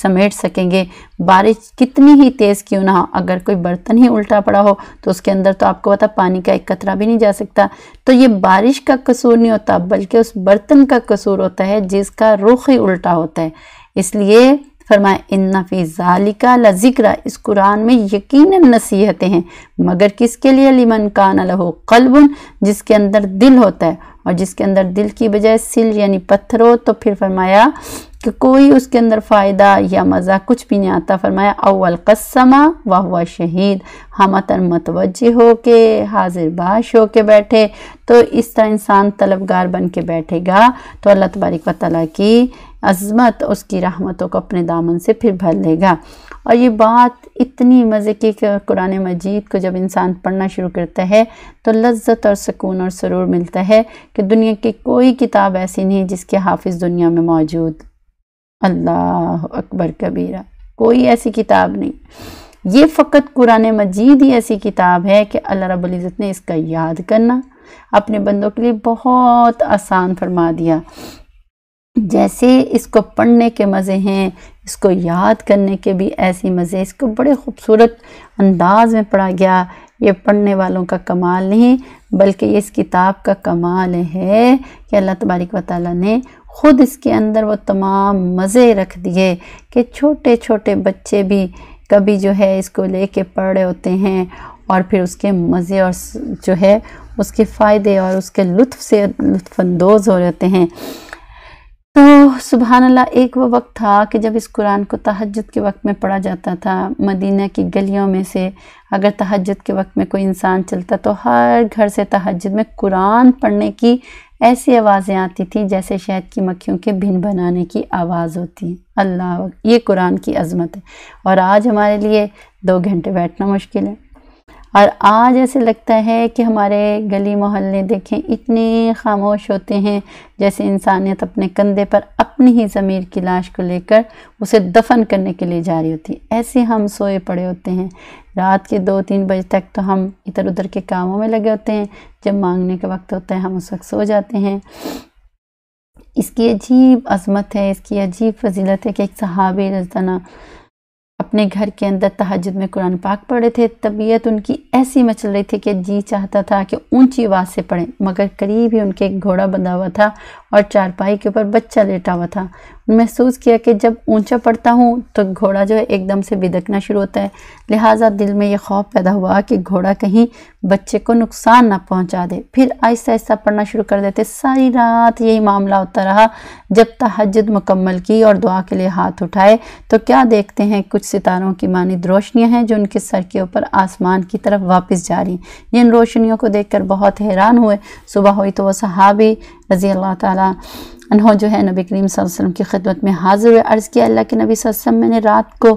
Speaker 2: समेट सकेंगे बारिश कितनी ही तेज़ क्यों ना हो अगर कोई बर्तन ही उल्टा पड़ा हो तो उसके अंदर तो आपको पता पानी का एक कतरा भी नहीं जा सकता तो ये बारिश का कसूर नहीं होता बल्कि उस बर्तन का कसूर होता है जिसका रुख ही उल्टा होता है इसलिए फरमाए इन्ना लजिक्रा इस कुरान में यकीन नसीहतें हैं मगर किसके लिए लिमन कान लहो कल्बन जिसके अंदर दिल होता है और जिसके अंदर दिल की बजाय सिल यानी पत्थर हो तो फिर फरमाया कि कोई उसके अंदर फ़ायदा या मज़ा कुछ भी नहीं आता फरमाया अव्वल कस्समा वाह हुआ शहीद हमतन मतवज हो के हाजिर बाश हो के बैठे तो इस तरह इंसान तलबगार बन के बैठेगा तो अल्लाह तबारक वाली की अजमत उसकी रहमतों को अपने दामन से फिर भर लेगा और ये बात इतनी मज़े की कुरान मजीद को जब इंसान पढ़ना शुरू करता है तो लज्जत और सुकून और सरूर मिलता है कि दुनिया की कोई किताब ऐसी नहीं जिसके हाफिज़ दुनिया में मौजूद अल्लाह अकबर कबीरा कोई ऐसी किताब नहीं ये फ़कत कुरान मजीद ही ऐसी किताब है कि अल्लाह रब्बुल इज़्ज़त ने इसका याद करना अपने बंदों के लिए बहुत आसान फरमा दिया जैसे इसको पढ़ने के मज़े हैं इसको याद करने के भी ऐसे मज़े इसको बड़े खूबसूरत अंदाज में पढ़ा गया ये पढ़ने वालों का कमाल नहीं बल्कि इस किताब का कमाल है कि अल्लाह तबारक वाली ने ख़ुद इसके अंदर वो तमाम मज़े रख दिए कि छोटे छोटे बच्चे भी कभी जो है इसको लेके पढ़ रहे होते हैं और फिर उसके मज़े और जो है उसके फ़ायदे और उसके लुत्फ़ से लुफ़ानंदोज हो रहते हैं सुबहान अल्लाह एक वो वक्त था कि जब इस कुरान को तहजद के वक्त में पढ़ा जाता था मदीना की गलियों में से अगर तहजद के वक्त में कोई इंसान चलता तो हर घर से तहजद में कुरान पढ़ने की ऐसी आवाज़ें आती थी जैसे शहद की मक्खियों के भिन बनाने की आवाज़ होती अल्लाह ये कुरान की अजमत है और आज हमारे लिए दो घंटे बैठना मुश्किल है और आज ऐसे लगता है कि हमारे गली मोहल्ले देखें इतने खामोश होते हैं जैसे इंसानियत अपने कंधे पर अपनी ही ज़मीर की लाश को लेकर उसे दफन करने के लिए जा रही होती है ऐसे हम सोए पड़े होते हैं रात के दो तीन बजे तक तो हम इधर उधर के कामों में लगे होते हैं जब मांगने का वक्त होता है हम उस वक्त सो जाते हैं इसकी अजीब अजमत है इसकी अजीब फजीलत है कि एक सहाबी रजदाना अपने घर के अंदर तहजद में कुरान पाक पढ़े थे तबीयत उनकी ऐसी मचल रही थी कि जी चाहता था कि ऊंची आवाज़ से पढ़ें मगर करीब ही उनके एक घोड़ा बंधा हुआ था और चारपाई के ऊपर बच्चा लेटा हुआ था महसूस किया कि जब ऊंचा पड़ता हूँ तो घोड़ा जो है एकदम से बिदकना शुरू होता है लिहाजा दिल में यह खौफ पैदा हुआ कि घोड़ा कहीं बच्चे को नुकसान ना पहुँचा दे फिर आहिस्ता आहिस्ता पढ़ना शुरू कर देते सारी रात यही मामला होता रहा जब तहजद मुकम्मल की और दुआ के लिए हाथ उठाए तो क्या देखते हैं कुछ सितारों की मानद रोशनियाँ हैं जो उनके सर के ऊपर आसमान की तरफ वापस जा रही इन रोशनियों को कर बहुत हैरान हुए सुबह हुई तो वह सहाबी रज़ी अल्लाह ताली अनहो जो है नबी करीम वसल्लम की खिदमत में हाज़िर हुए अर्ज़ किया अल्लाह के नबी वसल्लम मैंने रात को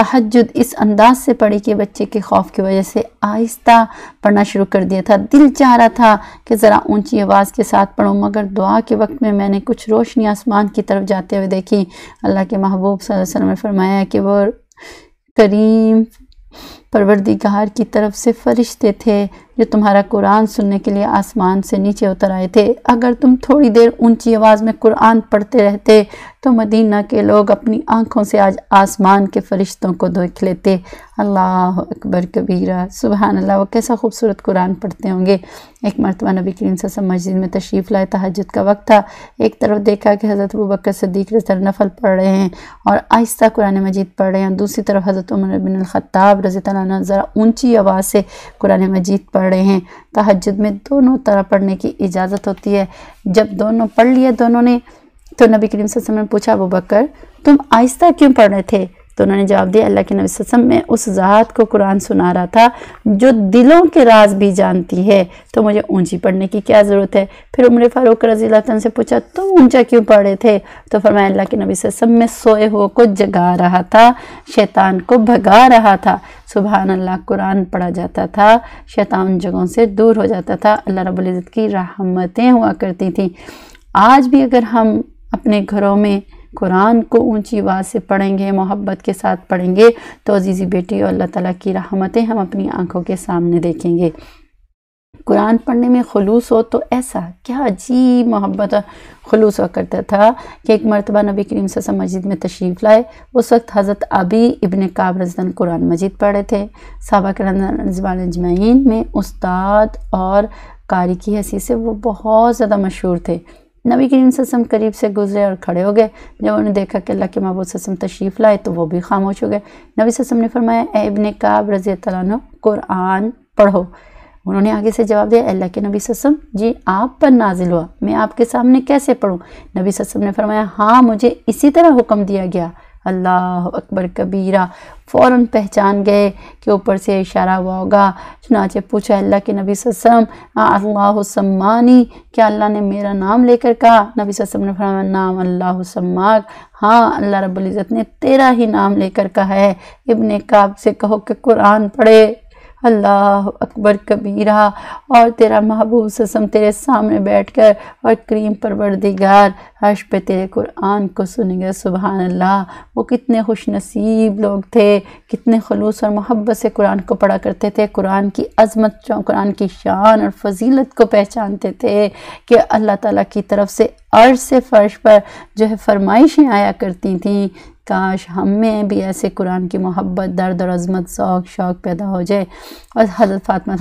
Speaker 2: तहजद इस अंदाज से पढ़ी कि बच्चे के खौफ की वजह से आहिस्ता पढ़ना शुरू कर दिया था दिल चाह रहा था कि ज़रा ऊंची आवाज़ के साथ पढ़ूँ मगर दुआ के वक्त में मैंने कुछ रोशनी आसमान की तरफ जाते हुए देखी अल्लाह के महबूब वसल्लम ने फरमाया कि वो करीम परवरदिगार की तरफ से फरिश्ते थे जो तुम्हारा कुरान सुनने के लिए आसमान से नीचे उतर आए थे अगर तुम थोड़ी देर ऊंची आवाज़ में कुरान पढ़ते रहते तो मदीना के लोग अपनी आंखों से आज आसमान के फरिश्तों को देख लेते अल्लाह अकबर कबीरा सुबह अल्लाह वो कैसा खूबसूरत कुरान पढ़ते होंगे एक मरतबा नबी करीम सा मस्जिद में तशरीफ़ लाए तहजद का वक्त था एक तरफ देखा कि हज़रत वबकर सदीक रजर नफल पढ़ रहे हैं और आहिस्ता कुरान मजीद पढ़ रहे हैं दूसरी तरफ हज़रत उमर बिन रजी मौलाना ज़रा ऊंची आवाज़ से कुरान मजीद पढ़ रहे हैं तहजद में दोनों तरह पढ़ने की इजाज़त होती है जब दोनों पढ़ लिया दोनों ने तो नबी करीम से पूछा अबू बकर तुम आहिस्ता क्यों पढ़ रहे थे तो उन्होंने जवाब दिया अल्लाह के नबी वसम मैं उस ज़ात को कुरान सुना रहा था जो दिलों के राज भी जानती है तो मुझे ऊंची पढ़ने की क्या ज़रूरत है फिर उम्र फ़ारूक रजी से पूछा तुम तो ऊंचा क्यों पढ़े थे तो फरमाया अल्लाह के नबी वसम मैं सोए हुए को जगा रहा था शैतान को भगा रहा था सुबहान अल्लाह कुरान पढ़ा जाता था शैतान जगहों से दूर हो जाता था अल्लाह रब्ज़त की रहमतें हुआ करती थी आज भी अगर हम अपने घरों में कुरान को ऊंची आवाज़ से पढ़ेंगे मोहब्बत के साथ पढ़ेंगे तो अजीज़ी बेटी और अल्लाह ताला की रहमतें हम अपनी आंखों के सामने देखेंगे कुरान पढ़ने में खलूस हो तो ऐसा क्या अजीब मोहब्बत खलूस हुआ करता था कि एक मरतबा नबी करीम से मस्जिद में तशरीफ़ लाए उस वक्त हज़रत अबी इबन काब रजदन कुरान मजीद पढ़े थे सबक रजबान अजमैन में उस्ताद और कारी की हैसियत से वो बहुत ज़्यादा मशहूर थे नबी करीम ससम करीब से गुजरे और खड़े हो गए जब उन्होंने देखा कि अल्लाह के महबूब ससम तशरीफ़ लाए तो वो भी खामोश हो गए नबी ससम ने फरमाया इबन काब रज़ी तैन कुरान पढ़ो उन्होंने आगे से जवाब दिया अल्लाह के नबी ससम जी आप पर नाजिल हुआ मैं आपके सामने कैसे पढ़ूँ नबी ससम ने फरमाया हाँ मुझे इसी तरह हुक्म दिया गया अल्लाह अकबर कबीरा फ़ौर पहचान गए कि ऊपर से इशारा हुआ होगा चुनाचे पूछा अल्लाह के नबी वसम अल्लाहमानी क्या अल्लाह ने मेरा नाम लेकर कहा नबी वसम ने फरमाया नाम अल्लाहमाक हाँ अल्लाह रब्ज़त ने तेरा ही नाम लेकर कहा है इबन काब से कहो कि कुरान पढ़े अल्लाह अकबर कबीरा और तेरा महबूब ससम तेरे सामने बैठकर और करीम परवरदिगार हर्ष पे तेरे कुरान को सुनेंगे सुबह अल्लाह वो कितने खुश नसीब लोग थे कितने खलूस और मोहब्बत से कुरान को पढ़ा करते थे कुरान की अजमत कुरान की शान और फजीलत को पहचानते थे कि अल्लाह ताला की तरफ से अर्श से फ़र्श पर जो है फरमाइशें आया करती थी काश हम में भी ऐसे कुरान की मोहब्बत दर्द और अजमत शौक शौक पैदा हो जाए और हज़रत फातमा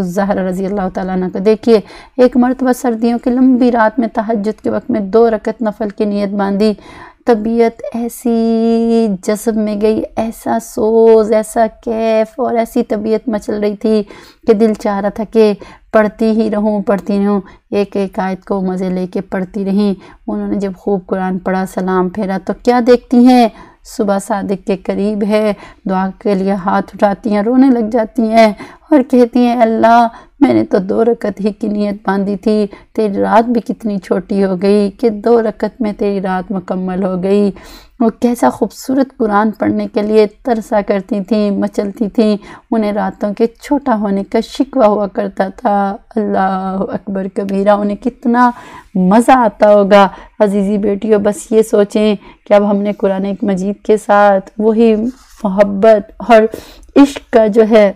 Speaker 2: जहर रज़ी अल्लाह ताली को देखिए एक मरतबा सर्दियों की लंबी रात में तहजद के वक्त में दो रकत नफल की नीयत बांधी तबीयत ऐसी जज्ब में गई ऐसा सोज ऐसा कैफ और ऐसी तबीयत मचल रही थी कि दिल चाह रहा था कि पढ़ती ही रहूं पढ़ती रहूँ एक एक आयत को मज़े लेके पढ़ती रहीं उन्होंने जब खूब कुरान पढ़ा सलाम फेरा तो क्या देखती हैं सुबह सादिक के करीब है दुआ के लिए हाथ उठाती हैं रोने लग जाती हैं और कहती हैं अल्लाह मैंने तो दो रकत ही की नीयत बांधी थी तेरी रात भी कितनी छोटी हो गई कि दो रकत में तेरी रात मुकम्मल हो गई वो कैसा खूबसूरत कुरान पढ़ने के लिए तरसा करती थी मचलती थी उन्हें रातों के छोटा होने का शिकवा हुआ करता था अल्लाह अकबर कबीरा उन्हें कितना मज़ा आता होगा अजीज़ी बेटियों बस ये सोचें कि अब हमने कुरान मजीद के साथ वही मोहब्बत और इश्क का जो है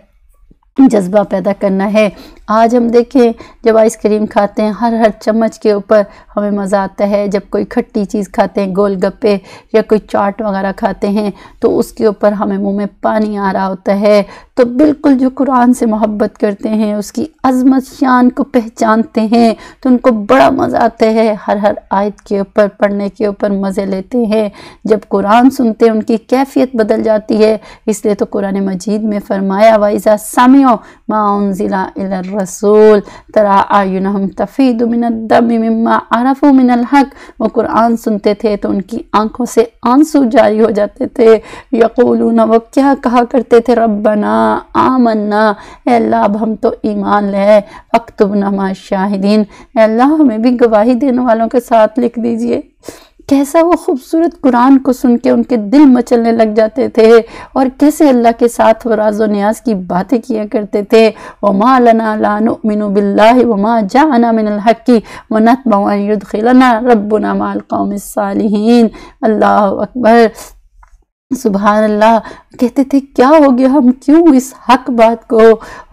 Speaker 2: जज्बा पैदा करना है आज हम देखें जब आइसक्रीम खाते हैं हर हर चम्मच के ऊपर हमें मज़ा आता है जब कोई खट्टी चीज़ खाते हैं गोल गप्पे या कोई चाट वगैरह खाते हैं तो उसके ऊपर हमें मुंह में पानी आ रहा होता है तो बिल्कुल जो कुरान से मोहब्बत करते हैं उसकी अजमत शान को पहचानते हैं तो उनको बड़ा मज़ा आता है हर हर आयत के ऊपर पढ़ने के ऊपर मज़े लेते हैं जब कुरान सुनते हैं उनकी कैफियत बदल जाती है इसलिए तो कुरान मजीद में फरमाया वाइज़ा सामियो माउन ज़िला रसूल तरा आयुनहम तफ़ीद मिनदम मम्मा आरफ़ मिनल हक वो कुरान सुनते थे तो उनकी आंखों से आंसू जारी हो जाते थे यकूलून वो क्या कहा करते थे रबना आमन्ना अल्लाह अब हम तो ईमान ले अक्तुब नमा शाहिदीन अल्लाह हमें भी गवाही देने वालों के साथ लिख दीजिए कैसा वो खूबसूरत कुरान को सुन के उनके दिल मचलने लग जाते थे और कैसे अल्लाह के साथ वो राजो न्याज की बातें किया करते थे वमा लना लानो बिल्ला वमा जाना मिनल हक़ी वनत बवायुदना रबना माल कौम सालहीन अल्लाह अकबर सुबहान अल्लाह कहते थे क्या हो गया हम क्यों इस हक बात को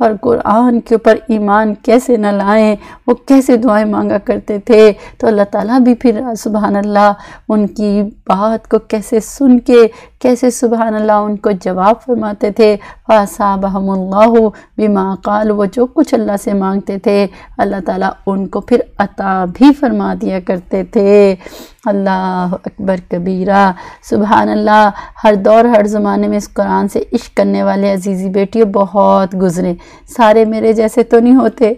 Speaker 2: और कुरान के ऊपर ईमान कैसे न लाएं वो कैसे दुआएं मांगा करते थे तो अल्लाह ताला भी फिर सुबहान अल्लाह उनकी बात को कैसे सुन के कैसे सुबहान अल्लाह उनको जवाब फरमाते थे फ़ासाबहमल्ला बिमा काल वो जो कुछ अल्लाह से मांगते थे अल्लाह ताला उनको फिर अता भी फरमा दिया करते थे अल्लाह अकबर कबीरा सुबहान अल्लाह हर दौर हर ज़माने में इस कुरान से इश्क करने वाले अजीज़ी बेटियों बहुत गुज़रे सारे मेरे जैसे तो नहीं होते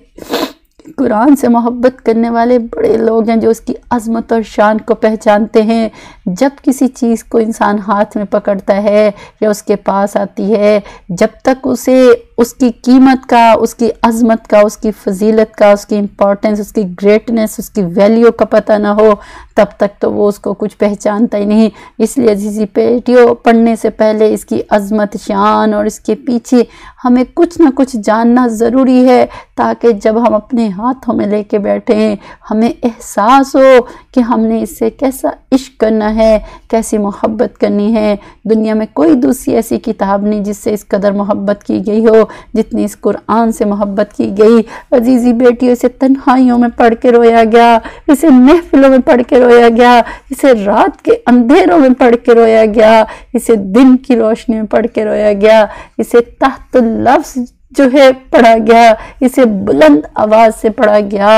Speaker 2: कुरान से मोहब्बत करने वाले बड़े लोग हैं जो उसकी अजमत और शान को पहचानते हैं जब किसी चीज़ को इंसान हाथ में पकड़ता है या उसके पास आती है जब तक उसे उसकी कीमत का उसकी अजमत का उसकी फजीलत का उसकी इम्पोर्टेंस उसकी ग्रेटनेस उसकी वैल्यू का पता ना हो तब तक तो वो उसको कुछ पहचानता ही नहीं इसलिए अजीज़ी पेटियो पढ़ने से पहले इसकी अजमत शान और इसके पीछे हमें कुछ ना कुछ जानना ज़रूरी है ताकि जब हम अपने हाथों में लेके बैठें हमें एहसास हो कि हमने इससे कैसा इश्क करना है कैसी मोहब्बत करनी है दुनिया में कोई दूसरी ऐसी किताब नहीं जिससे इस कदर मोहब्बत की गई हो जितनी इस कुरान से मोहब्बत की गई अजीज़ी बेटी इसे तन्हाइयों में पढ़ के रोया गया इसे महफिलों में पढ़ के रोया गया इसे रात के अंधेरों में पढ़ के रोया गया इसे दिन की रोशनी में पढ़ के रोया गया इसे तहत लफ्ज़ जो है पढ़ा गया इसे बुलंद आवाज़ से पढ़ा गया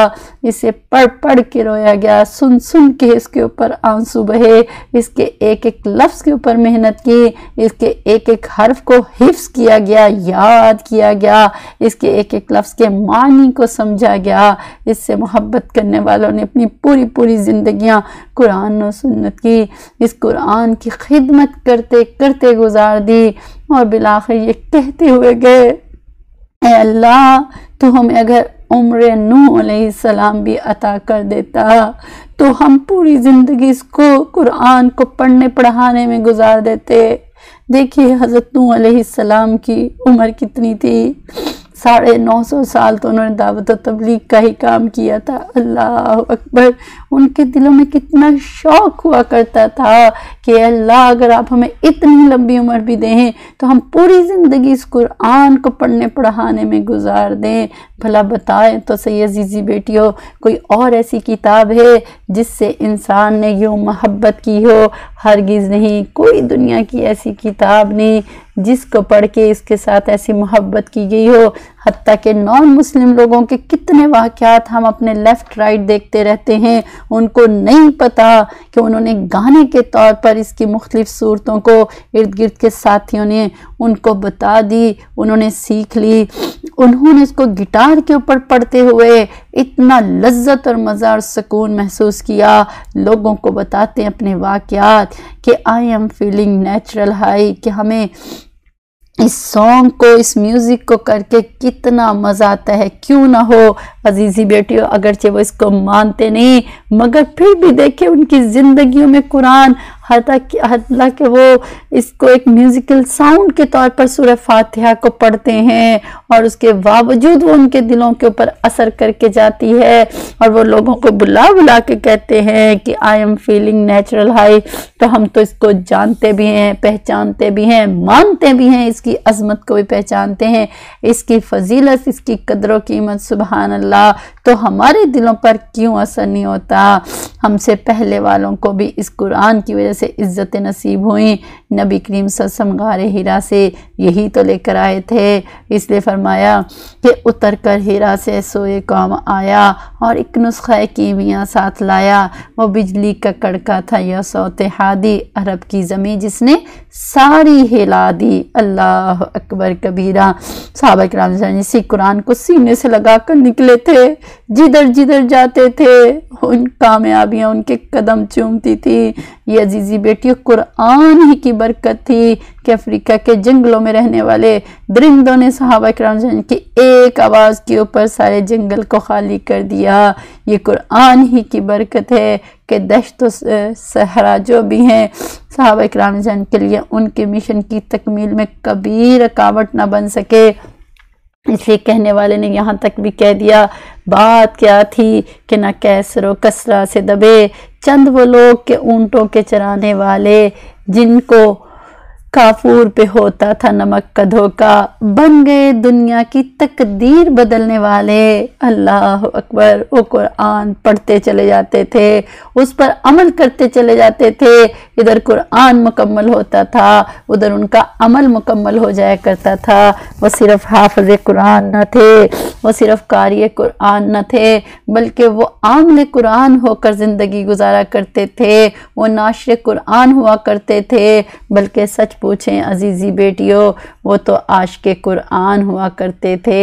Speaker 2: इसे पढ़ पढ़ के रोया गया सुन सुन के इसके ऊपर आंसू बहे इसके एक एक लफ्ज़ के ऊपर मेहनत की इसके एक एक हर्फ को हिफ्स किया गया याद किया गया इसके एक एक लफ्ज़ के मानी को समझा गया इससे मोहब्बत करने वालों ने अपनी पूरी पूरी ज़िंदियाँ कुरान और सुन्नत की इस कुरान की खिदमत करते करते गुजार दी और बिलाखिर ये कहते हुए गए अल्लाह तो हमें अगर उम्र नू सलाम भी अता कर देता तो हम पूरी ज़िंदगी इसको कुरान को पढ़ने पढ़ाने में गुजार देते देखिए हज़रत नू सलाम की उम्र कितनी थी साढ़े नौ सौ साल तो उन्होंने दावत तबलीग का ही काम किया था अल्लाह अकबर उनके दिलों में कितना शौक हुआ करता था कि अल्लाह अगर आप हमें इतनी लंबी उम्र भी दें तो हम पूरी ज़िंदगी इस कुरान को पढ़ने पढ़ाने में गुजार दें भला बताएं तो सही अजीज़ी हो कोई और ऐसी किताब है जिससे इंसान ने यूँ मोहब्बत की हो हरगिज़ नहीं कोई दुनिया की ऐसी किताब नहीं जिसको पढ़ के इसके साथ ऐसी मोहब्बत की गई हो हती के नॉन मुस्लिम लोगों के कितने वाक़ात हम अपने लेफ़्ट राइट देखते रहते हैं उनको नहीं पता कि उन्होंने गाने के तौर पर इसकी मुख्तफ सूरतों को इर्द गिर्द के साथियों ने उनको बता दी उन्होंने सीख ली उन्होंने इसको गिटार के ऊपर पढ़ते हुए इतना लज्जत और मज़ा और सुकून महसूस किया लोगों को बताते हैं अपने वाक़ात कि I am feeling natural high कि हमें इस सॉन्ग को इस म्यूज़िक को करके कितना मज़ा आता है क्यों ना हो अजीज़ी बेटी अगरचे वो इसको मानते नहीं मगर फिर भी देखे उनकी ज़िंदगियों में कुरान हालांकि वो इसको एक म्यूजिकल साउंड के तौर पर सूर्य फातिहा को पढ़ते हैं और उसके बावजूद वो उनके दिलों के ऊपर असर करके जाती है और वो लोगों को बुला बुला के कहते हैं कि I am feeling natural high तो हम तो इसको जानते भी हैं पहचानते भी हैं मानते भी हैं इसकी अजमत को भी पहचानते हैं इसकी फजीलत इसकी कदर कीमत सुबहान अल्लाह तो हमारे दिलों पर क्यों असर नहीं होता हमसे पहले वालों को भी इस कुरान की वजह से इज़्ज़त नसीब हुई नबी करीम ससम गार हीरा से यही तो लेकर आए थे इसलिए फरमाया कि उतर कर हीरा से सोए काम आया और एक नुस्खा कीमिया साथ लाया वो बिजली का कड़का था यह सौतहादी अरब की जमी जिसने सारी हिला दी अल्लाह अकबर कबीरा सबक राम इसी कुरान को सीने से लगा कर निकले थे जिधर जिधर जाते थे उन कामयाबियाँ उनके कदम चूमती थी ये अजीज़ी बेटियों कुरान ही की बरकत थी कि अफ्रीका के जंगलों में रहने वाले दरिंदों ने सहाबा कराम की एक आवाज़ के ऊपर सारे जंगल को खाली कर दिया किया ये कुरान ही की बरकत है कि दशत सहरा जो भी हैं साहब इक्राम के लिए उनके मिशन की तकमील में कभी रकावट ना बन सके इसलिए कहने वाले ने यहाँ तक भी कह दिया बात क्या थी कि ना कैसरो कसरा से दबे चंद वो लोग के ऊँटों के चराने वाले जिनको काफूर पे होता था नमक का धोखा बन गए दुनिया की तकदीर बदलने वाले अल्लाह अकबर वो कुरान पढ़ते चले जाते थे उस पर अमल करते चले जाते थे इधर कुरान मुकम्मल होता था उधर उनका अमल मुकम्मल हो जाया करता था वो सिर्फ हाफज कुरान न थे वो सिर्फ कारी कुरान न थे बल्कि वो आमल कुरान होकर ज़िंदगी गुजारा करते थे वो नाशर कुरान हुआ करते थे बल्कि सच पूछें अजीज़ी बेटियों वो तो आश के कुरान हुआ करते थे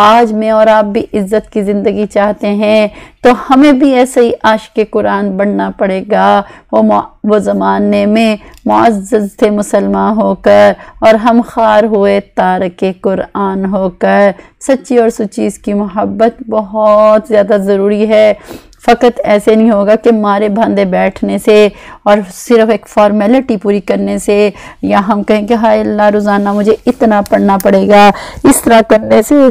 Speaker 2: आज मैं और आप भी इज़्ज़त की ज़िंदगी चाहते हैं तो हमें भी ऐसे ही आश के कुरान बनना पड़ेगा वो वो ज़माने में मज्ज थे मुसलमान होकर और हम खार हुए तार के कुरान होकर सच्ची और सुची इसकी मोहब्बत बहुत ज़्यादा ज़रूरी है फ़कत ऐसे नहीं होगा कि मारे बांधे बैठने से और सिर्फ एक फॉर्मेलिटी पूरी करने से या हम कहें कि हाय अल्लाह रोज़ाना मुझे इतना पढ़ना पड़ेगा इस तरह करने से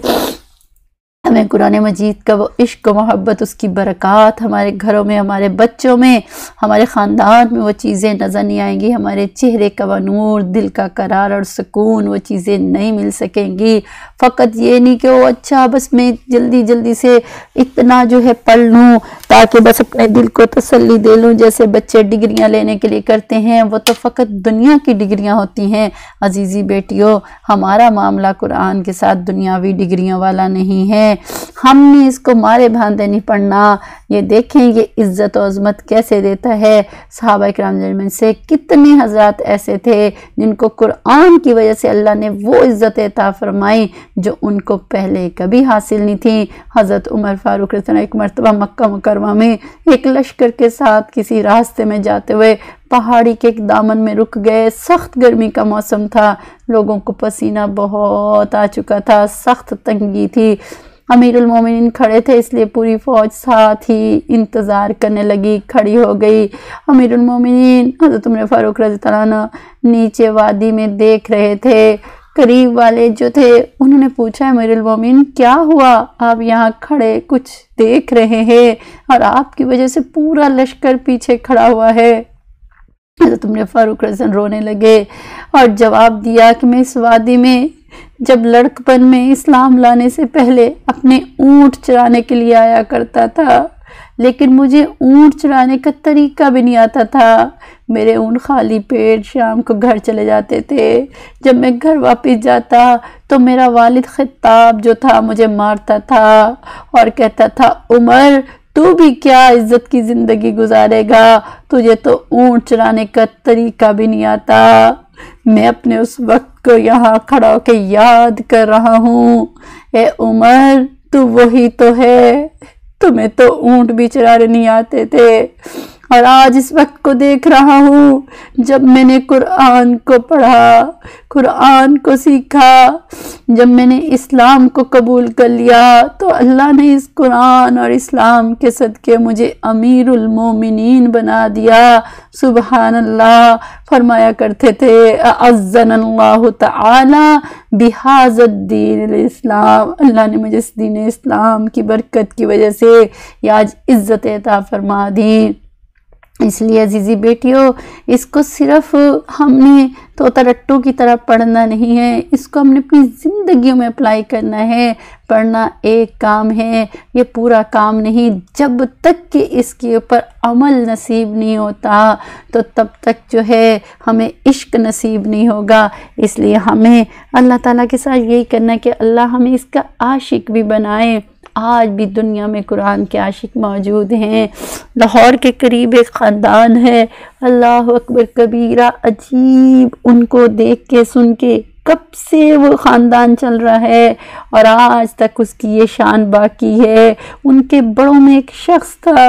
Speaker 2: हमें कुरान मजीद का वो इश्क मोहब्बत उसकी बरक़ात हमारे घरों में हमारे बच्चों में हमारे ख़ानदान में वो चीज़ें नज़र नहीं आएंगी हमारे चेहरे का वनूर दिल का करार और सुकून वो चीज़ें नहीं मिल सकेंगी फ़कत ये नहीं कि वो अच्छा बस मैं जल्दी जल्दी से इतना जो है पढ़ लूँ ताकि बस अपने दिल को तसली दे लूँ जैसे बच्चे डिग्रियाँ लेने के लिए करते हैं वो तो फ़कत दुनिया की डिग्रियाँ होती हैं अजीज़ी बेटियों हमारा मामला कुरान के साथ दुनियावी डिग्रियों वाला नहीं है हमने इसको मारे भांधे नहीं पढ़ना ये देखेंगे इज़्ज़त और अजमत कैसे देता है सहाबा कराम से कितने हजरात ऐसे थे जिनको कुरान की वजह से अल्लाह ने वो इज़्ज़त ता फरमाई जो उनको पहले कभी हासिल नहीं थी हज़रत उमर फ़ारूक रसना एक मरतबा मक्का मुकरमा में एक लश्कर के साथ किसी रास्ते में जाते हुए पहाड़ी के एक दामन में रुक गए सख्त गर्मी का मौसम था लोगों को पसीना बहुत आ चुका था सख्त तंगी थी अमीरुल मोमिन खड़े थे इसलिए पूरी फौज साथ ही इंतज़ार करने लगी खड़ी हो गई अमीरुल मोमिन हजरत उम्र फ़ारूक रजी नीचे वादी में देख रहे थे करीब वाले जो थे उन्होंने पूछा अमीरुल मोमिन क्या हुआ आप यहाँ खड़े कुछ देख रहे हैं और आपकी वजह से पूरा लश्कर पीछे खड़ा हुआ है तो तुमने फारूक रजन रोने लगे और जवाब दिया कि मैं इस वादी में जब लड़कपन में इस्लाम लाने से पहले अपने ऊँट चराने के लिए आया करता था लेकिन मुझे ऊँट चराने का तरीका भी नहीं आता था मेरे ऊँट खाली पेट शाम को घर चले जाते थे जब मैं घर वापस जाता तो मेरा वालिद खिताब जो था मुझे मारता था और कहता था उमर तू भी क्या इज्जत की ज़िंदगी गुजारेगा तुझे तो ऊँट चराने का तरीका भी नहीं आता मैं अपने उस वक्त को यहाँ खड़ा होकर याद कर रहा हूँ ए उमर तू वही तो है तुम्हें तो ऊंट भी चराने नहीं आते थे और आज इस वक्त को देख रहा हूँ जब मैंने कुरान को पढ़ा कुरान को सीखा जब मैंने इस्लाम को कबूल कर लिया तो अल्लाह ने इस कुरान और इस्लाम के सदक़े मुझे अमीरमिन बना दिया सुबहान अल्लाह फरमाया करते थे अज़न अल्लाह बिहाजत दीन इस्लाम अल्लाह ने मुझे इस दीन इस्लाम की बरकत की वजह से आज इज़्ज़त अता फरमा दी इसलिए अजीज़ी बेटियों इसको सिर्फ हमने तोता रट्टू की तरह पढ़ना नहीं है इसको हमने अपनी ज़िंदगी में अप्लाई करना है पढ़ना एक काम है ये पूरा काम नहीं जब तक कि इसके ऊपर अमल नसीब नहीं होता तो तब तक जो है हमें इश्क नसीब नहीं होगा इसलिए हमें अल्लाह ताला के साथ यही करना है कि अल्लाह हमें इसका आशिक भी बनाए आज भी दुनिया में कुरान के आशिक मौजूद हैं लाहौर के करीब एक ख़ानदान है अल्लाह अकबर कबीरा अजीब उनको देख के सुन के कब से वो ख़ानदान चल रहा है और आज तक उसकी ये शान बाकी है उनके बड़ों में एक शख्स था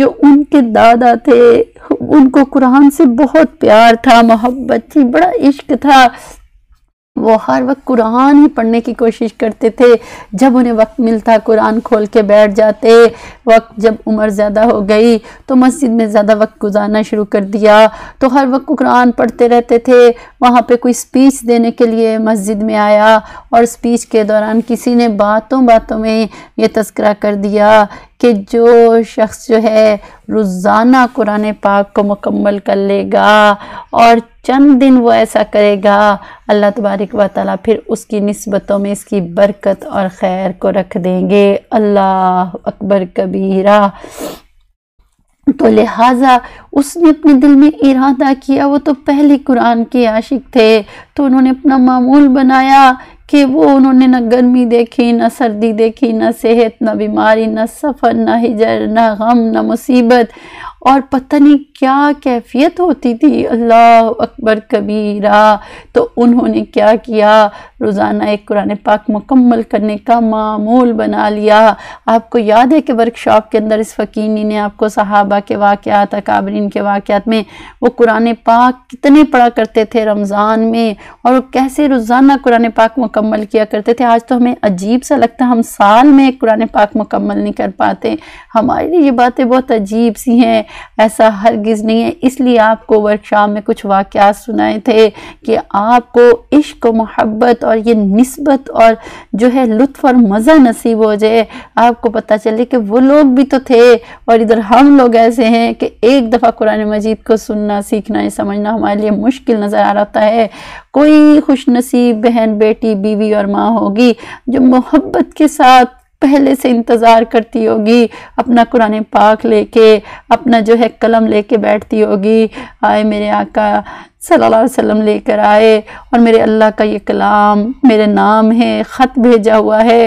Speaker 2: जो उनके दादा थे उनको कुरान से बहुत प्यार था मोहब्बत थी बड़ा इश्क था वो हर वक्त कुरान ही पढ़ने की कोशिश करते थे जब उन्हें वक्त मिलता कुरान खोल के बैठ जाते वक्त जब उम्र ज़्यादा हो गई तो मस्जिद में ज़्यादा वक्त गुजारना शुरू कर दिया तो हर वक्त कुरान पढ़ते रहते थे वहाँ पे कोई स्पीच देने के लिए मस्जिद में आया और स्पीच के दौरान किसी ने बातों बातों में ये तस्करा कर दिया कि जो शख्स जो है रोज़ाना कुरान पाक को मुकम्मल कर लेगा और चंद दिन वो ऐसा करेगा अल्लाह तबारक व ताली फिर उसकी नस्बतों में इसकी बरकत और ख़ैर को रख देंगे अल्लाह अकबर कबीरा तो लिहाजा उसने अपने दिल में इरादा किया वो तो पहले कुरान के आशिक थे तो उन्होंने अपना मामूल बनाया कि वो उन्होंने न गर्मी देखी न सर्दी देखी न सेहत न बीमारी न सफ़र न हिजर न गम न मुसीबत और पता नहीं क्या कैफियत होती थी अल्लाह अकबर कबीरा तो उन्होंने क्या किया रोज़ाना एक कुरान पाक मुकम्मल करने का मामूल बना लिया आपको याद है कि वर्कशॉप के अंदर इस फ़कीनी ने आपको सहाबा के वाक़ात अकाबरीन के वाक़ात में वो कुरान पाक कितने पढ़ा करते थे रमज़ान में और कैसे रोज़ाना कुरान पाक मुकम्मल किया करते थे आज तो हमें अजीब सा लगता है हम साल में एक कुरान पाक मुकम्मल नहीं कर पाते हमारे लिए ये बातें बहुत अजीब सी हैं ऐसा हरगिज़ नहीं है इसलिए आपको वर्कशॉप में कुछ वाक़ सुनाए थे कि आपको इश्क मोहब्बत और ये नस्बत और जो है लुत्फ़ और मज़ा नसीब हो जाए आपको पता चले कि वो लोग भी तो थे और इधर हम लोग ऐसे हैं कि एक दफ़ा कुरान मजीद को सुनना सीखना समझना हमारे लिए मुश्किल नज़र आ रहा है कोई खुश नसीब बहन बेटी भी बीवी और माँ होगी जो मोहब्बत के साथ पहले से इंतज़ार करती होगी अपना कुरान पाक लेके अपना जो है कलम लेके बैठती होगी आए मेरे आका सल्लल्लाहु अलैहि वसल्लम लेकर आए और मेरे अल्लाह का ये कलाम मेरे नाम है ख़त भेजा हुआ है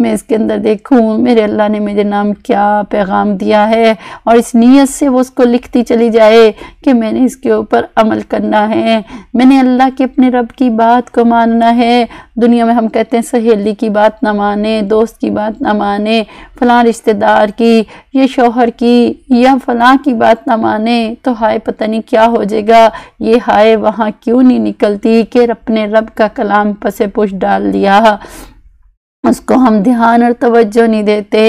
Speaker 2: मैं इसके अंदर देखूँ मेरे अल्लाह ने मेरे नाम क्या पैगाम दिया है और इस नीयत से वो उसको लिखती चली जाए कि मैंने इसके ऊपर अमल करना है मैंने अल्लाह के अपने रब की बात को मानना है दुनिया में हम कहते हैं सहेली की बात ना माने दोस्त की बात ना माने फ़लाँ रिश्तेदार की या शोहर की या फ़लाँ की बात ना माने तो हाय पता नहीं क्या हो जाएगा ये हाय आए वहाँ क्यों नहीं निकलती कि अपने रब का कलाम पसे पुश डाल दिया उसको हम ध्यान और तवज्जो नहीं देते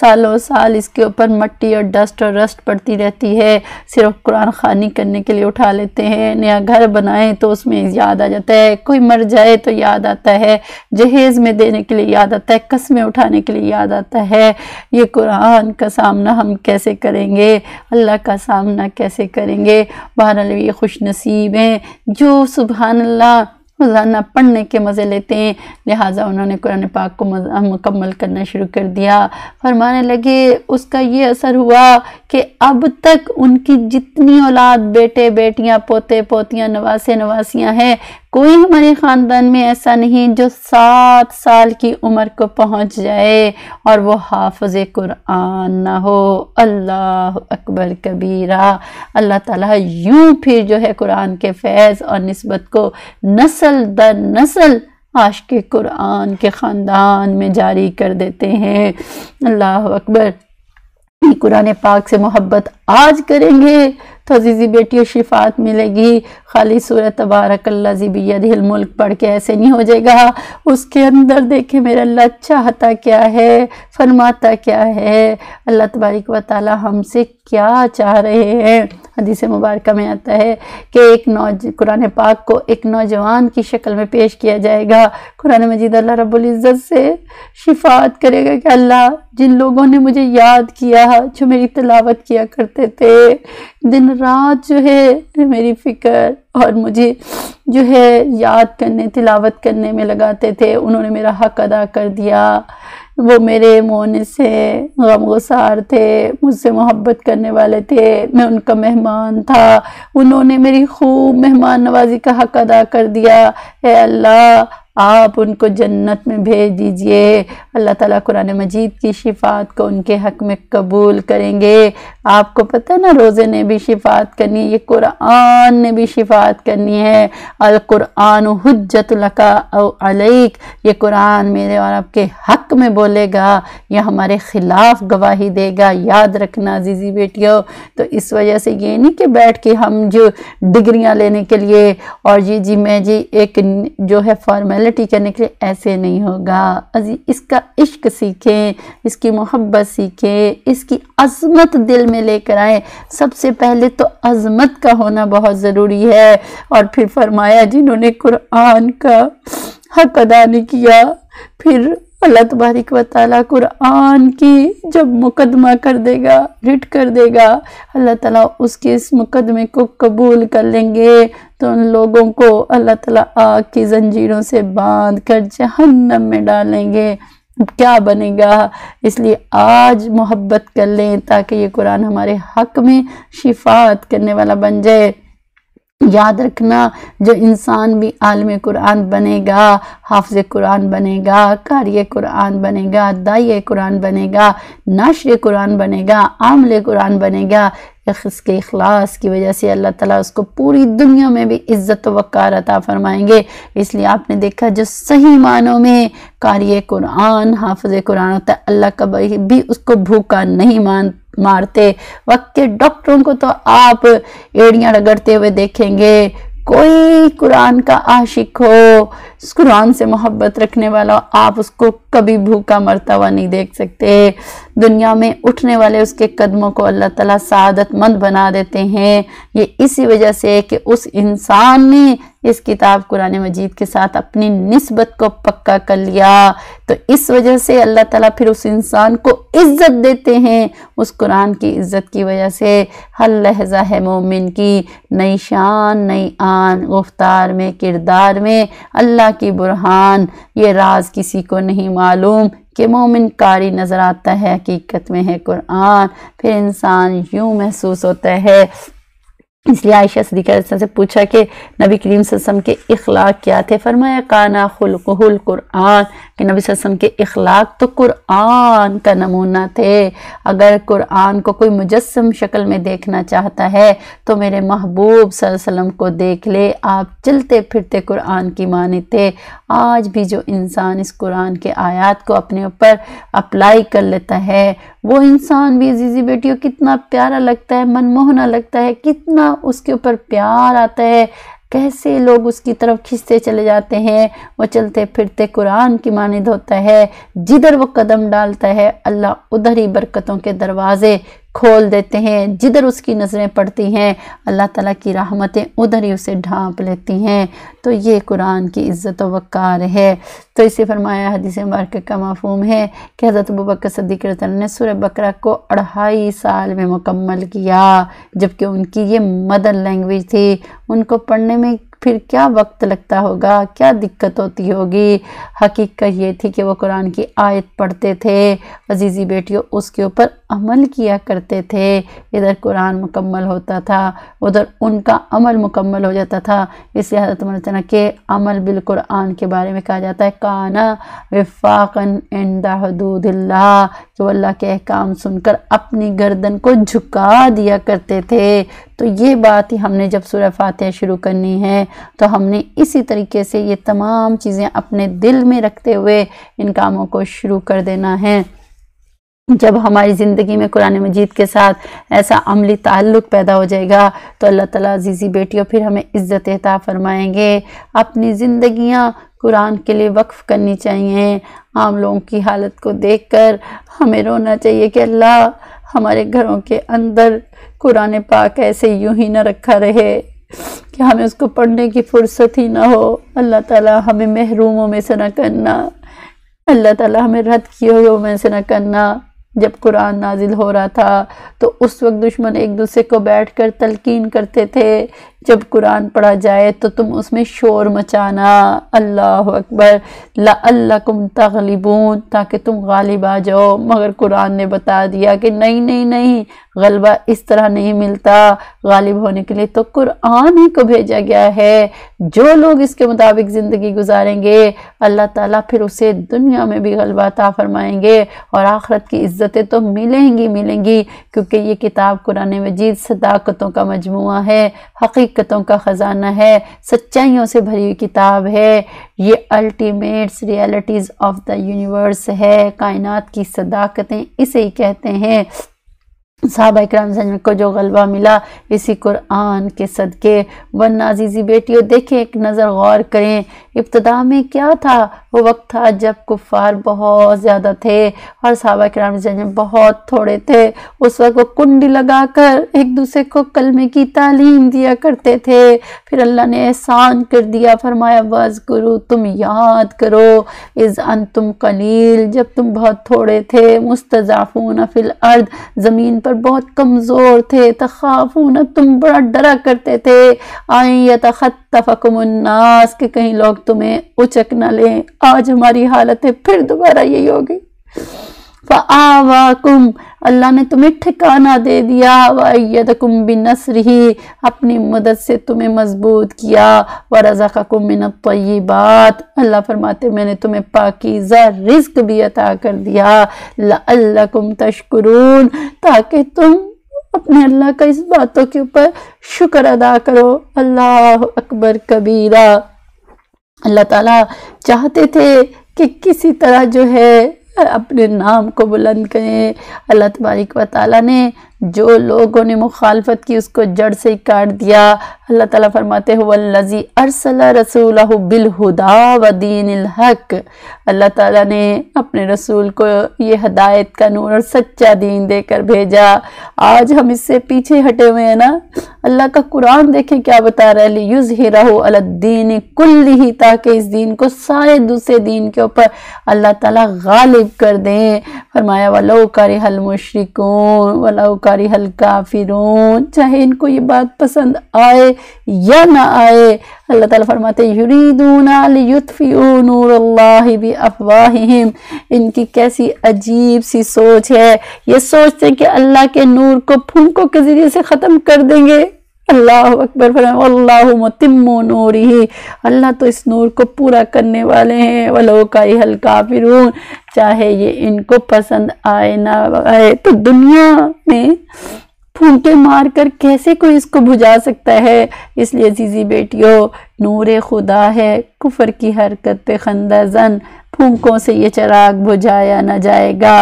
Speaker 2: सालों साल इसके ऊपर मट्टी और डस्ट और रस्ट पड़ती रहती है सिर्फ कुरान खानी करने के लिए उठा लेते हैं नया घर बनाए तो उसमें याद आ जाता है कोई मर जाए तो याद आता है जहेज में देने के लिए याद आता है कस्में उठाने के लिए याद आता है ये कुरान का सामना हम कैसे करेंगे अल्लाह का सामना कैसे करेंगे बहरअल ये खुश नसीब हैं जो सुबहानल्ला रोज़ाना पढ़ने के मज़े लेते हैं लिहाजा उन्होंने कुरान पाक को मुकम्मल करना शुरू कर दिया फरमाने लगे उसका ये असर हुआ कि अब तक उनकी जितनी औलाद बेटे बेटियां पोते पोतियां नवासे नवासियां हैं कोई हमारे ख़ानदान में ऐसा नहीं जो सात साल की उम्र को पहुंच जाए और वो हाफज कुरान ना हो अल्लाह अकबर कबीरा अल्लाह ताला यूं फिर जो है कुरान के फैज़ और नस्बत को नसर नस्ल दर नस्ल आश के कुरान के ख़ानदान में जारी कर देते हैं अल्लाह अकबर कुरान पाक से मोहब्बत आज करेंगे तो अजीज़ी बेटियों शिफात मिलेगी खाली सूरत तबारक ज़िबियदिल मुल्क पढ़ के ऐसे नहीं हो जाएगा उसके अंदर देखे मेरा अल्लाह चाहता क्या है फरमाता क्या है अल्लाह तबारक व ताली हमसे क्या चाह रहे हैं हदीस मुबारक में आता है कि एक नौज कुरान पाक को एक नौजवान की शक्ल में पेश किया जाएगा कुरान मजीद अल्लाह रबुल्ज़त से शिफात करेगा कि अल्लाह जिन लोगों ने मुझे याद किया जो मेरी तलावत किया करते करते थे दिन रात जो है मेरी फ़िक्र और मुझे जो है याद करने तिलावत करने में लगाते थे उन्होंने मेरा हक अदा कर दिया वो मेरे मोन से गम गुसार थे मुझसे मोहब्बत करने वाले थे मैं उनका मेहमान था उन्होंने मेरी खूब मेहमान नवाजी का हक अदा कर दिया है अल्लाह आप उनको जन्नत में भेज दीजिए अल्लाह ताला कुरान मजीद की शिफात को उनके हक में कबूल करेंगे आपको पता है ना रोज़े ने भी शिफात करनी है ये कुरान ने भी शिफात करनी है अल कुरान हजतलका अलैक ये कुरान मेरे और आपके हक में बोलेगा या हमारे ख़िलाफ़ गवाही देगा याद रखना अजीज़ी बेटियों तो इस वजह से ये नहीं कि बैठ के हम जो डिग्रियाँ लेने के लिए और जी जी मैं जी एक जो है फॉर्मल रियलिटी करने के लिए ऐसे नहीं होगा अजी इसका इश्क सीखें इसकी मोहब्बत सीखें इसकी अजमत दिल में लेकर आए सबसे पहले तो अजमत का होना बहुत ज़रूरी है और फिर फरमाया जिन्होंने कुरान का हक अदा नहीं किया फिर अल्लाह तबारक व ताली कुरान की जब मुकदमा कर देगा रिट कर देगा अल्लाह ताला उसके इस मुकदमे को कबूल कर लेंगे तो उन लोगों को अल्लाह ताला आग की जंजीरों से बांध कर जहन्नम में डालेंगे क्या बनेगा इसलिए आज मोहब्बत कर लें ताकि ये कुरान हमारे हक में शिफात करने वाला बन जाए याद रखना जो इंसान भी आलम कुरान बनेगा हाफ़ कुरान बनेगा कारी कुरान बनेगा दाइ कुरान बनेगा नाश कुरान बनेगा आमल कुरान बनेगा इसके अखलास की वजह से अल्लाह ताला उसको पूरी दुनिया में भी इज़्ज़त वक़ार अता फ़रमाएंगे इसलिए आपने देखा जो सही मानों में कारी कुरान हाफ़ कुरान होता है अल्लाह कभी भी उसको भूखा नहीं मानता मारते वक्त के डॉक्टरों को तो आप एड़ियाँ रगड़ते हुए देखेंगे कोई कुरान का आशिक हो कुरान से मोहब्बत रखने वाला आप उसको कभी भूखा मरता हुआ नहीं देख सकते दुनिया में उठने वाले उसके कदमों को अल्लाह ताला सादतमंद बना देते हैं ये इसी वजह से है कि उस इंसान ने इस किताब कुरान मजीद के साथ अपनी नस्बत को पक्का कर लिया तो इस वजह से अल्लाह ताला फिर उस इंसान को इज़्ज़त देते हैं उस कुरान की इज़्ज़त की वजह से हर लहजा है मोमिन की नई शान नई आन गुफ्तार में किरदार में अल्लाह की बुरहान ये राज किसी को नहीं मालूम कि मोमिन कारी नज़र आता है हकीकत में है कुरान फिर इंसान यूँ महसूस होता है इसलिए आयशा सदीक़ा से पूछा कि नबी करीम सस्म के अखलाक क्या थे फरमाया काना खुलकुल कुरान कि नबी सस्म के अखलाक तो कुरान का नमूना थे अगर कुरान को कोई मुजस्म शक्ल में देखना चाहता है तो मेरे महबूब वसम को देख ले आप चलते फिरते कुरान की माने थे आज भी जो इंसान इस कुरान के आयात को अपने ऊपर अप्लाई कर लेता है वो इंसान भी अजीज़ी बेटियों कितना प्यारा लगता है मनमोहना लगता है कितना उसके ऊपर प्यार आता है कैसे लोग उसकी तरफ खींचते चले जाते हैं वो चलते फिरते कुरान की मानद होता है जिधर वो कदम डालता है अल्लाह उधर ही बरकतों के दरवाज़े खोल देते हैं जिधर उसकी नज़रें पड़ती हैं अल्लाह ताला की रहमतें उधर ही उसे ढांप लेती हैं तो ये कुरान की इज़्ज़त वक़ार है तो इसे फरमाया हदीस मुबारक का मफहम है कि हज़रत अबू बकर सदीक ने सुर बकरा को अढ़ाई साल में मुकम्मल किया जबकि उनकी ये मदर लैंग्वेज थी उनको पढ़ने में फिर क्या वक्त लगता होगा क्या दिक्कत होती होगी हकीकत ये थी कि वो कुरान की आयत पढ़ते थे अजीज़ी बेटियों उसके ऊपर अमल किया करते थे इधर कुरान मुकम्मल होता था उधर उनका अमल मुकम्मल हो जाता था इसलिए हजरत मरतना के अमल बिल कुरान के बारे में कहा जाता है काना विफाकन इंदा कि कि अल्लाह के अहकाम सुनकर अपनी गर्दन को झुका दिया करते थे तो ये बात ही हमने जब सूर्य फातह शुरू करनी है तो हमने इसी तरीके से ये तमाम चीज़ें अपने दिल में रखते हुए इन कामों को शुरू कर देना है जब हमारी ज़िंदगी में कुरान मजीद के साथ ऐसा अमली ताल्लुक पैदा हो जाएगा तो अल्लाह ताला अजीज़ी बेटियों फिर हमें इज़्ज़त अता फ़रमाएंगे अपनी ज़िंदियाँ कुरान के लिए वक्फ़ करनी चाहिए आम लोगों की हालत को देखकर हमें रोना चाहिए कि अल्लाह हमारे घरों के अंदर कुरान पाक ऐसे यूं ही ना रखा रहे कि हमें उसको पढ़ने की फ़ुर्सत ही ना हो अल्लाह ताला हमें महरूमों में से ना करना अल्लाह ताला हमें रद्द किए हुए में से ना करना जब कुरान नाजिल हो रहा था तो उस वक्त दुश्मन एक दूसरे को बैठ कर तलकिन करते थे जब कुरान पढ़ा जाए तो तुम उसमें शोर मचाना अल्लाह अकबर ला तगलिबून ताकि तुम गालिब आ जाओ मगर कुरान ने बता दिया कि नहीं नहीं नहीं गलबा इस तरह नहीं मिलता गालिब होने के लिए तो कुरान ही को भेजा गया है जो लोग इसके मुताबिक ज़िंदगी गुजारेंगे अल्लाह ताला फिर उसे दुनिया में भी गलबा ता फरमाएंगे और आखरत की इज्जतें तो मिलेंगी मिलेंगी क्योंकि ये किताब कुरान मजीद सदाकतों का मजमू है हकीक हकीकतों का ख़जाना है सच्चाइयों से भरी हुई किताब है ये ultimates realities of the universe है कायनात की सदाकतें इसे ही कहते हैं साहब इक्राम को जो गलबा मिला इसी कुरान के सदक़े वन अजीज़ी बेटियों देखें एक नज़र गौर करें इब्तदा में क्या था वो वक्त था जब कुफ़ार बहुत ज़्यादा थे और साहबा कराम बहुत थोड़े थे उस वक्त वो कुंडी लगा कर एक दूसरे को कलमे की तालीम दिया करते थे फिर अल्लाह ने एहसान कर दिया फरमाया बस गुरु तुम याद करो इस अन तुम कलील जब तुम बहुत थोड़े थे मुस्तजाफून फिल अर्द ज़मीन पर होकर बहुत कमज़ोर थे न तुम बड़ा डरा करते थे आए तखतफ़कुमन्नास के कहीं लोग तुम्हें उचक न लें आज हमारी हालत है फिर दोबारा यही होगी फ़ावाकुम अल्लाह ने तुम्हें ठिकाना दे दिया वैदकुम बिनसर ही अपनी मदद से तुम्हें मजबूत किया व रज़ाकुम मिन बात अल्लाह फरमाते मैंने तुम्हें पाकिज़ा रिस्क भी अता कर दिया लकुम तशकरून ताकि तुम अपने अल्लाह का इस बातों के ऊपर शुक्र अदा करो अल्लाह अकबर कबीरा अल्लाह ताला चाहते थे कि किसी तरह जो है अपने नाम को बुलंद करें अल्लाह तबारक वाली ने जो लोगों ने मुखालफत की उसको जड़ से काट दिया अल्लाह ताला फरमाते हुजी अरसला रसूल बिल हुदा व दीन हक अल्लाह ताला ने अपने रसूल को ये हदायत का नूर और सच्चा दीन देकर भेजा आज हम इससे पीछे हटे हुए हैं ना अल्लाह का कुरान देखें क्या बता रहा है युज ही रहो अल्दीन कुल्ली ही ताकि इस दीन को सारे दूसरे दीन के ऊपर अल्लाह ताला गालिब कर दें फरमाया वालो कर हल मुशरकूँ कारी हल्का फिरून चाहे इनको ये बात पसंद आए या ना आए अल्लाह ताला फरमाते युरीदूनाफ़ी अफवाहिम इनकी कैसी अजीब सी सोच है ये सोचते हैं कि अल्लाह के नूर को फूंकों के ज़रिए से ख़त्म कर देंगे अल्लाह अकबर फरमाया मतिम नूर ही अल्लाह तो इस नूर को पूरा करने वाले हैं वलो का हल फिर चाहे ये इनको पसंद आए ना आए तो दुनिया में फूके मार कर कैसे कोई इसको बुझा सकता है इसलिए जीजी बेटियों नूर खुदा है कुफर की हरकत खंदा जन फूंकों से ये चराग बुझाया ना जाएगा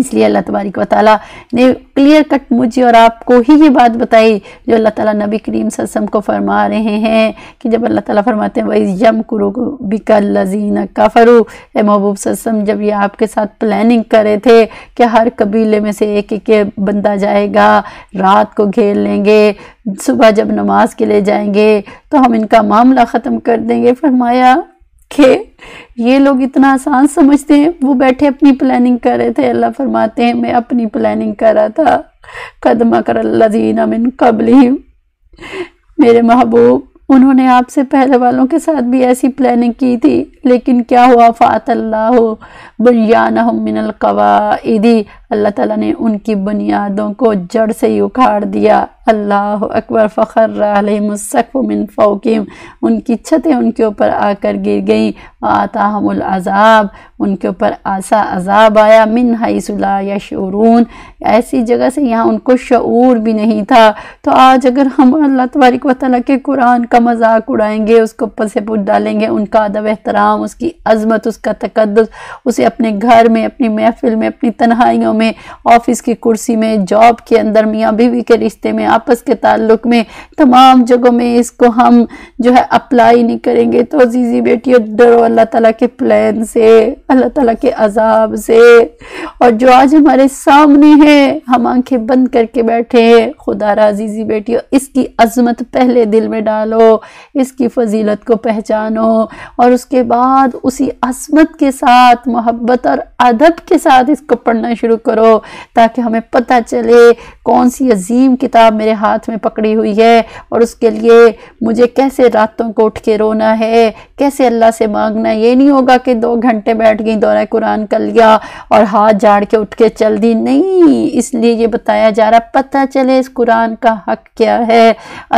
Speaker 2: इसलिए अल्लाह तबारक व ताली ने क्लियर कट मुझे और आपको ही ये बात बताई जो अल्लाह ताला नबी करीम ससम को फरमा रहे हैं कि जब अल्लाह ताला फरमाते हैं वही यम कुरु बिकल लजीन फ़रू ए महबूब ससम जब ये आपके साथ प्लानिंग कर रहे थे कि हर कबीले में से एक एक बंदा जाएगा रात को घेर लेंगे सुबह जब नमाज के लिए जाएंगे तो हम इनका मामला ख़त्म कर देंगे फरमाया के ये लोग इतना आसान समझते हैं वो बैठे अपनी प्लानिंग कर रहे थे अल्लाह फरमाते हैं मैं अपनी प्लानिंग कर रहा था कदम कर अल्लाजीना मिन कबली मेरे महबूब उन्होंने आपसे पहले वालों के साथ भी ऐसी प्लानिंग की थी लेकिन क्या हुआ फ़ात अल्लाह बनियान मिनल कवादी अल्लाह ताला ने उनकी बुनियादों को जड़ से ही उखाड़ दिया अल्लाह अकबर फ़खर मिन फ़ोकीम उनकी छतें उनके ऊपर आकर गिर गईं आताहमुल अज़ाब उनके ऊपर आसा अज़ाब आया मिन हईसला या शरून ऐसी जगह से यहाँ उनको शूर भी नहीं था तो आज अगर हम अल्लाह तबारक वाली के कुरान का मजाक उड़ाएंगे उसको पसेपुट डालेंगे उनका अदब एहतराम मकाम उसकी अजमत उसका तकदस उसे अपने घर में अपनी महफिल में अपनी तन्हाइयों में ऑफिस की कुर्सी में जॉब के अंदर मियाँ बीवी के रिश्ते में आपस के ताल्लुक में तमाम जगहों में इसको हम जो है अप्लाई नहीं करेंगे तो जीजी बेटियों डरो अल्लाह ताला के प्लान से अल्लाह ताला के अजाब से और जो आज हमारे सामने है हम आंखें बंद करके बैठे हैं खुदा राजीजी बेटियों इसकी अजमत पहले दिल में डालो इसकी फजीलत को पहचानो और उसके बाद बाद उसी असमत के साथ मोहब्बत और अदब के साथ इसको पढ़ना शुरू करो ताकि हमें पता चले कौन सी अजीम किताब मेरे हाथ में पकड़ी हुई है और उसके लिए मुझे कैसे रातों को उठ के रोना है कैसे अल्लाह से मांगना ये नहीं होगा कि दो घंटे बैठ गई दौरा कुरान कर लिया और हाथ झाड़ के उठ के चल दी नहीं इसलिए ये बताया जा रहा पता चले इस कुरान का हक क्या है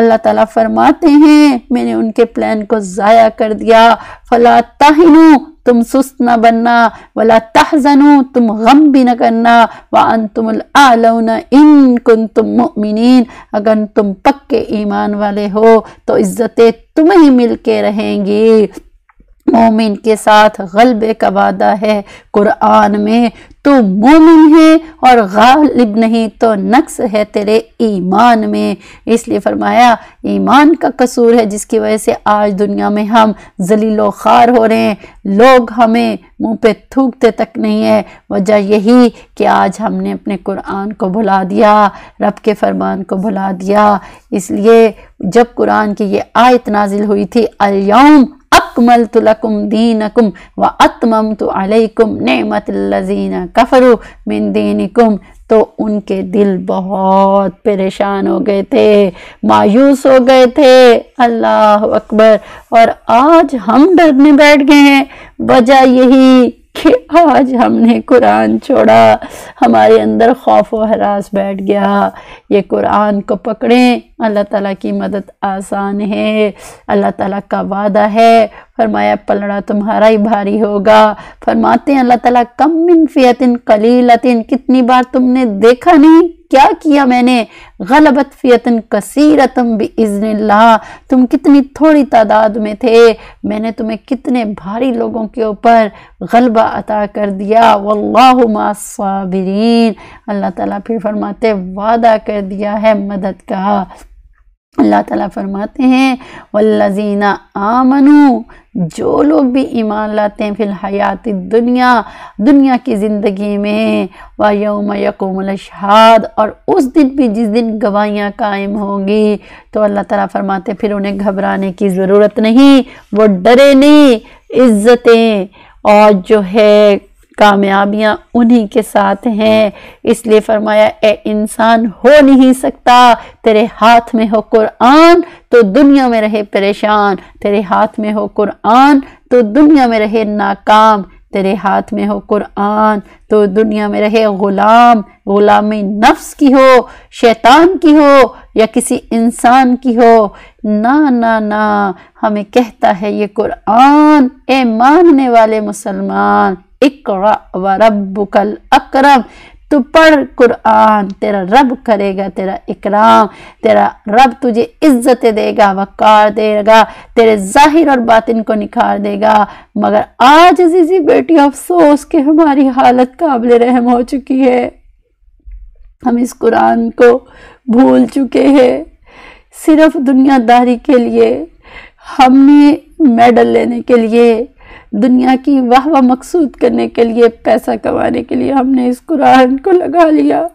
Speaker 2: अल्लाह ताला फरमाते हैं मैंने उनके प्लान को ज़ाया कर दिया फला तहनु तुम सुस्त न बनना वला तहजनु तुम गम भी न करना व अन तुम आलौन इन कुन तुम मिन अगर तुम पक्के ईमान वाले हो तो इज्जतें तुम्हें मिल के रहेंगी मोमिन के साथ गलबे का वादा है कुरान में तो मोमिन है और गालिब नहीं तो नक्स है तेरे ईमान में इसलिए फरमाया ईमान का कसूर है जिसकी वजह से आज दुनिया में हम जलीलो खार हो रहे हैं लोग हमें मुंह पे थूकते तक नहीं है वजह यही कि आज हमने अपने कुरान को भुला दिया रब के फरमान को भुला दिया इसलिए जब कुरान की ये आयत नाजिल हुई थी अब अकमल तुलकुम दीनकुम व अतमम तो अलकुम नमत लजीना मिन दीनकुम तो उनके दिल बहुत परेशान हो गए थे मायूस हो गए थे अल्लाह अकबर और आज हम डरने बैठ गए हैं वजह यही कि आज हमने कुरान छोड़ा हमारे अंदर खौफ व हरास बैठ गया ये कुरान को पकड़ें अल्लाह ताला की मदद आसान है अल्लाह ताला का वादा है फरमाया पलड़ा तुम्हारा ही भारी होगा फरमाते हैं अल्लाह ताला कम मिन फ़ियतिन कलीलतिन कितनी बार तुमने देखा नहीं क्या किया मैंने गलबत फ़ियतन कसीरतम बिजनल्ला तुम कितनी थोड़ी तादाद में थे मैंने तुम्हें कितने भारी लोगों के ऊपर गलबा अता कर दिया वल्लाबिरीन अल्लाह ताला फिर फरमाते वादा कर दिया है मदद का अल्लाह ताला फरमाते हैं वल्लजीना आमनू जो लोग भी ईमान लाते हैं फिल हयात दुनिया दुनिया की ज़िंदगी में व यौम यकूमल शहाद और उस दिन भी जिस दिन गवाहियाँ कायम होंगी तो अल्लाह ताला फरमाते फिर उन्हें घबराने की ज़रूरत नहीं वो डरे नहीं इज़्ज़तें और जो है कामयाबियाँ उन्हीं के साथ हैं इसलिए फरमाया ए इंसान हो नहीं सकता तेरे हाथ में हो कुरान तो दुनिया में रहे परेशान तेरे हाथ में हो कुरान तो दुनिया में रहे नाकाम तेरे हाथ में हो कुरान तो दुनिया में रहे गुलाम गुलामी नफ्स की हो शैतान की हो या किसी इंसान की हो ना ना ना हमें कहता है ये कुरान ए मानने वाले मुसलमान इकरा रब्बुकल अक्रम तू पढ़ कुरान तेरा रब करेगा तेरा इकराम तेरा रब तुझे इज्जत देगा वकार देगा तेरे जाहिर और बातिन को निखार देगा मगर आज अजीजी बेटी अफसोस के हमारी हालत काबिल रहम हो चुकी है हम इस कुरान को भूल चुके हैं सिर्फ दुनियादारी के लिए हमने मेडल लेने के लिए दुनिया की वाह वाह मकसूद करने के लिए पैसा कमाने के लिए हमने इस कुरान को लगा लिया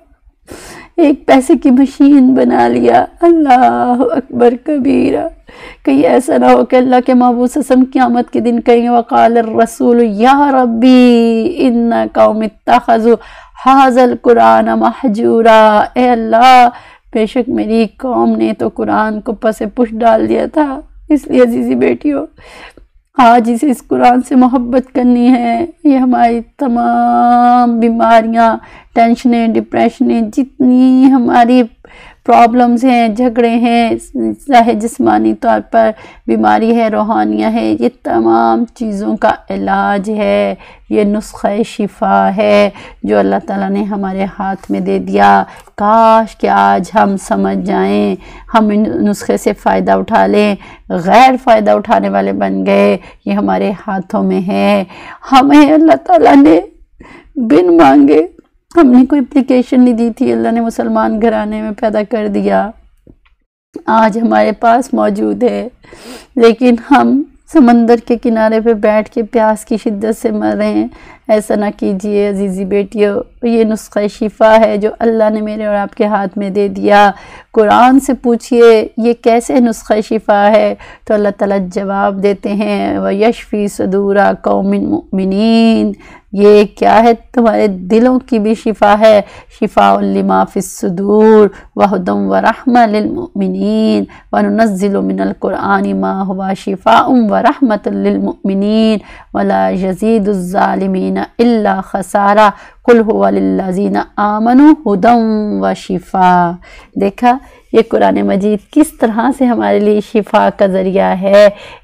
Speaker 2: एक पैसे की मशीन बना लिया अल्लाह अकबर कबीरा कहीं ऐसा ना हो कि अल्लाह के महबूस की क़्यामत के दिन कहीं वकाल रसूल या रबी इन्ना कौम तखज़ु हाजल कुरान महजूरा ए अल्लाह बेशक मेरी कौम ने तो कुरान को पसे पुश डाल दिया था इसलिए अजीज़ी बेटियों आज इसे इस कुरान से मोहब्बत करनी है ये हमारी तमाम बीमारियाँ टेंशनें डिप्रेशनें जितनी हमारी प्रॉब्लम्स हैं झगड़े हैं चाहे जिसमानी तौर पर बीमारी है रूहानियाँ है ये तमाम चीज़ों का इलाज है ये नुस्ख़े शिफा है जो अल्लाह ताला ने हमारे हाथ में दे दिया काश कि आज हम समझ जाएं हम इन नुस्खे से फ़ायदा उठा लें गैर फ़ायदा उठाने वाले बन गए ये हमारे हाथों में है हमें अल्लाह ताला ने बिन मांगे हमने कोई अप्लीकेशन नहीं दी थी अल्लाह ने मुसलमान घराने में पैदा कर दिया आज हमारे पास मौजूद है लेकिन हम समंदर के किनारे पे बैठ के प्यास की शिद्दत से मर रहे हैं ऐसा ना कीजिए अजीज़ी बेटियों ये नुस्खा शिफा है जो अल्लाह ने मेरे और आपके हाथ में दे दिया कुरान से पूछिए ये कैसे नुस्खा शिफा है तो अल्लाह ताला जवाब देते हैं व यशफ़ी सदूरा कौमिन मुमिन ये क्या है तुम्हारे दिलों की भी शिफा है शिफाफ़िसूर वहदम व रहमिन वनज़िलमिनकुरान माँ हुआ शिफा उम व रहमतमिन वला यजीदुलमिन मुमिनीन इल्ला खसारा कुल हुआजीना आमनु हुदम व शिफा देखा ये कुरान मजीद किस तरह से हमारे लिए शिफा का ज़रिया है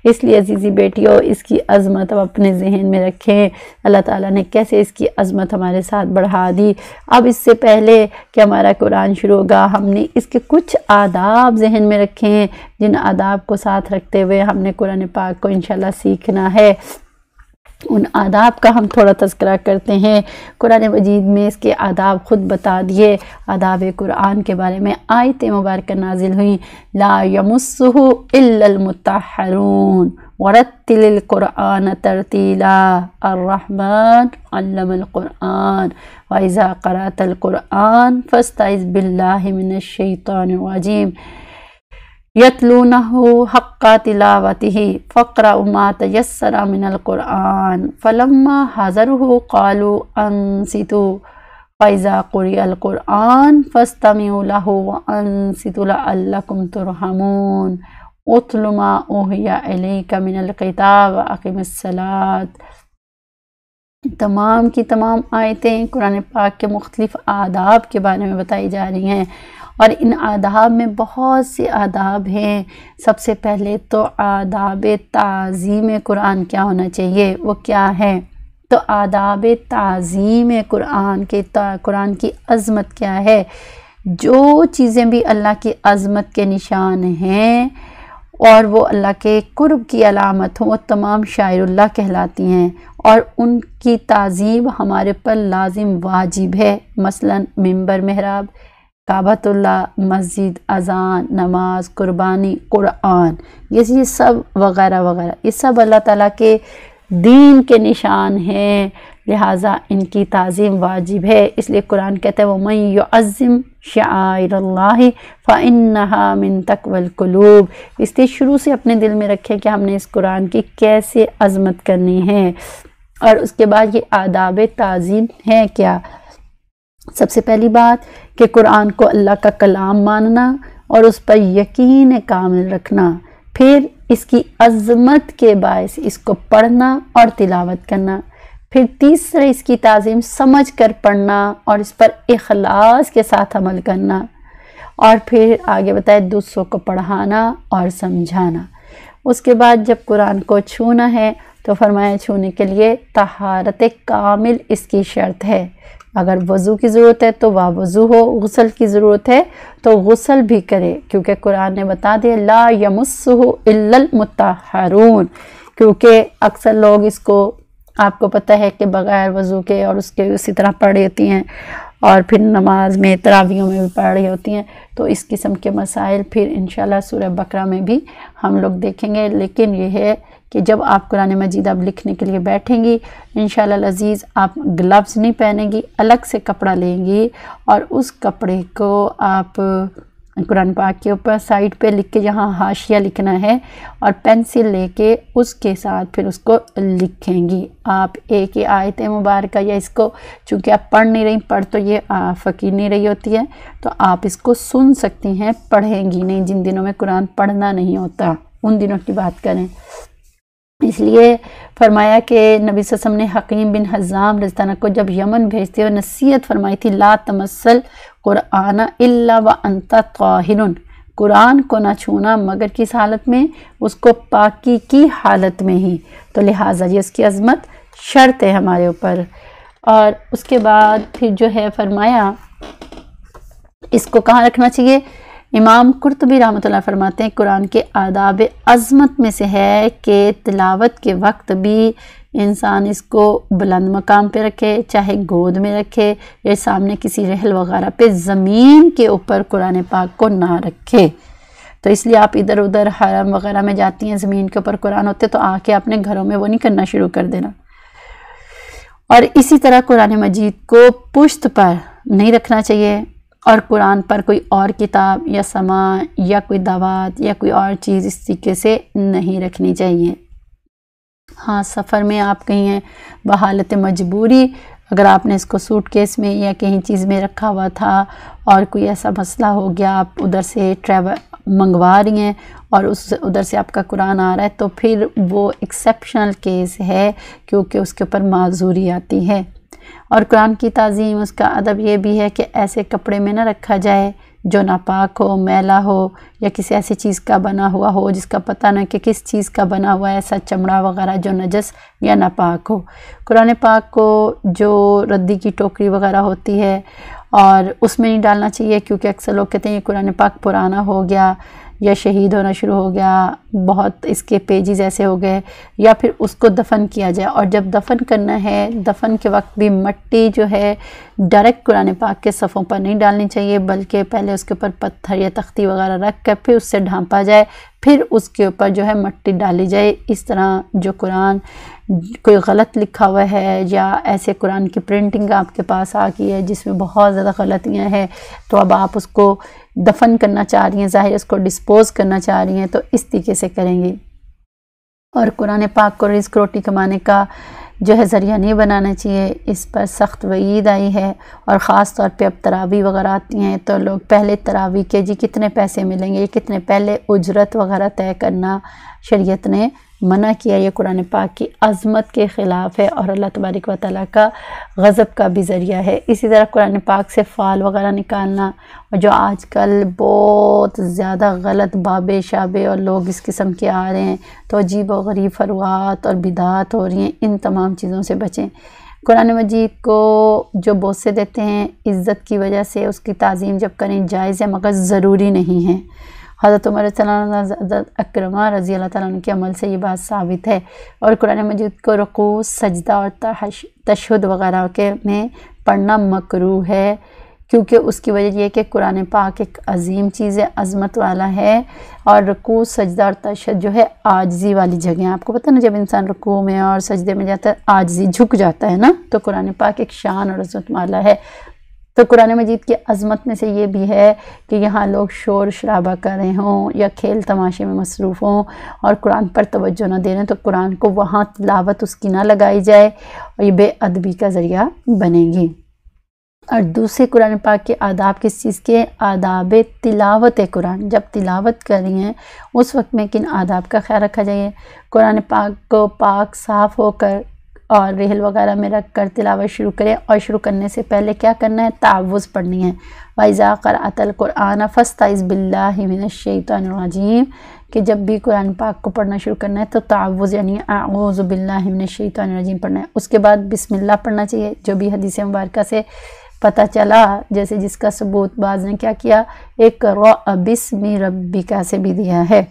Speaker 2: इसलिए अजीज़ी बेटियों इसकी अज़मत अब अपने जहन में रखें अल्लाह ताला ने कैसे इसकी अज़मत हमारे साथ बढ़ा दी अब इससे पहले कि हमारा कुरान शुरू होगा हमने इसके कुछ आदाब जहन में रखे हैं जिन आदाब को साथ रखते हुए हमने कुरान पाक को इन सीखना है उन आदाब का हम थोड़ा तस्करा करते हैं कुरान मजीद में इसके आदाब ख़ुद बता दिए आदाब कुरान के बारे में आयत मुबारक नाजिल हुई ला यमसहु इल्लमतहरून वरतिल कुरान तरतीला अर्रहमान अल्लमल कुरान वाइज़ा करातल कुरान फ़स्ताइज़ बिल्लाह मिनश शैतान यतलूनहु हक्का तिलावती फ़क्र उमा तयसरा मिनलकुरान फ़लम्मा हो कालू अनसितु फ़ैज़ा कुरी अलकुरान फ़स्तमियु लहु व अनसितु लअल्लकुम तुरहमून उतलुमा ओहिया इलैक मिनलकिताब अकीमसलात तमाम की तमाम आयतें कुरान पाक के मुख्तलिफ़ आदाब के बारे में बताई जा रही हैं और इन आदाब में बहुत से आदाब हैं सबसे पहले तो आदाब तज़ीम कुरान क्या होना चाहिए वो क्या है तो आदाब तज़ीम कुरान के कुरान की अज़मत क्या है जो चीज़ें भी अल्लाह की अज़मत के निशान हैं और वो अल्लाह के कुर्ब की अलामत हों वो तमाम शायरुल्ला कहलाती हैं और उनकी तहजीब हमारे पर लाजिम वाजिब है मसलन मिंबर महराब काबतुल्ला मस्जिद अजान नमाज कुर्बानी कुरान ये ये सब वगैरह वगैरह ये सब अल्लाह ताला के दीन के निशान हैं लिहाजा इनकी तज़ीम वाजिब है इसलिए कुरान कहते हैं वमई यज़म शाही फ़ानहा मिन तकवल कलूब इसलिए शुरू से अपने दिल में रखें कि हमने इस कुरान की कैसे अजमत करनी है और उसके बाद ये आदाब तज़ीम है क्या सबसे पहली बात कि कुरान को अल्लाह का कलाम मानना और उस पर यकीन कामिल रखना फिर इसकी अजमत के बायस इसको पढ़ना और तिलावत करना फिर तीसरा इसकी तज़ीम समझ कर पढ़ना और इस पर अखलास के साथ अमल करना और फिर आगे बताए दूसरों को पढ़ाना और समझाना उसके बाद जब कुरान को छूना है तो फरमाया छूने के लिए तहारत कामिल इसकी शर्त है अगर वज़ू की ज़रूरत है तो वह वज़ू हो गसल की ज़रूरत है तो गसल भी करे क्योंकि कुरान ने बता दिया ला यमसु क्योंकि अक्सर लोग इसको आपको पता है कि बग़ैर वज़ू के और उसके उसी तरह पढ़ लेती हैं और फिर नमाज में तरावियों में भी पढ़ रही होती हैं तो इस किस्म के मसाइल फिर इन सूरह बकरा में भी हम लोग देखेंगे लेकिन यह है कि जब आप कुरान मजीद अब लिखने के लिए बैठेंगी इन अज़ीज़ आप ग्लव्स नहीं पहनेंगी अलग से कपड़ा लेंगी और उस कपड़े को आप कुरान पाक के ऊपर साइड पे लिख के जहाँ हाशिया लिखना है और पेंसिल लेके उसके साथ फिर उसको लिखेंगी आप एक ही आयत मुबारक या इसको चूँकि आप पढ़ नहीं रही पढ़ तो ये फ़कीर नहीं रही होती है तो आप इसको सुन सकती हैं पढ़ेंगी नहीं जिन दिनों में कुरान पढ़ना नहीं होता उन दिनों की बात करें इसलिए फरमाया कि नबी वसम ने हकीम बिन हज़ाम रजतान को जब यमन भेजते हुए नसीहत फरमाई थी ला तमसल कुराना इल्ला व अंता ताहिर कुरान को ना छूना मगर किस हालत में उसको पाकी की हालत में ही तो लिहाजा ये उसकी अज़मत शर्त है हमारे ऊपर और उसके बाद फिर जो है फरमाया इसको कहाँ रखना चाहिए इमाम कुरतबी रहमत फरमाते हैं कुरान के आदाब अज़मत में से है कि तिलावत के वक्त भी इंसान इसको बुलंद मकाम पे रखे चाहे गोद में रखे या सामने किसी रहल वगैरह पे ज़मीन के ऊपर कुरान पाक को ना रखे तो इसलिए आप इधर उधर हरम वगैरह में जाती हैं ज़मीन के ऊपर कुरान होते तो आके अपने घरों में वो नहीं करना शुरू कर देना और इसी तरह कुरान मजीद को पुश्त पर नहीं रखना चाहिए और कुरान पर कोई और किताब या समा या कोई दवात या कोई और चीज़ इस तरीके से नहीं रखनी चाहिए हाँ सफ़र में आप कहीं हैं बहालत मजबूरी अगर आपने इसको सूट केस में या कहीं चीज़ में रखा हुआ था और कोई ऐसा मसला हो गया आप उधर से ट्रैवल मंगवा रही हैं और उस उधर से आपका कुरान आ रहा है तो फिर वो एक्सेप्शनल केस है क्योंकि उसके ऊपर माजूरी आती है और कुरान की तज़ीम उसका अदब यह भी है कि ऐसे कपड़े में ना रखा जाए जो नापाक हो मैला हो या किसी ऐसी चीज़ का बना हुआ हो जिसका पता ना कि किस चीज़ का बना हुआ है ऐसा चमड़ा वगैरह जो नजस या नापाक हो कुरान पाक को जो रद्दी की टोकरी वगैरह होती है और उसमें नहीं डालना चाहिए क्योंकि अक्सर लोग कहते हैं ये कुरान पाक पुराना हो गया या शहीद होना शुरू हो गया बहुत इसके पेजेस ऐसे हो गए या फिर उसको दफन किया जाए और जब दफन करना है दफन के वक्त भी मट्टी जो है डायरेक्ट कुरान पाक के सफ़ों पर नहीं डालनी चाहिए बल्कि पहले उसके ऊपर पत्थर या तख्ती वगैरह रख कर फिर उससे ढांपा जाए फिर उसके ऊपर जो है मट्टी डाली जाए इस तरह जो कुरान कोई गलत लिखा हुआ है या ऐसे कुरान की प्रिंटिंग आपके पास आ गई है जिसमें बहुत ज़्यादा गलतियां हैं तो अब आप उसको दफन करना चाह रही हैं ज़ाहिर उसको डिस्पोज़ करना चाह रही हैं तो इस तरीके से करेंगी और कुरान पाक को रिस्क रोटी कमाने का जो है ज़रिया नहीं बनाना चाहिए इस पर सख्त वईद आई है और ख़ास तौर पे अब तरावी वगैरह आती हैं तो लोग पहले तरावी के जी कितने पैसे मिलेंगे कितने पहले उजरत वगैरह तय करना शरीयत ने मना किया ये कुरान पाक की अज़मत के ख़िलाफ़ है और अल्लाह तबारक व ताली का गज़ब का भी ज़रिया है इसी तरह कुरान पाक से फ़ाल वगैरह निकालना और जो आजकल बहुत ज़्यादा गलत बाबे शाबे और लोग इस किस्म के आ रहे हैं तो अजीब वरीब गरीब और बिदात हो रही हैं इन तमाम चीज़ों से बचें कुरान मजीद को जो बोसे देते हैं इज़्ज़त की वजह से उसकी तज़ीम जब करें जायज़ है मगर ज़रूरी नहीं है हज़रत उमर अक्रमा रज़ी अल्लाह तन के अमल से ये बात साबित है और कुरान मजीद को रकू सजदा और तशद वगैरह के में पढ़ना मकरू है क्योंकि उसकी वजह यह कि कुरान पाक एक अजीम चीज़ है अजमत वाला है और रकू सजदा और तशद जो है आजजी वाली जगह है आपको पता ना जब इंसान रकू में और सजदे में जाता है आजजी झुक जाता है ना तो कुरान पाक एक शान और अजमत वाला है तो कुरान मजीद की अजमत में से ये भी है कि यहाँ लोग शोर शराबा कर रहे हों या खेल तमाशे में मसरूफ़ हों और कुरान पर तवज्जो ना दे रहे हैं तो कुरान को वहाँ तिलावत उसकी ना लगाई जाए और ये बेअदबी का ज़रिया बनेगी और दूसरे कुरान पाक के आदाब किस चीज़ के आदाब तिलावत कुरान जब तिलावत कर रही हैं उस वक्त में किन आदाब का ख्याल रखा जाए कुरान पाक को पाक साफ़ होकर और रेहल वगैरह में रख कर तिलावत शुरू करें और शुरू करने से पहले क्या करना है तावुज़ पढ़नी है वाइज़ा कर अतल कुरान फ़स्ताइज़ बिल्लाशैतरजीम कि जब भी कुरान पाक को पढ़ना शुरू करना है तो तावुज़ यानी आउज़बिल्लाशैतरजीम पढ़ना है उसके बाद बिसमिल्ला पढ़ना चाहिए जो भी हदीस मुबारक से पता चला जैसे जिसका सबूत बाज ने क्या किया एक बिसमी रब्बिका से भी दिया है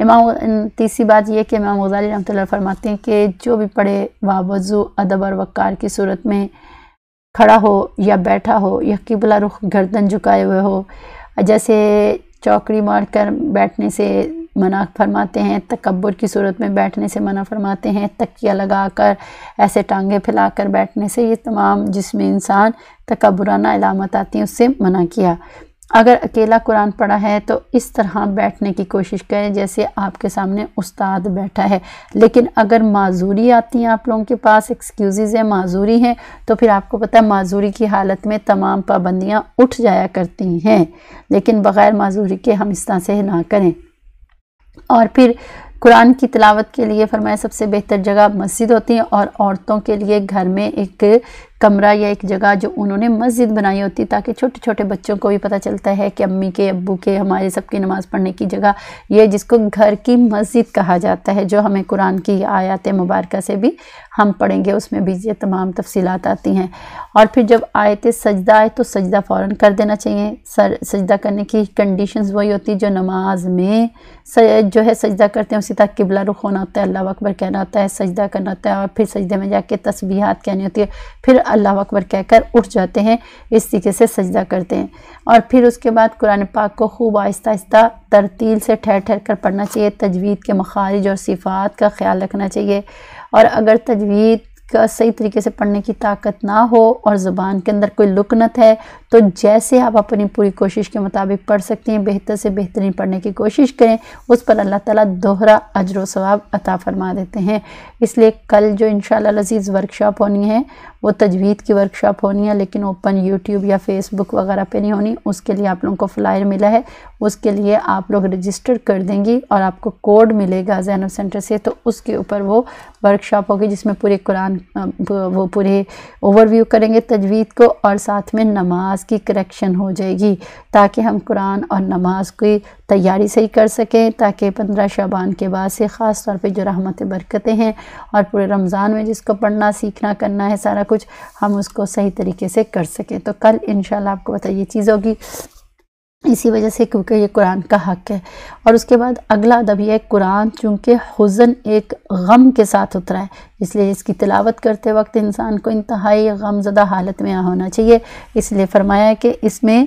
Speaker 2: इमाम तीसरी बात यह कि इमाम गजाली रमत फरमाते हैं कि जो भी पढ़े वावजू अदब और वक़ार की सूरत में खड़ा हो या बैठा हो या किबला रुख गर्दन झुकाए हुए हो जैसे चौकड़ी मार कर बैठने से मना फरमाते हैं तकबर की सूरत में बैठने से मना फरमाते हैं तकिया लगा कर ऐसे टांगे फैला कर बैठने से ये तमाम जिसमें इंसान तकबराना इलामत आती हैं उससे मना किया अगर अकेला कुरान पढ़ा है तो इस तरह बैठने की कोशिश करें जैसे आपके सामने उस्ताद बैठा है लेकिन अगर माजूरी आती हैं आप लोगों के पास एक्सक्यूज़ हैं माजूरी हैं तो फिर आपको पता है माजूरी की हालत में तमाम पाबंदियां उठ जाया करती हैं लेकिन बग़ैर माजूरी के हम इस तरह से ना करें और फिर कुरान की तलावत के लिए फरमाया सबसे बेहतर जगह मस्जिद होती है और औरतों के लिए घर में एक कमरा या एक जगह जो उन्होंने मस्जिद बनाई होती ताकि छोटे छोटे बच्चों को भी पता चलता है कि अम्मी के अबू के हमारे सबकी नमाज़ पढ़ने की जगह ये जिसको घर की मस्जिद कहा जाता है जो हमें कुरान की आयात मुबारक से भी हम पढ़ेंगे उसमें भी ये तमाम तफसीलात आती हैं और फिर जब आयत सजदा आए तो सजदा फ़ौर कर देना चाहिए सर सजदा करने की कंडीशन वही होती है जो नमाज में जो है सजदा करते हैं उसी तरह किबला रुख होना होता है अल्लाह अकबर कहना होता है सजदा करना होता है और फिर सजदे में जाके तस्बीहात कहनी होती है फिर अल्लाह अकबर कहकर उठ जाते हैं इस तरीके से सजदा करते हैं और फिर उसके बाद कुरान पाक को खूब आहिस्ता आहिस्ता तरतील से ठहर ठहर कर पढ़ना चाहिए तजवीद के मखारिज और सिफ़ात का ख्याल रखना चाहिए और अगर तजवीद का सही तरीके से पढ़ने की ताकत ना हो और ज़ुबान के अंदर कोई लुकनत है तो जैसे आप अपनी पूरी कोशिश के मुताबिक पढ़ सकते हैं बेहतर से बेहतरीन पढ़ने की कोशिश करें उस पर अल्लाह ताला दोहरा अजर सवाब अता फरमा देते हैं इसलिए कल जो इन लजीज़ वर्कशॉप होनी है वो तजवीद की वर्कशॉप होनी है लेकिन ओपन यूट्यूब या फेसबुक वगैरह पे नहीं होनी उसके लिए आप लोगों को फ्लायर मिला है उसके लिए आप लोग रजिस्टर कर देंगी और आपको कोड मिलेगा जैनब सेंटर से तो उसके ऊपर वो वर्कशॉप होगी जिसमें पूरे कुरान वो पूरे ओवरव्यू करेंगे तजवीद को और साथ में नमाज की करेक्शन हो जाएगी ताकि हम कुरान और नमाज की तैयारी सही कर सकें ताकि पंद्रह शाबान के बाद से ख़ास तौर पे जो रहमत बरकतें हैं और पूरे रमज़ान में जिसको पढ़ना सीखना करना है सारा कुछ हम उसको सही तरीके से कर सकें तो कल इन आपको बताइए चीज़ होगी इसी वजह से क्योंकि ये कुरान का हक है और उसके बाद अगला अदब यह कुरान चूँकि हुज़न एक गम के साथ उतरा है इसलिए इसकी तिलावत करते वक्त इंसान को इंतहाई गमजदा हालत में होना चाहिए इसलिए फरमाया कि इसमें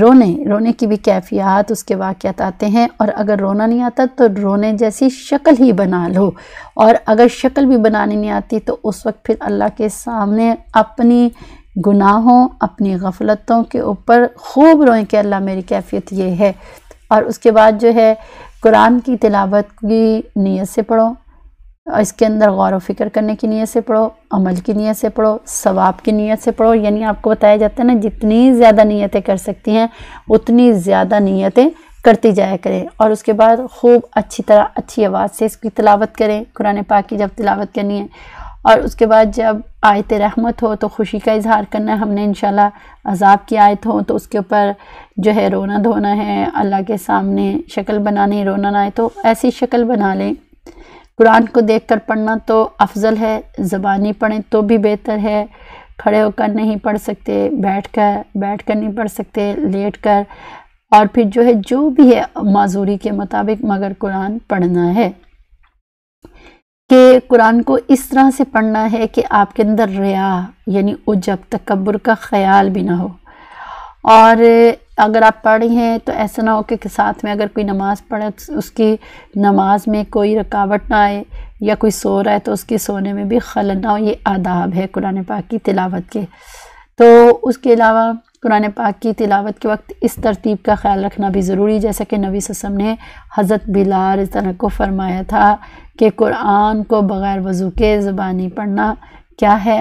Speaker 2: रोने रोने की भी कैफियत उसके वाक़ आते हैं और अगर रोना नहीं आता तो रोने जैसी शक्ल ही बना लो और अगर शक्ल भी बनानी नहीं आती तो उस वक्त फिर अल्लाह के सामने अपनी गुनाहों अपनी गफलतों के ऊपर खूब रोएं कि अल्लाह मेरी कैफियत ये है और उसके बाद जो है कुरान की तिलावत की नीयत से पढ़ो इसके अंदर गौर व फिक्र करने की नीयत से पढ़ो अमल की नीयत से पढ़ो सवाब की नीयत से पढ़ो यानी आपको बताया जाता है ना जितनी ज़्यादा नीयतें कर सकती हैं उतनी ज़्यादा नीयतें करती जाया करें और उसके बाद खूब अच्छी तरह अच्छी आवाज़ से इसकी तिलावत करें कुरान पाक की जब तिलावत करनी है और उसके बाद जब आयत रहमत हो तो खुशी का इजहार करना है हमने इन अजाब की आयत हो तो उसके ऊपर जो है रोना धोना है अल्लाह के सामने शक्ल बनानी रोना ना आए तो ऐसी शक्ल बना लें कुरान को देख कर पढ़ना तो अफजल है ज़बानी पढ़ें तो भी बेहतर है खड़े होकर नहीं पढ़ सकते बैठ कर बैठ कर नहीं पढ़ सकते लेट कर और फिर जो है जो भी है माजूरी के मुताबिक मगर कुरान पढ़ना है कि कुरान को इस तरह से पढ़ना है कि आपके अंदर रिया यानी जब तकबर का ख्याल भी ना हो और अगर आप पढ़ हैं तो ऐसा ना हो कि, साथ में अगर कोई नमाज़ पढ़े तो उसकी नमाज में कोई रुकावट ना आए या कोई सो रहा है तो उसके सोने में भी खल ना हो ये आदाब है कुरान पाक की तिलावत के तो उसके अलावा कुरान पाक की तिलावत के वक्त इस तरतीब का ख्याल रखना भी ज़रूरी जैसा कि नबी ससम ने हज़रत बिलार इस तरह को फरमाया था कि कुरान को बग़ैर वज़ू के ज़बानी पढ़ना क्या है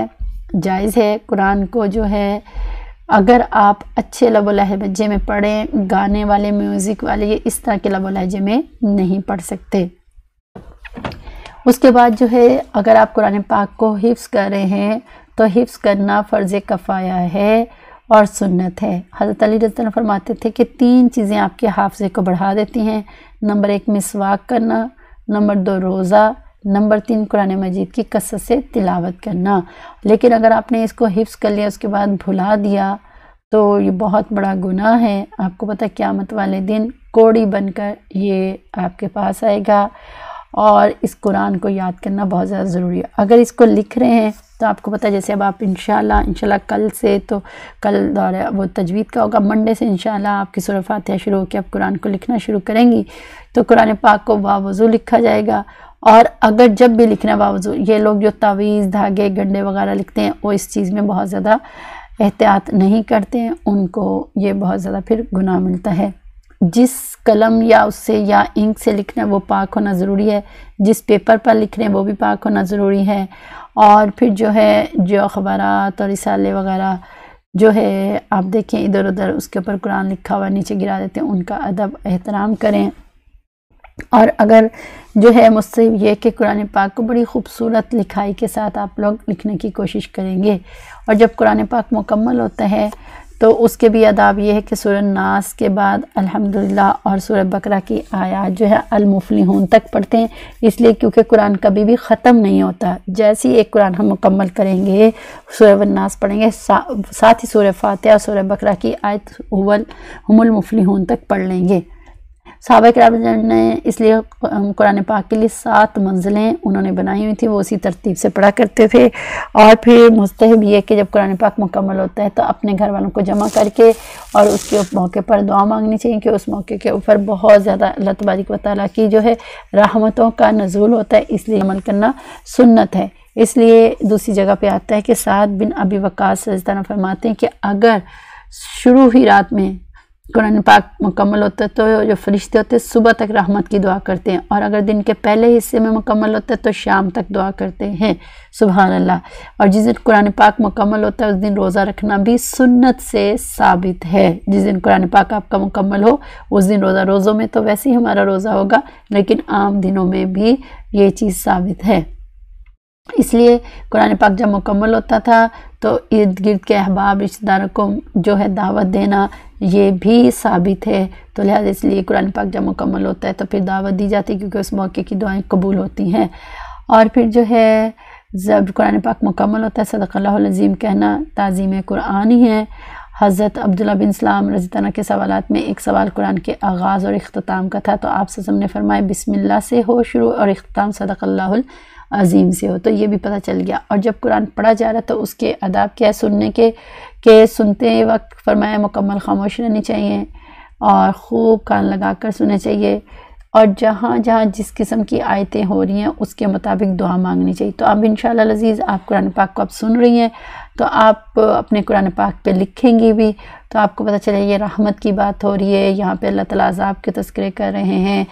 Speaker 2: जायज़ है कुरान को जो है अगर आप अच्छे लबो लहजे में पढ़ें गाने वाले म्यूज़िक वाले ये इस तरह के लबो लहजे में नहीं पढ़ सकते उसके बाद जो है अगर आप कुरान पाक को हिफ्स कर रहे हैं तो हिफ्स करना फ़र्ज़ कफ़ाया है और सुन्नत है हज़रत अली रतन फरमाते थे कि तीन चीज़ें आपके हाफजे को बढ़ा देती हैं नंबर एक मिसवाक करना नंबर दो रोज़ा नंबर तीन कुरान मजीद की कसर से तिलावत करना लेकिन अगर आपने इसको हिफ्स कर लिया उसके बाद भुला दिया तो ये बहुत बड़ा गुनाह है आपको पता क़्यामत वाले दिन कोड़ी बनकर ये आपके पास आएगा और इस कुरान को याद करना बहुत ज़्यादा ज़रूरी है अगर इसको लिख रहे हैं तो आपको पता है जैसे अब आप इंशाल्लाह इंशाल्लाह कल से तो कल दौरा वो तजवीद का होगा मंडे से इंशाल्लाह आपकी सूरह फातह शुरू होकर आप कुरान को लिखना शुरू करेंगी तो कुरान पाक को बावजू लिखा जाएगा और अगर जब भी लिखना बावजू ये लोग जो तावीज़ धागे गंडे वगैरह लिखते हैं वो इस चीज़ में बहुत ज़्यादा एहतियात नहीं करते हैं उनको ये बहुत ज़्यादा फिर गुनाह मिलता है जिस कलम या उससे या इंक से लिखना वो पाक होना ज़रूरी है जिस पेपर पर लिख रहे हैं वो भी पाक होना ज़रूरी है और फिर जो है जो अखबार और रिसाले वगैरह जो है आप देखें इधर उधर उसके ऊपर कुरान लिखा हुआ नीचे गिरा देते हैं उनका अदब एहतराम करें और अगर जो है मुझसे ये कि कुरान पाक को बड़ी खूबसूरत लिखाई के साथ आप लोग लिखने की कोशिश करेंगे और जब कुरान पाक मुकम्मल होता है तो उसके भी आदाब ये है कि सुर नास के बाद अल्हम्दुलिल्लाह और सूर्य बकरा की आयात जो है अलमुफलिहून तक पढ़ते हैं इसलिए क्योंकि कुरान कभी भी ख़त्म नहीं होता जैसे ही एक कुरान हम मुकम्मल करेंगे सूर्य पढ़ेंगे सा, साथ ही सूर्य फातह और सूर्य बकरा की आयत हुवल हमुलमफलिहून तक पढ़ लेंगे सहाबा कराम ने इसलिए कुरान पाक के लिए सात मंजिलें उन्होंने बनाई हुई थी वो उसी तरतीब से पढ़ा करते थे और फिर मुस्तहब ये कि जब कुरान पाक मुकम्मल होता है तो अपने घर वालों को जमा करके और उसके मौके पर दुआ मांगनी चाहिए कि उस मौके के ऊपर बहुत ज़्यादा अल्लाह तबारक वाली की जो है रहमतों का नजूल होता है इसलिए अमल करना सुन्नत है इसलिए दूसरी जगह पे आता है कि सात बिन अभी वक़ास तरह फरमाते हैं कि अगर शुरू ही रात में कुरान पाक मुकम्मल होता है तो जो फरिश्ते होते हैं सुबह तक रहमत की दुआ करते हैं और अगर दिन के पहले हिस्से में मुकम्मल होता है तो शाम तक दुआ करते हैं सुबह अल्लाह और जिस दिन कुरान पाक मुकम्मल होता है उस दिन रोज़ा रखना भी सुन्नत से साबित है जिस दिन कुरान पाक आपका मुकम्मल हो उस दिन रोज़ा रोज़ों में तो वैसे ही हमारा रोज़ा होगा लेकिन आम दिनों में भी ये चीज़ साबित है इसलिए कुरान पाक जब मुकम्मल होता था तो इर्द गिर्द के अहबाब रिश्तेदारों को जो है दावत देना ये भी साबित है तो लिहाजा इसलिए कुरान पाक जब मुकम्मल होता है तो फिर दावत दी जाती है क्योंकि उस मौके की दुआएं कबूल होती हैं और फिर जो है जब कुरान पाक मुकम्मल होता है सदक़ल्लाज़ीम कहना तज़ीम कुरान ही है हज़रत अब्दुल्ला बिन सलाम तना के सवाल में एक सवाल कुरान के आगाज़ और अख्ताम का था तो आप सज़म ने फरमाए बिसमिल्ला से हो शुरू और अख्ताम सदक़ल्ला अजीम से हो तो ये भी पता चल गया और जब कुरान पढ़ा जा रहा तो उसके आदाब क्या है सुनने के के सुनते वक्त फरमाया मुकम्मल खामोश रहनी चाहिए और खूब कान लगा कर सुनने चाहिए और जहाँ जहाँ जिस किस्म की आयतें हो रही हैं उसके मुताबिक दुआ मांगनी चाहिए तो अब इन लजीज़ आप कुरान पाक को अब सुन रही हैं तो आप अपने कुरान पाक पे लिखेंगी भी तो आपको पता चले ये रहमत की बात हो रही है यहाँ पे अल्लाह ताला अजाब के तस्करे कर रहे हैं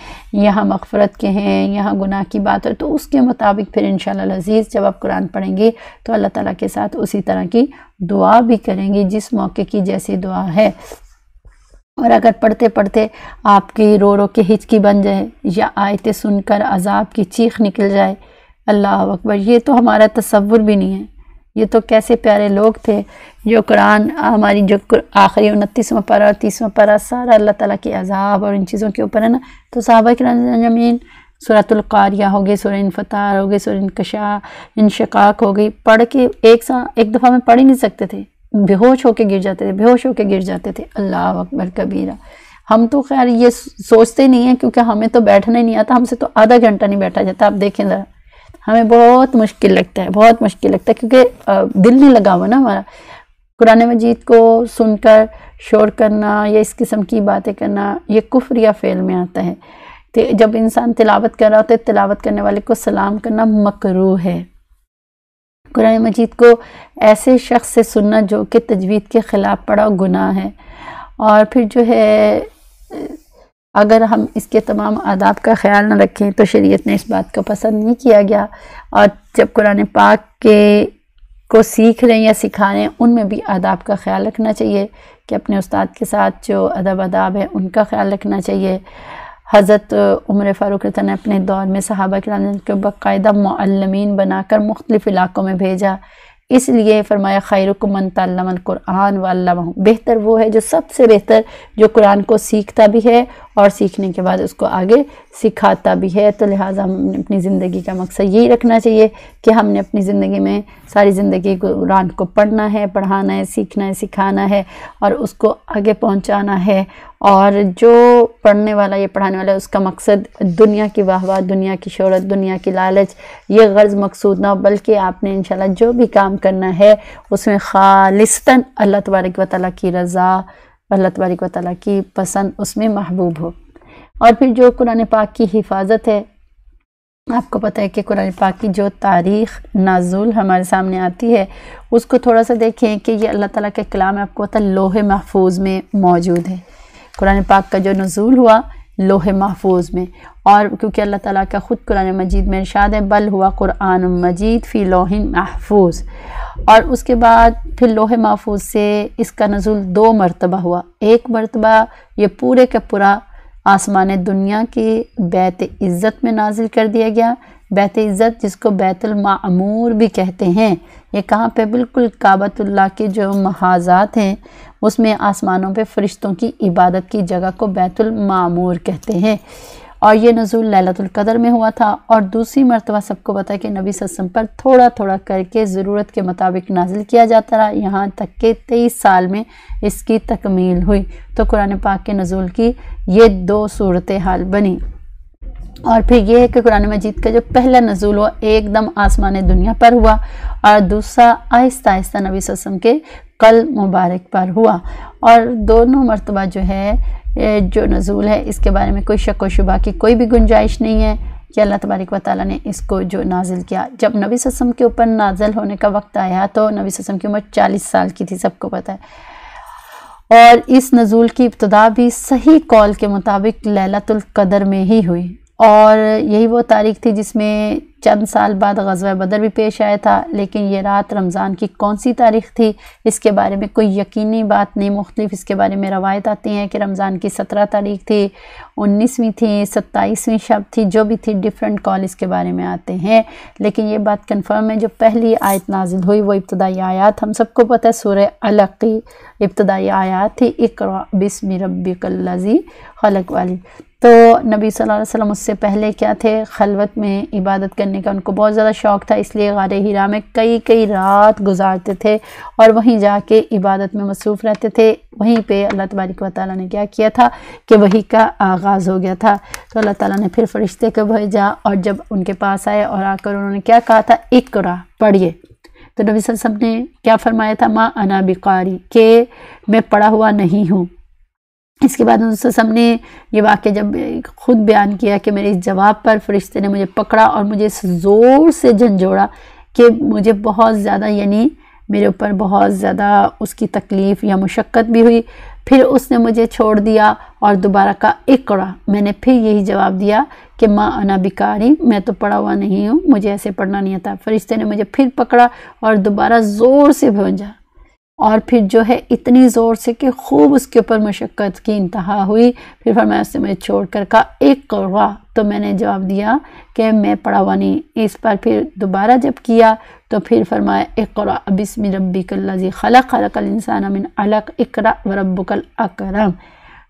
Speaker 2: यहाँ मगफ़रत के हैं यहाँ गुनाह की बात हो तो उसके मुताबिक फिर इन अज़ीज़ जब आप कुरान पढ़ेंगे तो अल्लाह ताला के साथ उसी तरह की दुआ भी करेंगी जिस मौके की जैसी दुआ है और अगर पढ़ते पढ़ते आपकी रो रो के हिचकी बन जाए या आयतें सुनकर अजाब की चीख निकल जाए अल्लाह अकबर ये तो हमारा तस्वुर भी नहीं है ये तो कैसे प्यारे लोग थे जो कुरान हमारी जो आखिरी उनतीसवा पारा और तीसवा पारा सारा अल्लाह ताला के अजाब और इन चीज़ों के ऊपर है ना तो साहबा जमीन सूरतुल्कारिया हो गई सुर इनफतार हो गई सुर इनकशा इनशकाक हो गई पढ़ के एक सा एक दफ़ा में पढ़ ही नहीं सकते थे बेहोश होके गिर जाते थे बेहोश होके गिर जाते थे अल्लाह अकबर कबीरा हम तो खैर ये सोचते नहीं हैं क्योंकि हमें तो बैठना ही नहीं आता हमसे तो आधा घंटा नहीं बैठा जाता आप देखें ज़रा हमें बहुत मुश्किल लगता है बहुत मुश्किल लगता है क्योंकि दिल नहीं लगा हुआ ना हमारा कुरान मजीद को सुनकर शोर करना या इस किस्म की बातें करना ये कुफ्र या फेल में आता है जब इंसान तिलावत कर रहा होता है तिलावत करने वाले को सलाम करना मकरू है कुरान मजीद को ऐसे शख्स से सुनना जो कि तजवीद के ख़िलाफ़ पड़ा गुनाह है और फिर जो है अगर हम इसके तमाम आदाब का ख्याल न रखें तो शरीयत ने इस बात को पसंद नहीं किया गया और जब कुरान पाक के को सीख रहे हैं या सिखा रहे हैं उनमें भी आदाब का ख्याल रखना चाहिए कि अपने उस्ताद के साथ जो अदब आदाब है उनका ख्याल रखना चाहिए हज़रत उमर फ़ारूक रतन ने अपने दौर में सहाबा कराम को बाकायदा मलमिन बनाकर मुख्तलिफ़ इलाक़ों में भेजा इसलिए फ़रमाया मन तलमन कुरान वाला बेहतर वो है जो सबसे बेहतर जो कुरान को सीखता भी है और सीखने के बाद उसको आगे सिखाता भी है तो लिहाजा हमने अपनी ज़िंदगी का मकसद यही रखना चाहिए कि हमने अपनी ज़िंदगी में सारी ज़िंदगी कुरान को पढ़ना है पढ़ाना है सीखना है सिखाना है और उसको आगे पहुंचाना है और जो पढ़ने वाला ये पढ़ाने वाला है उसका मकसद दुनिया की वाहवा दुनिया की शहरत दुनिया की लालच ये गर्ज़ मकसूद ना बल्कि आपने इन जो भी काम करना है उसमें खालिस्ता अल्लाह तबारक वाली की रज़ा अल्लाह तबारक वाली की पसंद उसमें महबूब हो और फिर जो कुरान पाक की हिफाजत है आपको पता है कि कुरान पाक की जो तारीख़ नाजुल हमारे सामने आती है उसको थोड़ा सा देखें कि ये अल्लाह ताला के कलाम आपको पता लोहे महफूज में मौजूद है कुरान पाक का जो नज़ूल हुआ लोहे महफूज में और क्योंकि अल्लाह ताला का ख़ुद कुरान मजीद में इरशाद है बल हुआ कुरान मजीद फ़ी लोहिन महफूज और उसके बाद फिर लोहे महफूज से इसका नज़ुल दो मरतबा हुआ एक मरतबा ये पूरे का पूरा आसमान दुनिया के बैत इज़्ज़त में नाजिल कर दिया गया बैत इज़्ज़त जिसको बैतुलमूर भी कहते हैं ये कहाँ पे बिल्कुल काबतुल्ला के जो महाजात हैं उसमें आसमानों पे फरिश्तों की इबादत की जगह को बैतुल मामूर कहते हैं और ये नज़ुल कदर में हुआ था और दूसरी मरतबा सबको पता है कि नबी सस्म पर थोड़ा थोड़ा करके ज़रूरत के मुताबिक नाजिल किया जाता रहा यहाँ तक के तेईस साल में इसकी तकमील हुई तो कुरान पाक के नज़ुल की ये दो सूरत हाल बनी और फिर यह है कि कुरान मजीद का जो पहला नजूल हुआ एकदम आसमान दुनिया पर हुआ और दूसरा आहिस्ता आहिस्ता नबी वसम के कल मुबारक पर हुआ और दोनों मरतबा जो है जो नज़ूल है इसके बारे में कोई शक व शुबा की कोई भी गुंजाइश नहीं है कि अल्लाह तबारक व ताली ने इसको जो नाजिल किया जब नबी ससम के ऊपर नाजिल होने का वक्त आया तो नबी ससम की उम्र चालीस साल की थी सबको पता है और इस नज़ूल की इब्तदा भी सही कॉल के मुताबिक लैलतुल कदर में ही हुई और यही वो तारीख थी जिसमें चंद साल बाद गजवा बदर भी पेश आया था लेकिन ये रात रमज़ान की कौन सी तारीख थी इसके बारे में कोई यकीनी बात नहीं मुख्तलिफ इसके बारे में रवायत आती हैं कि रमज़ान की सत्रह तारीख थी उन्नीसवीं थी सत्ताईसवीं शब थी जो भी थी डिफरेंट कॉल इसके बारे में आते हैं लेकिन ये बात कन्फर्म है जो पहली आयत नाजिल हुई वो इब्तदाई आयात हम सबको पता है सूर्य अलग की इब्तदाई आयात थी एक बिसम रबी कल्लाजी खलक वाली तो नबी सल्लल्लाहु अलैहि वसल्लम उससे पहले क्या थे खलवत में इबादत करने करने का उनको बहुत ज़्यादा शौक़ था इसलिए गार हीरा में कई कई रात गुजारते थे और वहीं जाके इबादत में मसरूफ़ रहते थे वहीं पे अल्लाह तबारक वाली ने क्या किया था कि वही का आगाज़ हो गया था तो अल्लाह ताला ने फिर फरिश्ते को भेजा और जब उनके पास आए और आकर उन्होंने क्या कहा था एक कुरा पढ़िए तो नबी सब ने क्या फ़रमाया था माँ अनाबिकारी के मैं पढ़ा हुआ नहीं हूँ इसके बाद सब ने ये वाक्य जब खुद बयान किया कि मेरे इस जवाब पर फरिश्ते ने मुझे पकड़ा और मुझे ज़ोर से झंझोड़ा कि मुझे बहुत ज़्यादा यानी मेरे ऊपर बहुत ज़्यादा उसकी तकलीफ़ या मुशक्क़त भी हुई फिर उसने मुझे छोड़ दिया और दोबारा का इकड़ा मैंने फिर यही जवाब दिया कि माँ अना बिकारी मैं तो पढ़ा हुआ नहीं हूँ मुझे ऐसे पढ़ना नहीं आता फरिश्ते ने मुझे फिर पकड़ा और दोबारा ज़ोर से भूंजा और फिर जो है इतनी ज़ोर से कि खूब उसके ऊपर मशक्क़त की इंतहा हुई फिर फरमाया उसने मैं छोड़ कर कहा एक कौवा तो मैंने जवाब दिया कि मैं पढ़ा हुआ नहीं इस पर फिर दोबारा जब किया तो फिर फरमाया एक कौरा अबिसम रबी कल्लाजी खलक खलक इंसान अमिन अलक इकरा व रबुकल अकरम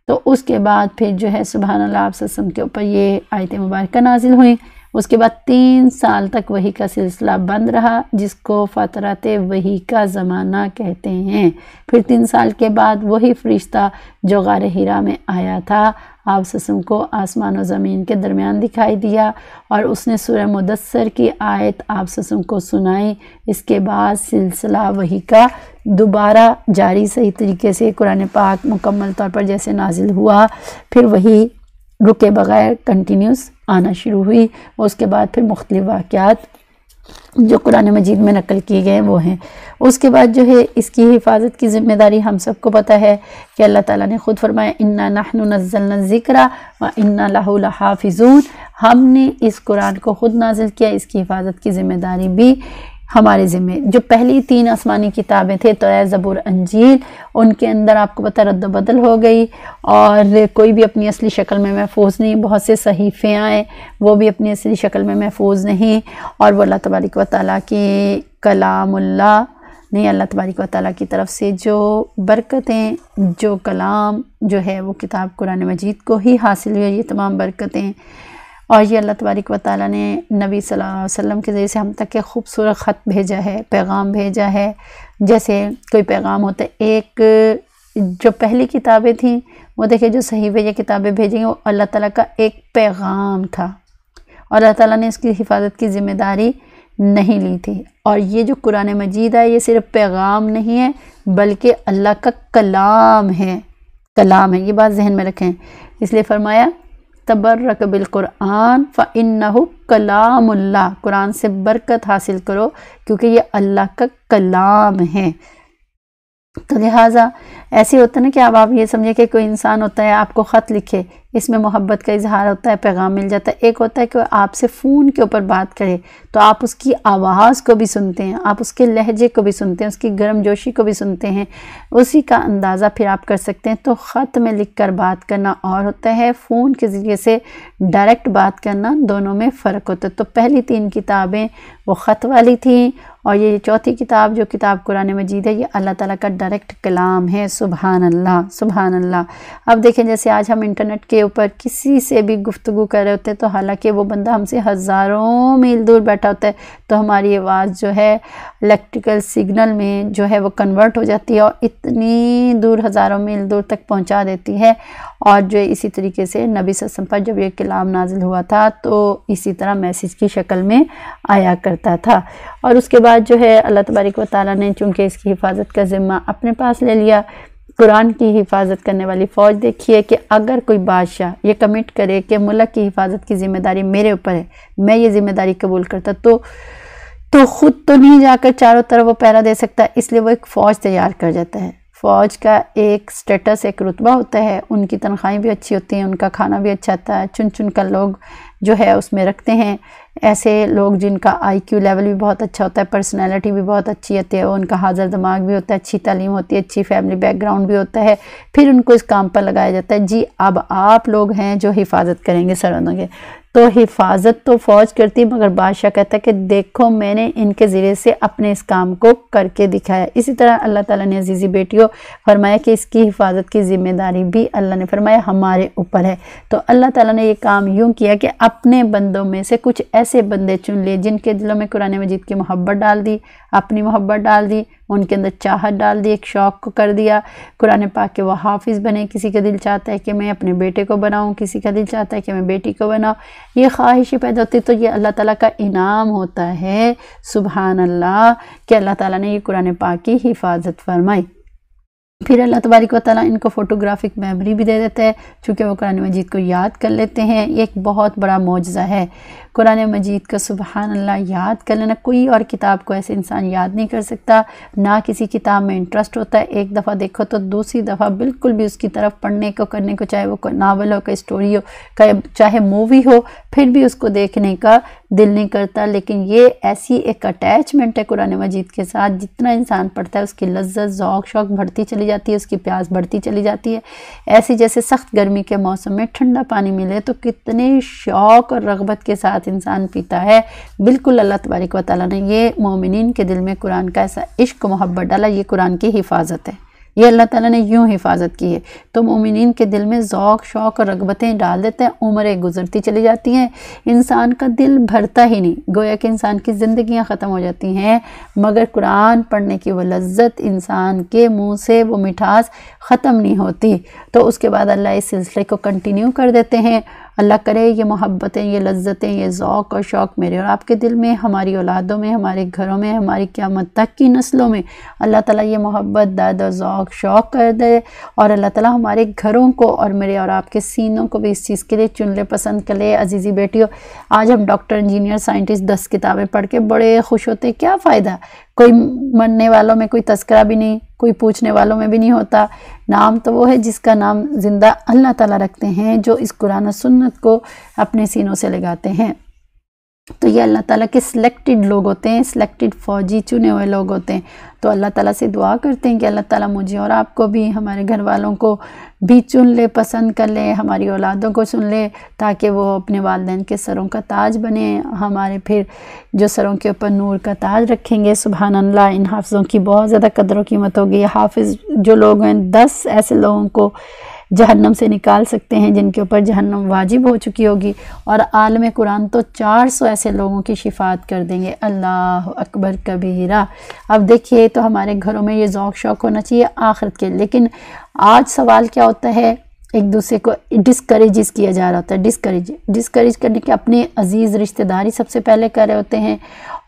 Speaker 2: तो उसके बाद फिर जो है सुबहान अल्लाह के ऊपर ये आयत मुबारक नाजिल हुई उसके बाद तीन साल तक वही का सिलसिला बंद रहा जिसको फ़तरत वही का ज़माना कहते हैं फिर तीन साल के बाद वही फरिश्ता जो गार हीरा में आया था आप ससम को आसमान और ज़मीन के दरमियान दिखाई दिया और उसने सूर्य मुदसर की आयत आप ससम को सुनाई इसके बाद सिलसिला वही का दोबारा जारी सही तरीके से कुरान पाक मुकम्मल तौर पर जैसे नाजिल हुआ फिर वही रुके बग़ैर कंटिन्यूस आना शुरू हुई और उसके बाद फिर मुख्त वाक़ात जो कुरान मजीद में नकल किए गए हैं वो हैं उसके बाद जो है इसकी हिफाजत की ज़िम्मेदारी हम सबको पता है कि अल्लाह ताला ने ख़ुद फरमाया इन्ना नहनुनज़लना ज़िक्रा व इन्ना लाहाफिजून हमने इस कुरान को ख़ुद नाजिल किया इसकी हिफाजत की ज़िम्मेदारी भी हमारे ज़िम्मे जो पहली तीन आसमानी किताबें थे तो ज़बूर अंजील उनके अंदर आपको पता रद्द बदल हो गई और कोई भी अपनी असली शक्ल में महफूज नहीं बहुत से सहीफ़े आए वो भी अपनी असली शक्ल में महफूज नहीं और वो अल्लाह तबारिक व ताली के कलामुल्ला ने अल्लाह तबारिक व ताली की तरफ से जो बरकतें जो कलाम जो है वो किताब कुरान मजीद को ही हासिल हुई ये तमाम बरकतें और ये अल्लाह तबारक व ताली ने नबी वसल्लम के ज़रिए से हम तक के खूबसूरत ख़त भेजा है पैगाम भेजा है जैसे कोई पैगाम होता है एक जो पहली किताबें थीं वो देखिए जो सही भेजा किताबें भेजी वो अल्लाह ताला का एक पैगाम था और अल्लाह ताला ने इसकी हिफाजत की ज़िम्मेदारी नहीं ली थी और ये जो कुरान मजीद है ये सिर्फ पैगाम नहीं है बल्कि अल्लाह का कलाम है कलाम है ये बात जहन में रखें इसलिए फरमाया तबर्रक बिलकुरान फ़िन कलामुल्ला कुरान से बरकत हासिल करो क्योंकि ये अल्लाह का कलाम है तो लिहाजा ऐसे होता है ना कि अब आप ये समझें कि कोई इंसान होता है आपको ख़त लिखे इसमें मोहब्बत का इजहार होता है पैगाम मिल जाता है एक होता है कि आपसे फ़ोन के ऊपर बात करे तो आप उसकी आवाज़ को भी सुनते हैं आप उसके लहजे को भी सुनते हैं उसकी गर्म जोशी को भी सुनते हैं उसी का अंदाज़ा फिर आप कर सकते हैं तो ख़त में लिख कर बात करना और होता है फ़ोन के ज़रिए से डायरेक्ट बात करना दोनों में फ़र्क होता है तो पहली तीन किताबें वो ख़त वाली थी और ये चौथी किताब जो किताब कुरान मजीद है ये अल्लाह ताला का डायरेक्ट कलाम है सुबहान अल्लाह सुबहान अल्लाह अब देखें जैसे आज हम इंटरनेट के ऊपर किसी से भी गुफ्तु कर रहे होते हैं तो हालांकि वो बंदा हमसे हज़ारों मील दूर बैठा होता है तो हमारी आवाज़ जो है इलेक्ट्रिकल सिग्नल में जो है वो कन्वर्ट हो जाती है और इतनी दूर हज़ारों मील दूर तक पहुँचा देती है और जो इसी तरीके से नबी ससम पर जब यह कलाम नाजिल हुआ था तो इसी तरह मैसेज की शक्ल में आया करता था और उसके बाद जो है अल्लाह तबारक व ताली ने चूँकि इसकी हिफाजत का ज़िम्मा अपने पास ले लिया कुरान की हिफाजत करने वाली फ़ौज देखी है कि अगर कोई बादशाह ये कमिट करे कि मुल्क की हिफाजत की ज़िम्मेदारी मेरे ऊपर है मैं ये ज़िम्मेदारी कबूल करता तो तो ख़ुद तो नहीं जाकर चारों तरफ वो पैरा दे सकता इसलिए वो एक फ़ौज तैयार कर जाता है फ़ौज का एक स्टेटस एक रुतबा होता है उनकी तनख्वाहें भी अच्छी होती हैं उनका खाना भी अच्छा आता है चुन चुन कर लोग जो है उसमें रखते हैं ऐसे लोग जिनका आईक्यू लेवल भी बहुत अच्छा होता है पर्सनालिटी भी बहुत अच्छी होती है उनका हाजिर दिमाग भी होता है अच्छी तालीम होती है अच्छी फैमिली बैकग्राउंड भी होता है फिर उनको इस काम पर लगाया जाता है जी अब आप लोग हैं जो हिफाजत करेंगे सरहदों के तो हिफाजत तो फौज करती मगर बादशाह कहता है कि देखो मैंने इनके ज़रिए से अपने इस काम को करके दिखाया इसी तरह अल्लाह ताला ने अजीज़ी बेटियों फरमाया कि इसकी हिफाजत की ज़िम्मेदारी भी अल्लाह ने फरमाया हमारे ऊपर है तो अल्लाह ताला ने ये काम यूँ किया कि अपने बंदों में से कुछ ऐसे बंदे चुन लिए जिनके दिलों में कुरान मजीद की मोहब्बत डाल दी अपनी मोहब्बत डाल दी उनके अंदर चाहत डाल दी एक शौक़ को कर दिया कुरान पाक के वह हाफिज़ बने किसी का दिल चाहता है कि मैं अपने बेटे को बनाऊँ किसी का दिल चाहता है कि मैं बेटी को बनाऊँ ये ख्वाहिशें पैदा होती तो ये अल्लाह ताला का इनाम होता है सुबहान अल्लाह कि अल्लाह ताला ने ये कुरान पाक की हिफाजत फरमाई फिर अल्लाह तबारक वाली इनको फ़ोटोग्राफिक मेमोरी भी दे देता है चूँकि वो कुरान मजीद को याद कर लेते हैं ये एक बहुत बड़ा मुआजा है कुरान मजीद का सुबहान अल्लाह याद कर लेना कोई और किताब को ऐसे इंसान याद नहीं कर सकता ना किसी किताब में इंटरेस्ट होता है एक दफ़ा देखो तो दूसरी दफ़ा बिल्कुल भी उसकी तरफ पढ़ने को करने को चाहे वो नावल हो कोई स्टोरी हो चाहे मूवी हो फिर भी उसको देखने का दिल नहीं करता लेकिन ये ऐसी एक अटैचमेंट है कुरान मजीद के साथ जितना इंसान पढ़ता है उसकी लज्जत ओक शौक बढ़ती चली जाती है उसकी प्यास बढ़ती चली जाती है ऐसी जैसे सख्त गर्मी के मौसम में ठंडा पानी मिले तो कितने शौक और रगबत के साथ साथ इंसान पीता है बिल्कुल अल्लाह तबारक व ताली ने यह मोमिन के दिल में कुरान का ऐसा इश्क मोहब्बत डाला ये कुरान की हिफाजत है ये अल्लाह ताला ने यूँ हिफाजत की है तो मोमिन के दिल में ओक़ शौक़ और रगबतें डाल देते हैं उम्रें गुजरती चली जाती हैं इंसान का दिल भरता ही नहीं गोया कि इंसान की ज़िंदियाँ ख़त्म हो जाती हैं मगर कुरान पढ़ने की वो लज्जत इंसान के मुंह से वो मिठास ख़त्म नहीं होती तो उसके बाद अल्लाह इस सिलसिले को कंटिन्यू कर देते हैं अल्लाह करे ये मोहब्बतें ये लज्जतें ये ओक़ और शौक़ मेरे और आपके दिल में हमारी औलादों में हमारे घरों में हमारी क़्यामत तक की नस्लों में अल्लाह ताला ये मोहब्बत दर्द और ज़ौक़ शौक़ कर दे और अल्लाह ताला हमारे घरों को और मेरे और आपके सीनों को भी इस चीज़ के लिए चुन ले पसंद कर ले अजीज़ी बेटियों आज हम डॉक्टर इंजीनियर साइंटिस्ट दस किताबें पढ़ के बड़े खुश होते क्या फ़ायदा कोई मरने वालों में कोई तस्करा भी नहीं कोई पूछने वालों में भी नहीं होता नाम तो वो है जिसका नाम ज़िंदा अल्लाह ताला रखते हैं जो इस कुरान सुन्नत को अपने सीनों से लगाते हैं तो ये अल्लाह ताला के सिलेक्टेड लोग होते हैं सिलेक्टेड फ़ौजी चुने हुए लोग होते हैं तो अल्लाह ताला से दुआ करते हैं कि अल्लाह ताला मुझे और आपको भी हमारे घर वालों को भी चुन ले पसंद कर ले हमारी औलादों को चुन ले ताकि वो अपने वालदेन के सरों का ताज बने हमारे फिर जो सरों के ऊपर नूर का ताज रखेंगे सुबहान अल्लाह इन हाफ़ों की बहुत ज़्यादा कदरों कीमत होगी हाफिज़ जो लोग हैं दस ऐसे लोगों को जहन्नम से निकाल सकते हैं जिनके ऊपर जहन्नम वाजिब हो चुकी होगी और आलम कुरान तो 400 ऐसे लोगों की शिफात कर देंगे अल्लाह अकबर कबीरा अब देखिए तो हमारे घरों में ये ओक़ शौक होना चाहिए आखिरत के लेकिन आज सवाल क्या होता है एक दूसरे को डिस्करेजेस किया जा रहा होता है डिस्करेज डिस्करेज करने के अपने अजीज़ रिश्तेदार ही सबसे पहले कर रहे होते हैं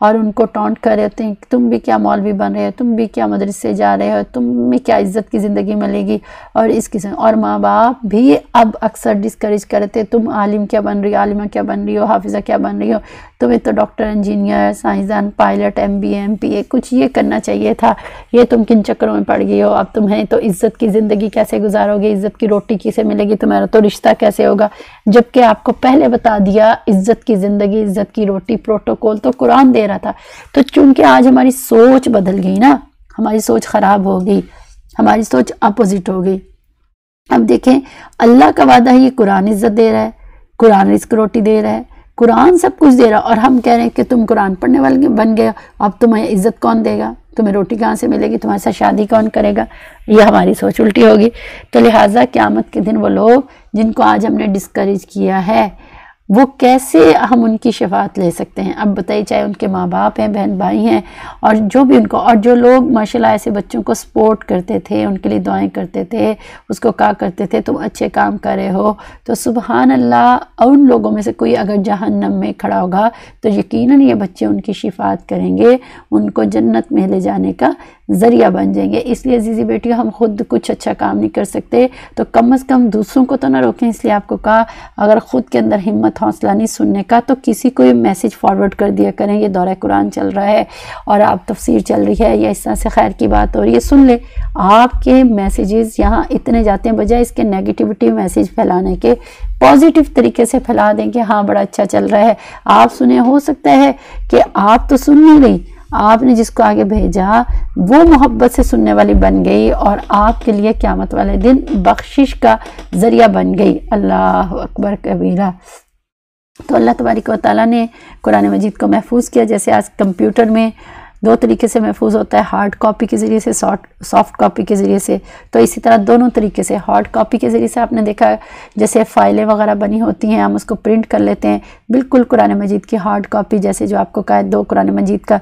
Speaker 2: और उनको टॉन्ट कर रहे होते हैं कि तुम भी क्या मौलवी बन रहे हो तुम भी क्या मदरसे जा रहे हो तुम में क्या इज्जत की ज़िंदगी मिलेगी और इस किस्म और माँ बाप भी अब अक्सर डिस्करेज करते तुम आलिम क्या बन रही हो आलिमा क्या बन रही हो हाफिज़ा क्या बन रही हो तो वे तो डॉक्टर इंजीनियर साइंसदान pilot M B M P A कुछ ये करना चाहिए था ये तुम किन चक्करों में पड़ गई हो अब तुम्हें तो इज्जत की ज़िंदगी कैसे गुजारोगे इज्जत की रोटी किसे मिलेगी तुम्हारा तो रिश्ता कैसे होगा जबकि आपको पहले बता दिया इज्जत की ज़िंदगी इज्जत की रोटी प्रोटोकॉल तो कुरान दे रहा था तो चूँकि आज हमारी सोच बदल गई ना हमारी सोच ख़राब हो गई हमारी सोच अपोजिट हो गई अब देखें अल्लाह का वादा है ये कुरान इज्जत दे रहा है कुरान रिस्क रोटी दे रहा है कुरान सब कुछ दे रहा और हम कह रहे हैं कि तुम कुरान पढ़ने वाले बन गए अब तुम्हें इज्जत कौन देगा तुम्हें रोटी कहाँ से मिलेगी तुम्हारे साथ शादी कौन करेगा ये हमारी सोच उल्टी होगी तो लिहाजा क़्यामत के दिन वो लोग जिनको आज हमने डिस्करेज किया है वो कैसे हम उनकी शफात ले सकते हैं अब बताइए चाहे उनके माँ बाप हैं बहन भाई हैं और जो भी उनको और जो लोग माशाल्लाह ऐसे बच्चों को सपोर्ट करते थे उनके लिए दुआएं करते थे उसको क्या करते थे तुम अच्छे काम कर रहे हो तो सुबहान अल्लाह उन लोगों में से कोई अगर जहन्नम में खड़ा होगा तो यकीन ये बच्चे उनकी शिफात करेंगे उनको जन्नत में ले जाने का ज़रिया बन जाएंगे इसलिए जीजी बेटियों हम खुद कुछ अच्छा काम नहीं कर सकते तो कम अज़ कम दूसरों को तो ना रोकें इसलिए आपको कहा अगर ख़ुद के अंदर हिम्मत हौसला नहीं सुनने का तो किसी को ये मैसेज फॉरवर्ड कर दिया करें ये दौरा कुरान चल रहा है और आप तफसीर चल रही है या इस तरह से खैर की बात हो रही है सुन ले आपके मैसेजेस यहाँ इतने जाते हैं बजाय इसके नेगेटिविटी मैसेज फैलाने के पॉजिटिव तरीके से फैला दें कि हाँ बड़ा अच्छा चल रहा है आप सुने हो सकता है कि आप तो सुन नहीं रही आपने जिसको आगे भेजा वो मोहब्बत से सुनने वाली बन गई और आपके लिए क्यामत वाले दिन बख्शिश का ज़रिया बन गई अल्लाह अकबर कबीरा तो अल्लाह तबारक वाली ने कुरान मजीद को महफूज किया जैसे आज कंप्यूटर में दो तरीके से महफूज होता है हार्ड कॉपी के ज़रिए से सॉफ्ट सॉफ्ट कॉपी के ज़रिए से तो इसी तरह दोनों तरीके से हार्ड कॉपी के ज़रिए से आपने देखा जैसे फ़ाइलें वगैरह बनी होती हैं हम उसको प्रिंट कर लेते हैं बिल्कुल कुरान मजीद की हार्ड कॉपी जैसे जो आपको कहा दो कुरान मजीद का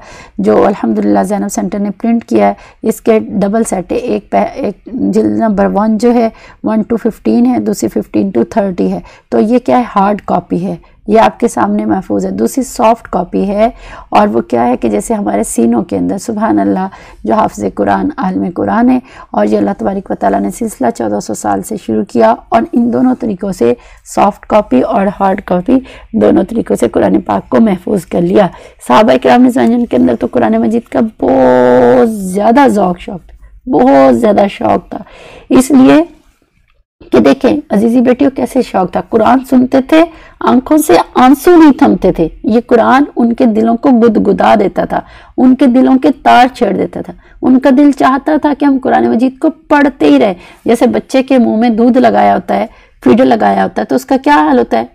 Speaker 2: जो अलहमदिल्ला जैनब सेंटर ने प्रिंट किया है इसके डबल सेट है एक एक जिल्द नंबर वन जो है वन टू फिफ्टीन है दूसरी फिफ्टीन टू थर्टी है तो ये क्या है हार्ड कॉपी है ये आपके सामने महफूज है दूसरी सॉफ्ट कॉपी है और वो क्या है कि जैसे हमारे सीनों के अंदर सुबहान अल्लाह जो हाफ़ कुरान आलम कुरान है और ये अल्लाह तबारक वाली ने सिलसिला चौदह सौ साल से शुरू किया और इन दोनों तरीक़ों से सॉफ्ट कॉपी और हार्ड कॉपी दोनों तरीक़ों से कुरान पाक को महफूज कर लिया साहबा कराम जंजन के अंदर तो कुरान मजीद का बहुत ज़्यादा ज़ौक शौक था बहुत ज़्यादा शौक था इसलिए कि देखें अजीजी बेटियों कैसे शौक था कुरान सुनते थे आंखों से आंसू नहीं थमते थे ये कुरान उनके दिलों को गुदगुदा देता था उनके दिलों के तार छेड़ देता था उनका दिल चाहता था कि हम कुरान मजीद को पढ़ते ही रहे जैसे बच्चे के मुंह में दूध लगाया होता है फीडल लगाया होता है तो उसका क्या हाल होता है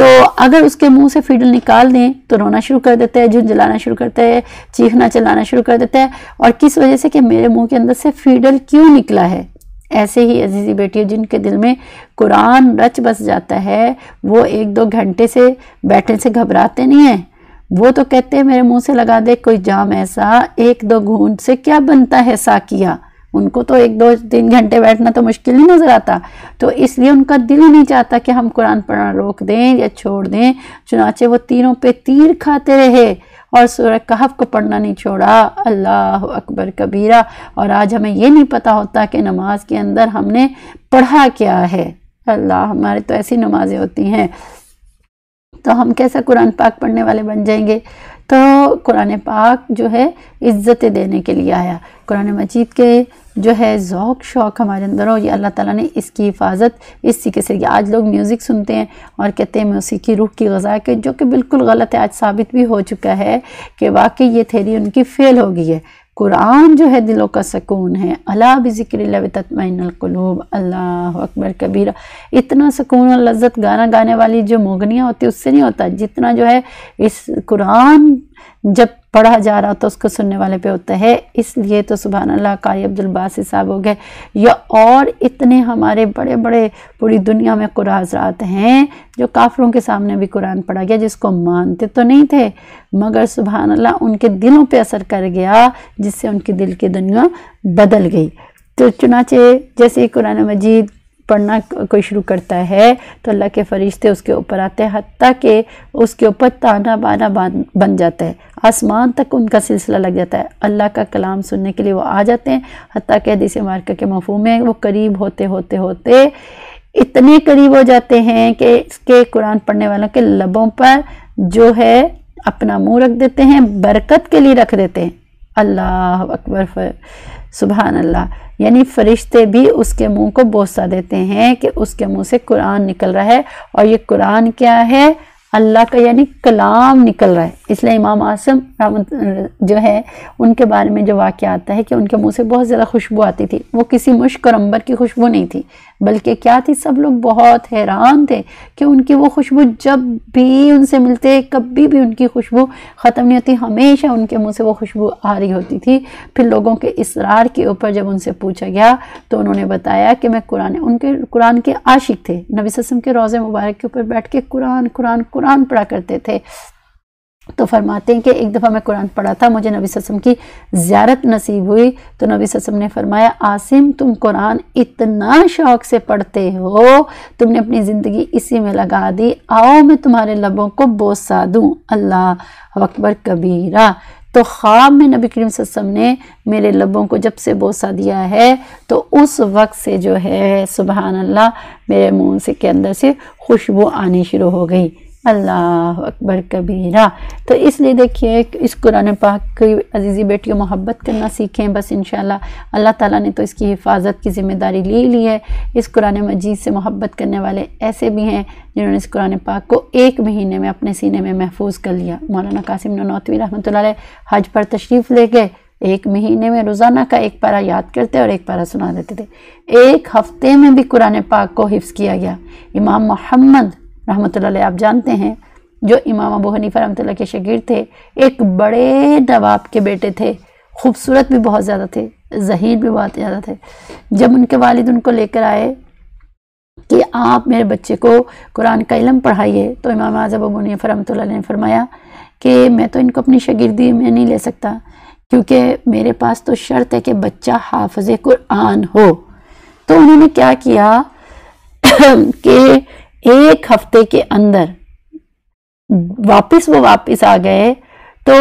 Speaker 2: तो अगर उसके मुंह से फीडल निकाल दें तो रोना शुरू कर देता है झुंझलाना शुरू करता है चीखना चलाना शुरू कर देता है और किस वजह से कि मेरे मुंह के अंदर से फीडल क्यों निकला है ऐसे ही अजीज़ी बेटियों जिनके दिल में कुरान रच बस जाता है वो एक दो घंटे से बैठने से घबराते नहीं हैं वो तो कहते हैं मेरे मुंह से लगा दे कोई जाम ऐसा एक दो घूंट से क्या बनता है साकिया उनको तो एक दो तीन घंटे बैठना तो मुश्किल ही नज़र आता तो इसलिए उनका दिल ही नहीं चाहता कि हम कुरान पढ़ना रोक दें या छोड़ दें चुनाचे वो तीनों पे तीर खाते रहे और सूर्य कहफ को पढ़ना नहीं छोड़ा अल्लाह अकबर कबीरा और आज हमें ये नहीं पता होता कि नमाज के अंदर हमने पढ़ा क्या है अल्लाह हमारे तो ऐसी नमाज़ें होती हैं तो हम कैसा कुरान पाक पढ़ने वाले बन जाएंगे तो कुरान पाक जो है इज़्ज़त देने के लिए आया कुरान मजीद के जो है ओक़ शौक़ हमारे अंदर हो ये अल्लाह ताला ने इसकी हिफाजत इस तरीके से ज़रिए आज लोग म्यूज़िक सुनते हैं और कहते हैं मौसीकी रूह की गज़ा के जो कि बिल्कुल गलत है आज साबित भी हो चुका है कि वाकई ये थेरी उनकी फ़ेल हो गई है कुरान जो है दिलों का सकून है अला बिक्र तत्मकलूब अल्लाह अकबर कबीरा इतना सकून और लज्जत गाना गाने वाली जो मोगनियाँ होती उससे नहीं होता जितना जो है इस कुरान जब पढ़ा जा रहा तो उसको सुनने वाले पे होता है इसलिए तो सुबहान अल्लाह कारी अब्दुल साहब हो गए या और इतने हमारे बड़े बड़े पूरी दुनिया में कुराजरात हैं जो काफ़रों के सामने भी कुरान पढ़ा गया जिसको मानते तो नहीं थे मगर सुबह अल्लाह उनके दिलों पे असर कर गया जिससे उनके दिल की दुनिया बदल गई तो चुनाचे जैसे कुरान मजीद पढ़ना कोई शुरू करता है तो अल्लाह के फरिश्ते उसके ऊपर आते हैं हती कि उसके ऊपर ताना बाना बन जाता है आसमान तक उनका सिलसिला लग जाता है अल्लाह का कलाम सुनने के लिए वो आ जाते हैं हती के हदीसी मार्का के मफह में वो करीब होते होते होते इतने करीब हो जाते हैं कि इसके कुरान पढ़ने वालों के लबों पर जो है अपना मुंह रख देते हैं बरकत के लिए रख देते हैं अल्लाह अकबर सुबहान अल्लाह यानी फ़रिश्ते भी उसके मुंह को बोसा देते हैं कि उसके मुंह से कुरान निकल रहा है और ये कुरान क्या है अल्लाह का यानी कलाम निकल रहा है इसलिए इमाम आसम जो है उनके बारे में जो वाक्य आता है कि उनके मुंह से बहुत ज़्यादा खुशबू आती थी वो किसी मुश्क और अंबर की खुशबू नहीं थी बल्कि क्या थी सब लोग बहुत हैरान थे कि उनकी वो खुशबू जब भी उनसे मिलते कभी भी उनकी खुशबू ख़त्म नहीं होती हमेशा उनके मुँह से वो खुशबू आ रही होती थी फिर लोगों के इसरार के ऊपर जब उनसे पूछा गया तो उन्होंने बताया कि मैं कुरान उनके कुरान के आशिक थे नबी वसम के रोज़े मुबारक के ऊपर बैठ के कुरान कुरान कुरान कुरान पढ़ा करते थे तो फरमाते हैं कि एक दफ़ा मैं कुरान पढ़ा था मुझे नबी ससम की ज्यारत नसीब हुई तो नबी ससम ने फरमाया आसिम तुम कुरान इतना शौक से पढ़ते हो तुमने अपनी ज़िंदगी इसी में लगा दी आओ मैं तुम्हारे लबों को बोसा दूँ अल्लाह अकबर कबीरा तो ख्वाब में नबी करीम वसम ने मेरे लबों को जब से बोसा दिया है तो उस वक्त से जो है सुबहानल्ला अल्लाह मेरे मुँह से के अंदर से खुशबू आनी शुरू हो गई अल्लाह अकबर कबीरा तो इसलिए देखिए इस कुरान पाक की अजीज़ी बेटियों मोहब्बत करना सीखें बस इन अल्लाह ताला ने तो इसकी हिफाजत की ज़िम्मेदारी ले ली है इस कुरान मजीद से मोहब्बत करने वाले ऐसे भी हैं जिन्होंने इस कुरान पाक को एक महीने में अपने सीने में महफूज कर लिया मौलाना कासिम नौतवी रहमत हज पर तशरीफ़ ले गए एक महीने में रोज़ाना का एक पारा याद करते और एक पारा सुना देते थे एक हफ्ते में भी कुरान पाक को हिफ्स किया गया इमाम मोहम्मद रहमत आप जानते हैं जो इमाम अबू हनीफा रहमत के शगीर थे एक बड़े नवाब के बेटे थे खूबसूरत भी बहुत ज़्यादा थे जहीन भी बहुत ज़्यादा थे जब उनके वालिद उनको लेकर आए कि आप मेरे बच्चे को कुरान का इलम पढ़ाइए तो इमाम आज़ब अबू हनीफा रहमत ने फरमाया कि मैं तो इनको अपनी शगिरदी में नहीं ले सकता क्योंकि मेरे पास तो शर्त है कि बच्चा हाफज कुरान हो तो उन्होंने क्या किया *coughs* कि एक हफ्ते के अंदर वापस वो वापस आ गए तो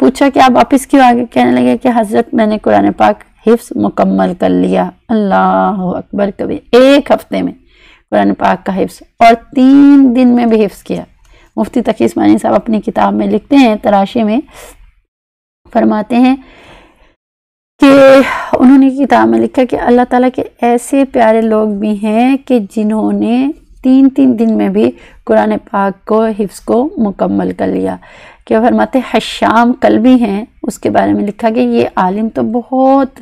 Speaker 2: पूछा कि आप वापस क्यों आ गए कहने लगे कि हजरत मैंने कुरान पाक हिफ्स मुकम्मल कर लिया अल्लाह अकबर कभी एक हफ्ते में कुरान पाक का हिफ्स और तीन दिन में भी हिफ्स किया मुफ्ती तकी इसमानी साहब अपनी किताब में लिखते हैं तराशे में फरमाते हैं कि उन्होंने किताब में लिखा कि अल्लाह ताला के ऐसे प्यारे लोग भी हैं कि जिन्होंने तीन तीन दिन में भी कुरान पाक को हिफ्स को मुकम्मल कर लिया क्या फरमाते हश्याम भी हैं उसके बारे में लिखा कि ये आलिम तो बहुत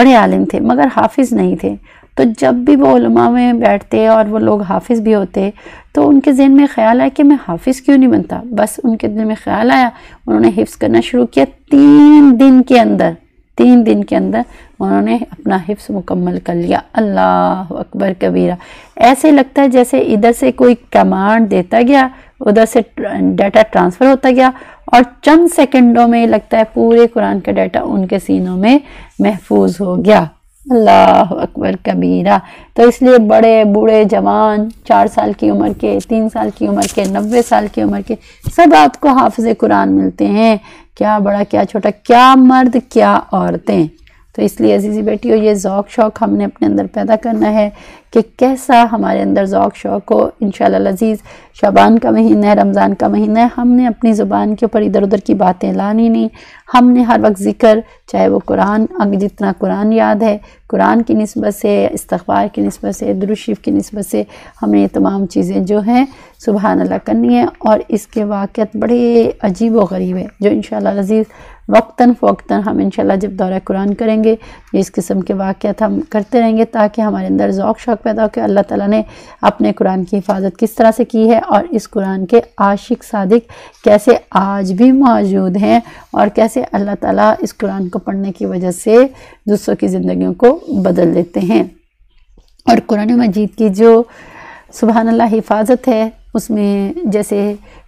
Speaker 2: बड़े आलिम थे मगर हाफिज़ नहीं थे तो जब भी वो उलमा में बैठते और वो लोग हाफिज़ भी होते तो उनके जहन में ख्याल आया कि मैं हाफिज़ क्यों नहीं बनता बस उनके दिल में ख्याल आया उन्होंने हिफ्स करना शुरू किया तीन दिन के अंदर तीन दिन के अंदर उन्होंने अपना हिफ्स मुकम्मल कर लिया अल्लाह अकबर कबीरा ऐसे लगता है जैसे इधर से कोई कमांड देता गया उधर से डाटा ट्रांसफ़र होता गया और चंद सेकंडों में लगता है पूरे कुरान का डाटा उनके सीनों में महफूज हो गया अल्लाह अकबर कबीरा तो इसलिए बड़े बूढ़े जवान चार साल की उम्र के तीन साल की उम्र के नब्बे साल की उम्र के सब आपको हाफज कुरान मिलते हैं क्या बड़ा क्या छोटा क्या मर्द क्या औरतें तो इसलिए अजीज़ी बेटियों ये ओक शौक़ हमने अपने अंदर पैदा करना है कि कैसा हमारे अंदर ओक शौक़ हो इन शजीज़ शबान का महीना है रमज़ान का महीना है हमने अपनी ज़ुबान के ऊपर इधर उधर की बातें लानी नहीं हमने हर वक्त ज़िक्र चाहे वो कुरान अगर जितना कुरान याद है कुरान की नस्बत से इस्तबार की नस्बत से दुरुशीफ की नस्बत से हमें ये तमाम चीज़ें जो हैं सुबह अल्लाह करनी है और इसके वाक़त बड़े अजीब व गरीब है जो इन शजीज़ वक्ता फ़ोक्ता हम इंशाल्लाह जब दौरा कुरान करेंगे इस किस्म के वाक़त हम करते रहेंगे ताकि हमारे अंदर ओक़ शौक़ पैदा हो कि अल्लाह ताली ने अपने कुरान की हिफाजत किस तरह से की है और इस कुरान के आशिक सादिक कैसे आज भी मौजूद हैं और कैसे अल्लाह ताली इस कुरान को पढ़ने की वजह से दूसरों की ज़िंदगियों को बदल देते हैं और कुरान मजीद की जो सुबहानल्ला हिफाजत है उसमें जैसे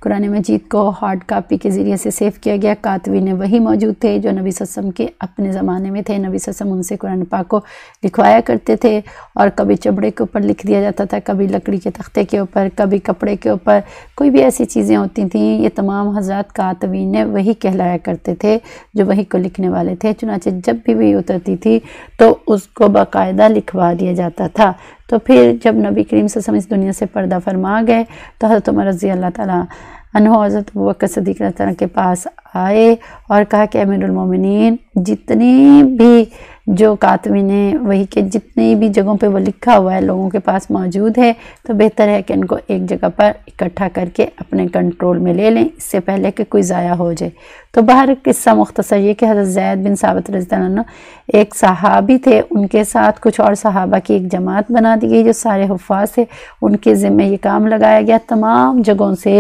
Speaker 2: कुरान मजीद को हार्ड कापी के ज़रिए से सेव किया गया ने वही मौजूद थे जो नबी ससम के अपने ज़माने में थे नबी वसम उनसे कुरान पाक को लिखवाया करते थे और कभी चमड़े के ऊपर लिख दिया जाता था कभी लकड़ी के तख्ते के ऊपर कभी कपड़े के ऊपर कोई भी ऐसी चीज़ें होती थी ये तमाम हजरात ने वही कहलाया करते थे जो वही को लिखने वाले थे चुनाचे जब भी वही उतरती थी तो उसको बाकायदा लिखवा दिया जाता था तो फिर जब नबी करीम सम इस दुनिया से पर्दा फरमा गए तो हज़रत उमर रज़ी अल्लाह ताली हज़रत बकर सदीक के पास आए और कहा कि अमीरमिन जितनी भी जो कातवीन ने वही के जितनी भी जगहों पे वो लिखा हुआ है लोगों के पास मौजूद है तो बेहतर है कि इनको एक जगह पर इकट्ठा करके अपने कंट्रोल में ले लें इससे पहले कि कोई ज़ाया हो जाए तो बाहर किस्सा मुख्तसर ये कि हज़रत जैद बिन साबित रजान एक सहाबी थे उनके साथ कुछ और सहाबा की एक जमात बना दी गई जो सारे हफाज थे उनके ज़िम्मे ये काम लगाया गया तमाम जगहों से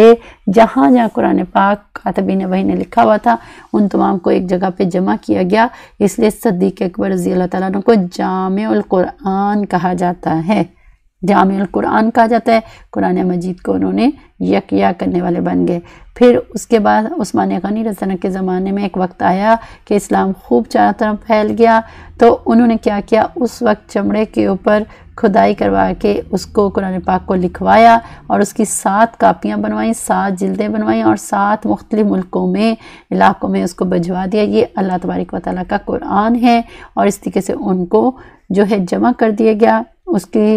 Speaker 2: जहाँ जहाँ कुरान पाक कातबी ने वही ने लिखा रखा हुआ था उन तमाम को एक जगह पे जमा किया गया इसलिए सदीक अकबर रजी अल्लाह तुम को जाम क़ुरान कहा जाता है जामिल कुरान कहा जाता है कुरान मजीद को उन्होंने यकया करने वाले बन गए फिर उसके बाद उस्मान गनी रसन के ज़माने में एक वक्त आया कि इस्लाम खूब चारों तरफ फैल गया तो उन्होंने क्या किया उस वक्त चमड़े के ऊपर खुदाई करवा के उसको कुरान पाक को लिखवाया और उसकी सात कापियाँ बनवाईं सात जल्दें बनवाईं और सात मुख्तलि मुल्कों में इलाकों में उसको भिजवा दिया ये अल्लाह तबारक वाल का कुरान है और इस तरीके से उनको जो है जमा कर दिया गया उसकी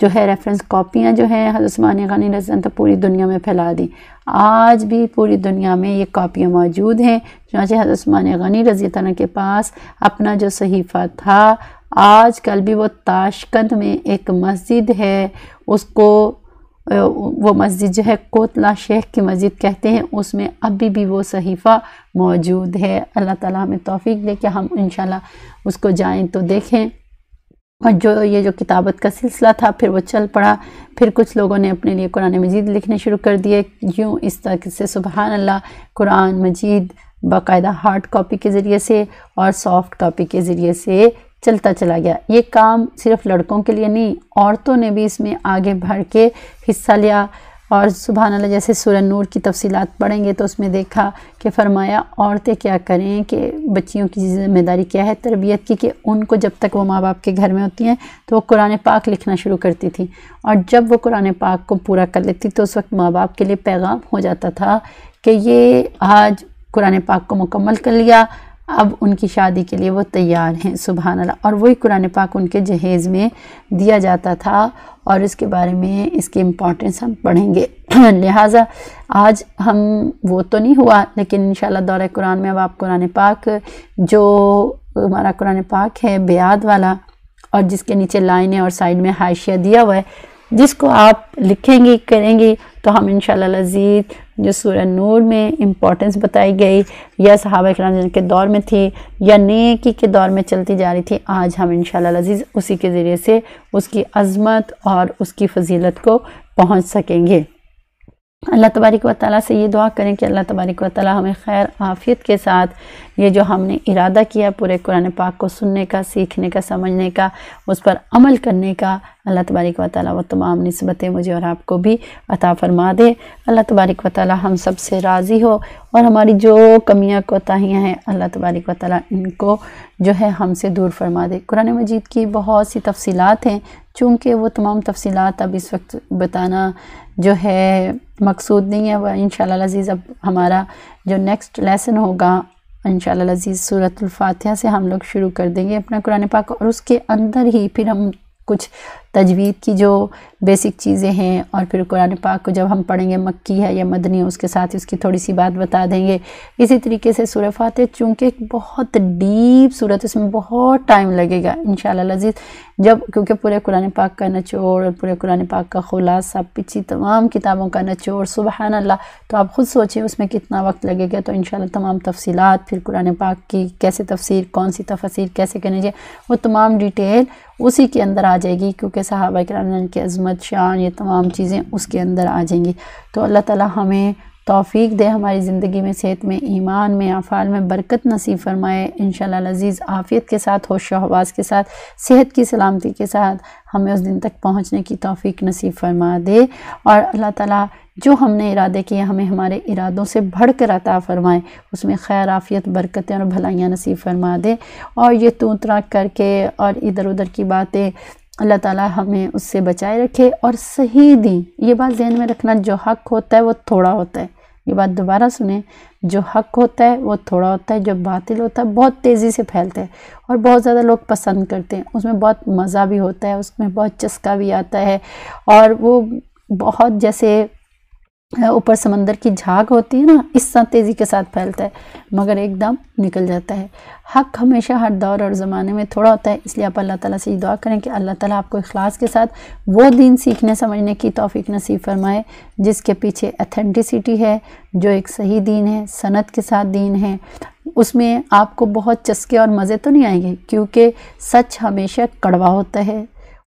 Speaker 2: जो है रेफरेंस कॉपियाँ जो हैं हज़रत स्मान रजन तो पूरी दुनिया में फैला दी आज भी पूरी दुनिया में ये कापियाँ मौजूद हैं चुनाचे हज़रत गनी रजी तन के पास अपना जो सहीफ़ा था आज कल भी वो ताशकंद में एक मस्जिद है उसको वो मस्जिद जो है कोतला शेख की मस्जिद कहते हैं उसमें अभी भी वो सहीफ़ा मौजूद है अल्लाह ताला हमें तौफीक दे कि हम इन उसको जाएं तो देखें और जो ये जो किताबत का सिलसिला था फिर वो चल पड़ा फिर कुछ लोगों ने अपने लिए कुरान मजीद लिखने शुरू कर दिए यूँ इस तरह से सुबहान अल्लाह कुरान मजीद बाकायदा हार्ड कॉपी के ज़रिए से और सॉफ्ट कॉपी के ज़रिए से चलता चला गया ये काम सिर्फ लड़कों के लिए नहीं औरतों ने भी इसमें आगे बढ़ के हिस्सा लिया और सुबह अल्लाह जैसे सूर्य नूर की तफसीत पढ़ेंगे तो उसमें देखा कि फरमाया औरतें क्या करें कि बच्चियों की जिम्मेदारी क्या है तरबियत की कि उनको जब तक वो माँ बाप के घर में होती हैं तो वो कुरान पाक लिखना शुरू करती थी और जब वो कुरान पाक को पूरा कर लेती तो उस वक्त माँ बाप के लिए पैगाम हो जाता था कि ये आज कुरान पाक को मुकम्मल कर लिया अब उनकी शादी के लिए वो तैयार हैं सुबह अल्लाह और वही कुरान पाक उनके जहेज़ में दिया जाता था और इसके बारे में इसके इम्पोर्टेंस हम पढ़ेंगे *clears throat* लिहाजा आज हम वो तो नहीं हुआ लेकिन इन शौर कुरान में अब आप कुरान पाक जो हमारा कुरान पाक है ब्याद वाला और जिसके नीचे लाइने और साइड में हाशिया दिया हुआ है जिसको आप लिखेंगी करेंगी तो हम इन शजीज़ जो सूर्य नूर में इम्पोर्टेंस बताई गई या सहाबा कराम के दौर में थी या नेकी के दौर में चलती जा रही थी आज हम इन शजीज़ उसी के ज़रिए से उसकी अजमत और उसकी फजीलत को पहुँच सकेंगे अल्लाह तबारक व से ये दुआ करें कि अल्लाह तबारक वाली हमें खैर आफियत के साथ ये जो हमने इरादा किया पूरे कुरान पाक को सुनने का सीखने का समझने का उस पर अमल करने का अल्लाह तबारक व ताली व तमाम नस्बतें मुझे और आपको भी अता फरमा दे अल्लाह तबारक व ताली हम सब से राज़ी हो और हमारी जो कमियाँ कोताहियाँ हैं अल्लाह तबारक व ताली इनको जो है हमसे दूर फरमा दे कुरान मजीद की बहुत सी तफसीत हैं चूँकि वो तमाम तफसीत अब इस वक्त बताना जो है मकसूद नहीं है वह इन लजीज़ अब हमारा जो नेक्स्ट लेसन होगा इन लजीज़ सूरतफ़ातह से हम लोग शुरू कर देंगे अपना कुरान पाक और उसके अंदर ही फिर हम कुछ तजवीद की जो बेसिक चीज़ें हैं और फिर कुरान पाक को जब हम पढ़ेंगे मक्की है या मदनी है उसके साथ उसकी थोड़ी सी बात बता देंगे इसी तरीके से सूर्य फातह चूँकि एक बहुत डीप सूरत उसमें बहुत टाइम लगेगा इन शजीज जब क्योंकि पूरे कुरान पाक का नचोड़ और पूरे कुरान पाक का खुलासा पिछली तमाम किताबों का नचोड़ सुबहान अल्लाह तो आप ख़ुद सोचें उसमें कितना वक्त लगेगा तो इन तमाम तफसीत फिर कुरान पाक की कैसे तफसर कौन सी तफसीर कैसे करनी चाहिए वो तमाम डिटेल उसी के अंदर आ जाएगी क्योंकि सहाबा राम की अजमत शान ये तमाम चीज़ें उसके अंदर आ जाएंगी तो अल्लाह ताला हमें तोफ़ी दे हमारी ज़िंदगी में सेहत में ईमान में अफ़ाल में बरकत नसीब फरमाए इन शजीज़ आफ़ियत के साथ होश हवास के साथ सेहत की सलामती के साथ हमें उस दिन तक पहुँचने की तोफ़ी नसीब फरमा दे और अल्लाह ताला जो हमने इरादे किए हमें हमारे इरादों से बढ़ कर अता फ़रमाए उसमें खैर आफ़ियत बरकतें और भलाइयाँ नसीब फरमा दे और ये तो तराक करके और इधर उधर की बातें अल्लाह ताला हमें उससे बचाए रखे और सही दिन ये बात जहन में रखना जो हक होता है वो थोड़ा होता है ये बात दोबारा सुने जो हक होता है वो थोड़ा होता है जो बातिल होता है बहुत तेज़ी से फैलता है और बहुत ज़्यादा लोग पसंद करते हैं उसमें बहुत मज़ा भी होता है उसमें बहुत चस्का भी आता है और वो बहुत जैसे ऊपर समंदर की झाग होती है ना इस तरह तेज़ी के साथ फैलता है मगर एकदम निकल जाता है हक हमेशा हर दौर और ज़माने में थोड़ा होता है इसलिए आप अल्लाह ताला से ये दुआ करें कि अल्लाह ताला आपको इखलास के साथ वो दिन सीखने समझने की तौफीक नसीब फरमाए जिसके पीछे अथेंटिसिटी है जो एक सही दीन है सनत के साथ दीन है उसमें आपको बहुत चस्के और मज़े तो नहीं आएंगे क्योंकि सच हमेशा कड़वा होता है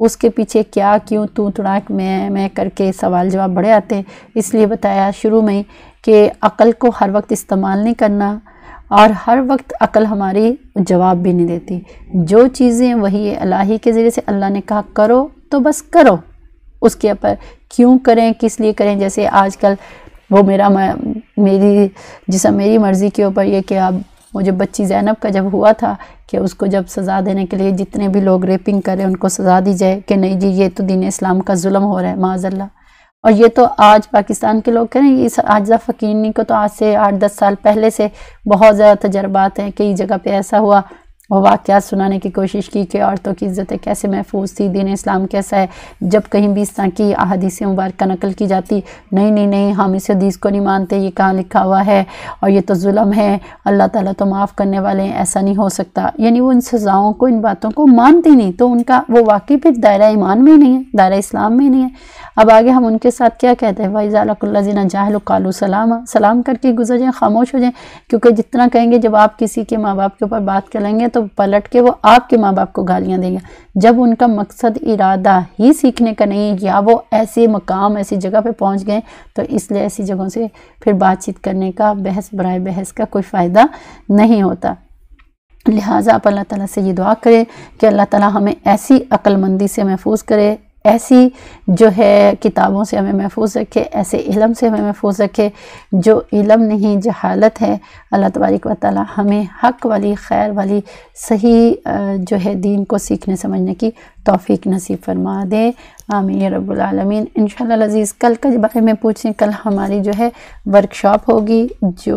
Speaker 2: उसके पीछे क्या क्यों तू तुड़ाक मैं मैं करके सवाल जवाब बड़े आते हैं इसलिए बताया शुरू में कि अकल को हर वक्त इस्तेमाल नहीं करना और हर वक्त अकल हमारी जवाब भी नहीं देती जो चीज़ें वही अलाही के ज़रिए से अल्लाह ने कहा करो तो बस करो उसके ऊपर क्यों करें किस लिए करें जैसे आजकल वो मेरा मेरी जैसा मेरी मर्ज़ी के ऊपर ये कि आप वो जो बच्ची जैनब का जब हुआ था कि उसको जब सज़ा देने के लिए जितने भी लोग रेपिंग करें उनको सज़ा दी जाए कि नहीं जी ये तो दीन इस्लाम का जुल्म हो रहा है माजल्ला और ये तो आज पाकिस्तान के लोग कह इस आजा फ़कीरनी को तो आज से आठ दस साल पहले से बहुत ज़्यादा तजर्बात हैं कई जगह पर ऐसा हुआ और वाक़ सुनाने की कोशिश की कि औरतों की इज़्ज़तें कैसे महफूज थी दीन इस्लाम कैसा है जब कहीं भी इस तरह की अहदीस मुबारक नकल की जाती नहीं नहीं नहीं हम इस हदीस को नहीं मानते ये कहाँ लिखा हुआ है और ये तो जुल्म है अल्लाह ताला तो माफ़ करने वाले हैं ऐसा नहीं हो सकता यानी वो इन सज़ाओं को इन बातों को मानती नहीं तो उनका वो वाकई फिर दायरा ईमान में नहीं है दायरा इस्लाम में नहीं है अब आगे हम उनके साथ क्या कहते हैं वाईज़ाकुल्लाजीना जाहल कालू सलाम सलाम करके गुजर जाएँ खामोश हो जाएँ क्योंकि जितना कहेंगे जब आप किसी के माँ बाप के ऊपर बात करेंगे तो पलट के वो आपके माँ बाप को गालियाँ देंगे जब उनका मकसद इरादा ही सीखने का नहीं या वो ऐसे मकाम ऐसी जगह पर पहुँच गए तो इसलिए ऐसी जगहों से फिर बातचीत करने का बहस बरए बहस का कोई फ़ायदा नहीं होता लिहाजा आप अल्लाह ताला से ये दुआ करें कि अल्लाह ताला हमें ऐसी अक्लमंदी से महफूज करे ऐसी जो है किताबों से हमें महफूज रखे ऐसे इलम से हमें महफूज रखे जो इलम नहीं जहालत है अल्लाह तबारक वाली हमें हक वाली खैर वाली सही जो है दीन को सीखने समझने की तोफ़ी नसीब फरमा दे आमिर रबालमीन इन लजीज़ कल के बारे में पूछें कल हमारी जो है वर्कशॉप होगी जो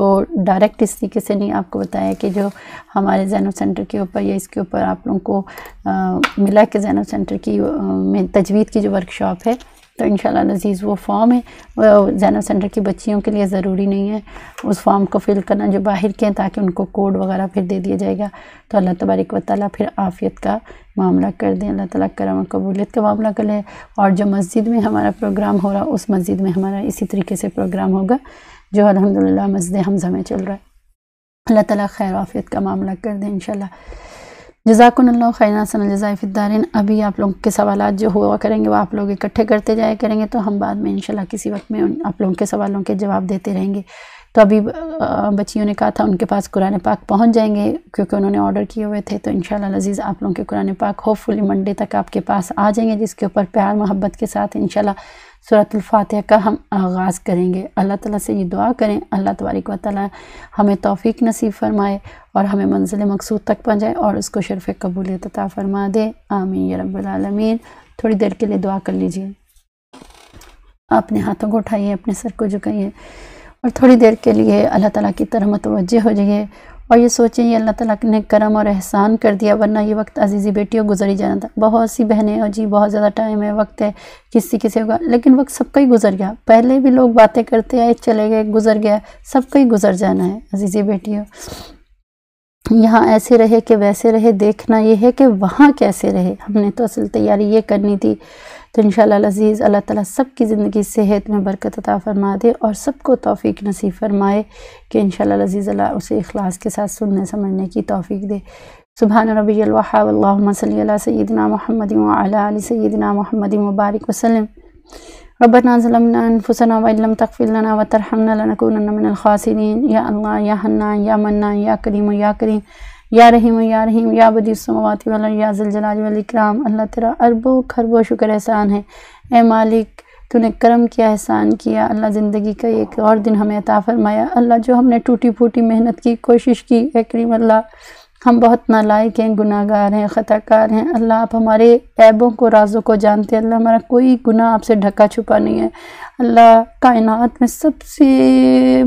Speaker 2: डायरेक्ट इस तरीके से नहीं आपको बताया कि जो हमारे ज़ैनो सेंटर के ऊपर या इसके ऊपर आप लोगों को आ, मिला के जैनो सेंटर की में तजवीद की जो वर्कशॉप है तो इन लजीज़ वो फॉर्म है जैनब सेंटर की बच्चियों के लिए ज़रूरी नहीं है उस फॉर्म को फिल करना जो बाहर के हैं ताकि उनको कोड वगैरह फिर दे दिया जाएगा तो अल्लाह तबारक व ताली फिर आफियत का मामला कर दें अल्लाह ताली करम कबूलियत का मामला कर लें और जो मस्जिद में हमारा प्रोग्राम हो रहा उस मस्जिद में हमारा इसी तरीके से प्रोग्राम होगा जो अलहमदिल्ला मस्जिद हमजा में चल रहा है अल्लाह तैर खैर आफियत का मामला कर दें इन जजाकल्ला खैनासन जजाफ़ारिन अभी आप लोगों के सवाल जो हुआ करेंगे वो आप लोग इकट्ठे करते जाया करेंगे तो हम बाद में इनशाला किसी वक्त में आप लोगों के सवालों के जवाब देते रहेंगे तो अभी बच्चियों ने कहा था उनके पास कुरान पाक पहुंच जाएंगे क्योंकि उन्होंने ऑर्डर किए हुए थे तो इन लजीज़ आप लोगों के कुरान पाक होपफुली मंडे तक आपके पास आ जाएंगे जिसके ऊपर प्यार मोहब्बत के साथ इनशाला सूरत का हम आगाज़ करेंगे अल्लाह ताला से ये दुआ करें अल्लाह तबारक व हमें तौफीक नसीब फरमाए और हमें मंजिल मकसूद तक पहुँचाए और उसको शरफ़ कबूलियत तता फरमा दे आमीन या रबालमीन थोड़ी देर के लिए दुआ कर लीजिए अपने हाथों को उठाइए अपने सर को झुकाइए और थोड़ी देर के लिए अल्लाह ताला की तरह मतवजह हो जाइए और ये सोचें ये अल्लाह ताला ने करम और एहसान कर दिया वरना ये वक्त अजीज़ी बेटियों गुजर ही जाना था बहुत सी बहनें और जी बहुत ज़्यादा टाइम है वक्त है किसी किसी होगा लेकिन वक्त सबका ही गुजर गया पहले भी लोग बातें करते आए चले गए गुजर गया सबका ही गुजर जाना है अजीज़ी बेटियों यहाँ ऐसे रहे कि वैसे रहे देखना ये है कि वहाँ कैसे रहे हमने तो असल तैयारी ये करनी थी तो इन शज़ीज़ अल्लाह ताला सब की ज़िंदगी सेहत में बरकत अता फ़रमा दे और सबको तोफ़ी नसीब फ़रमाए कि इन शज़ीज़ अल्लाह उसे अखलास के साथ सुनने समझने की तोफ़ी दे सुबह रबी वसली सैदना महमद सदना सैदना महमद मुबारक वसलम रबना ज़लमना अनफुसना वलम या अल्लाह या हन्ना या मन्ना या करीम या करीम या रहीम या रहीम या बदीसमावती वाल या जलजलाज कराम अल्लाह तेरा अरबो खरबो शुक्र एहसान है ए मालिक तूने करम किया एहसान किया अल्लाह ज़िंदगी का एक और दिन हमें अता फरमाया अल्लाह जो हमने टूटी फूटी मेहनत की कोशिश की एक करीम अल्लाह हम बहुत नालायक हैं गुनागार हैं ख़ताकार हैं अल्लाह आप हमारे ऐबों को राजों को जानते हैं अल्लाह हमारा कोई गुनाह आपसे ढका छुपा नहीं है अल्लाह कायनात में सबसे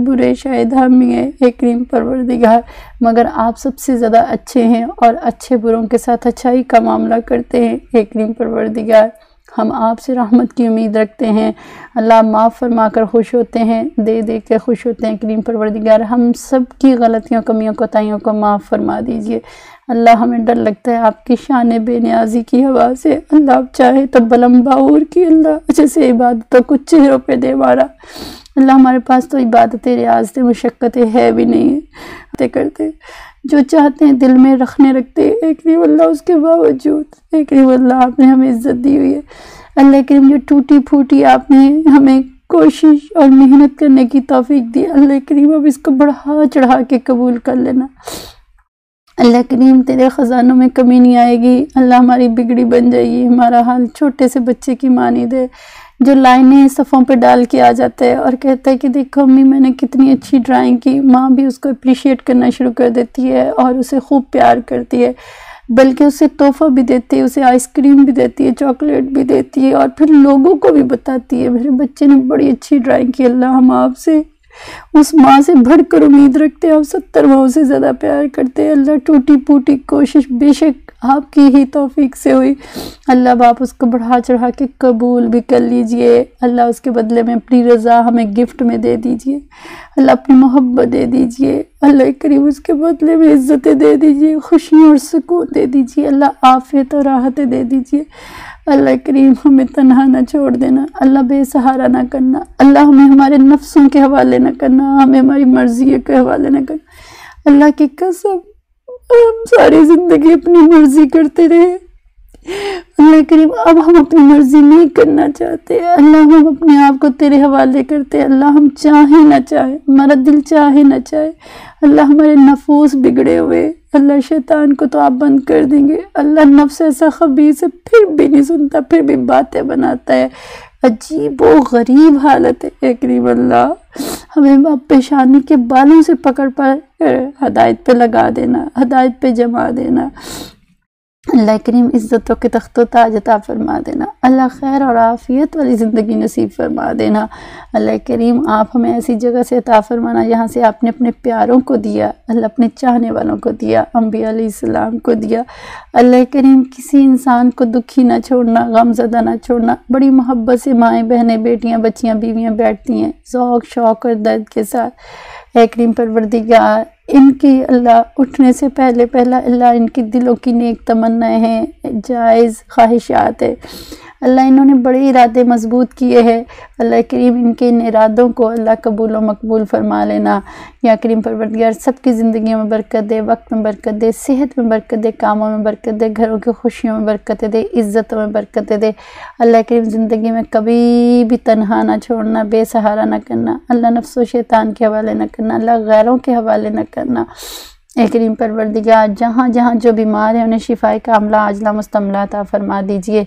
Speaker 2: बुरे शायद हम ही हैं एक रीम परवरदिगार मगर आप सबसे ज़्यादा अच्छे हैं और अच्छे बुरों के साथ अच्छाई का मामला करते हैं एक रीम परवरदिगार हम आपसे रहमत की उम्मीद रखते हैं अल्लाह माफ़ फरमा कर खुश होते हैं दे दे के खुश होते हैं करीम परवरदिगार हम सब की गलतियों कमियों कोताहीियों को माफ़ फरमा दीजिए अल्लाह हमें डर लगता है आपकी शान बेनियाजी की हवा से अल्लाह आप चाहे तो बलम बाऊर की अल्लाह जैसे इबादतों कुछ चेहरों पर दे मारा अल्लाह हमारे पास तो इबादतें रियाजतें मशक्क़तें है भी नहीं करते जो चाहते हैं दिल में रखने रखते हैं एक वल्ला उसके बावजूद एक वल्ला आपने हमें इज़्ज़त दी हुई है अल्लाह करीम जो टूटी फूटी आपने हमें कोशिश और मेहनत करने की तोफ़ीक दी अल्लाह करीम अब इसको बढ़ा चढ़ा के कबूल कर लेना अल्लाह करीम तेरे ख़जानों में कमी नहीं आएगी अल्लाह हमारी बिगड़ी बन जाएगी हमारा हाल छोटे से बच्चे की मानी दे जो लाइनें सफ़ों पर डाल के आ जाता है और कहता है कि देखो अम्मी मैंने कितनी अच्छी ड्राइंग की माँ भी उसको अप्रिशिएट करना शुरू कर देती है और उसे खूब प्यार करती है बल्कि उसे तोहफा भी देती है उसे आइसक्रीम भी देती है चॉकलेट भी देती है और फिर लोगों को भी बताती है मेरे बच्चे ने बड़ी अच्छी ड्राइंग की अल्लाह हम आपसे उस माँ से भर कर उम्मीद रखते हैं आप सत्तर माओ से ज़्यादा प्यार करते हैं अल्लाह टूटी फूटी कोशिश बेशक आपकी ही तोफ़ी से हुई अल्लाह बाप उसको बढ़ा चढ़ा के कबूल भी कर लीजिए अल्लाह उसके बदले में अपनी रज़ा हमें गिफ्ट में दे दीजिए अल्लाह अपनी मोहब्बत दे दीजिए अल्लाह करीब उसके बदले में इज़्ज़तें दे दीजिए खुशियों और सुकून दे दीजिए अल्लाह आफियत और राहतें दे दीजिए अल्लाह करीम हमें तनहा ना छोड़ देना अल्लाह बेसहारा ना करना अल्लाह हमें हमारे नफ्सों के हवाले ना करना हमें हमारी मर्ज़ी के हवाले ना करना अल्लाह की कसम हम सारी ज़िंदगी अपनी मर्ज़ी करते रहे अल्लाह करीम अब हम अपनी मर्ज़ी नहीं करना चाहते अल्लाह हम अपने आप को तेरे हवाले करते अल्लाह हम चाहे ना चाहे हमारा दिल चाहे ना चाहे अल्लाह हमारे नफूस बिगड़े हुए अल्लाह शैतान को तो आप बंद कर देंगे अल्लाह नफ्स ऐसा खबीर से फिर भी नहीं सुनता फिर भी बातें बनाता है अजीब व गरीब हालत है करीम अल्लाह हमें बाप पेशानी के बालों से पकड़ पर हदायत पे लगा देना हदायत पे जमा देना अल्लाह करीम इज़्ज़तों के तख्तो ताज अता फरमा देना अल्लाह खैर और आफ़ियत वाली ज़िंदगी नसीब फरमा देना अल्लाह करीम आप हमें ऐसी जगह से अता फरमाना जहाँ से आपने अपने प्यारों को दिया अल्लाह अपने चाहने वालों को दिया अम्बिया को दिया अल्लाह करीम किसी इंसान को दुखी ना छोड़ना गमजदा ना छोड़ना बड़ी मोहब्बत से माएँ बहनें बेटियाँ बच्चियाँ बीवियाँ बैठती हैं शौक़ शौक़ और दर्द के साथ ए करीम परवरदिगार इनकी अल्लाह उठने से पहले पहला अल्लाह इनके दिलों की नेक तमन्नाएं हैं जायज़ ख्वाहिशात है अल्लाह इन्होंने बड़े इरादे मजबूत किए हैं अल्लाह करीम इनके इन इरादों को अल्लाह कबूल व मकबूल फरमा लेना या करीम परवरदगार सबकी ज़िंदगी में बरकत दे वक्त में बरकत दे सेहत में बरकत दे कामों में बरकत दे घरों की खुशियों में बरकत दे इज़्ज़तों में बरकत दे अल्लाह करीम ज़िंदगी में कभी भी तनहा ना छोड़ना बेसहारा ना करना अल्लाह नफ्सो शैतान के हवाले ना करना अल्लाह गैरों के हवाले ना करना एक करीम परवरदिगार जहाँ जहाँ जो बीमार हैं उन्हें शिफाई का अमला आजला मुस्तमला ता फरमा दीजिए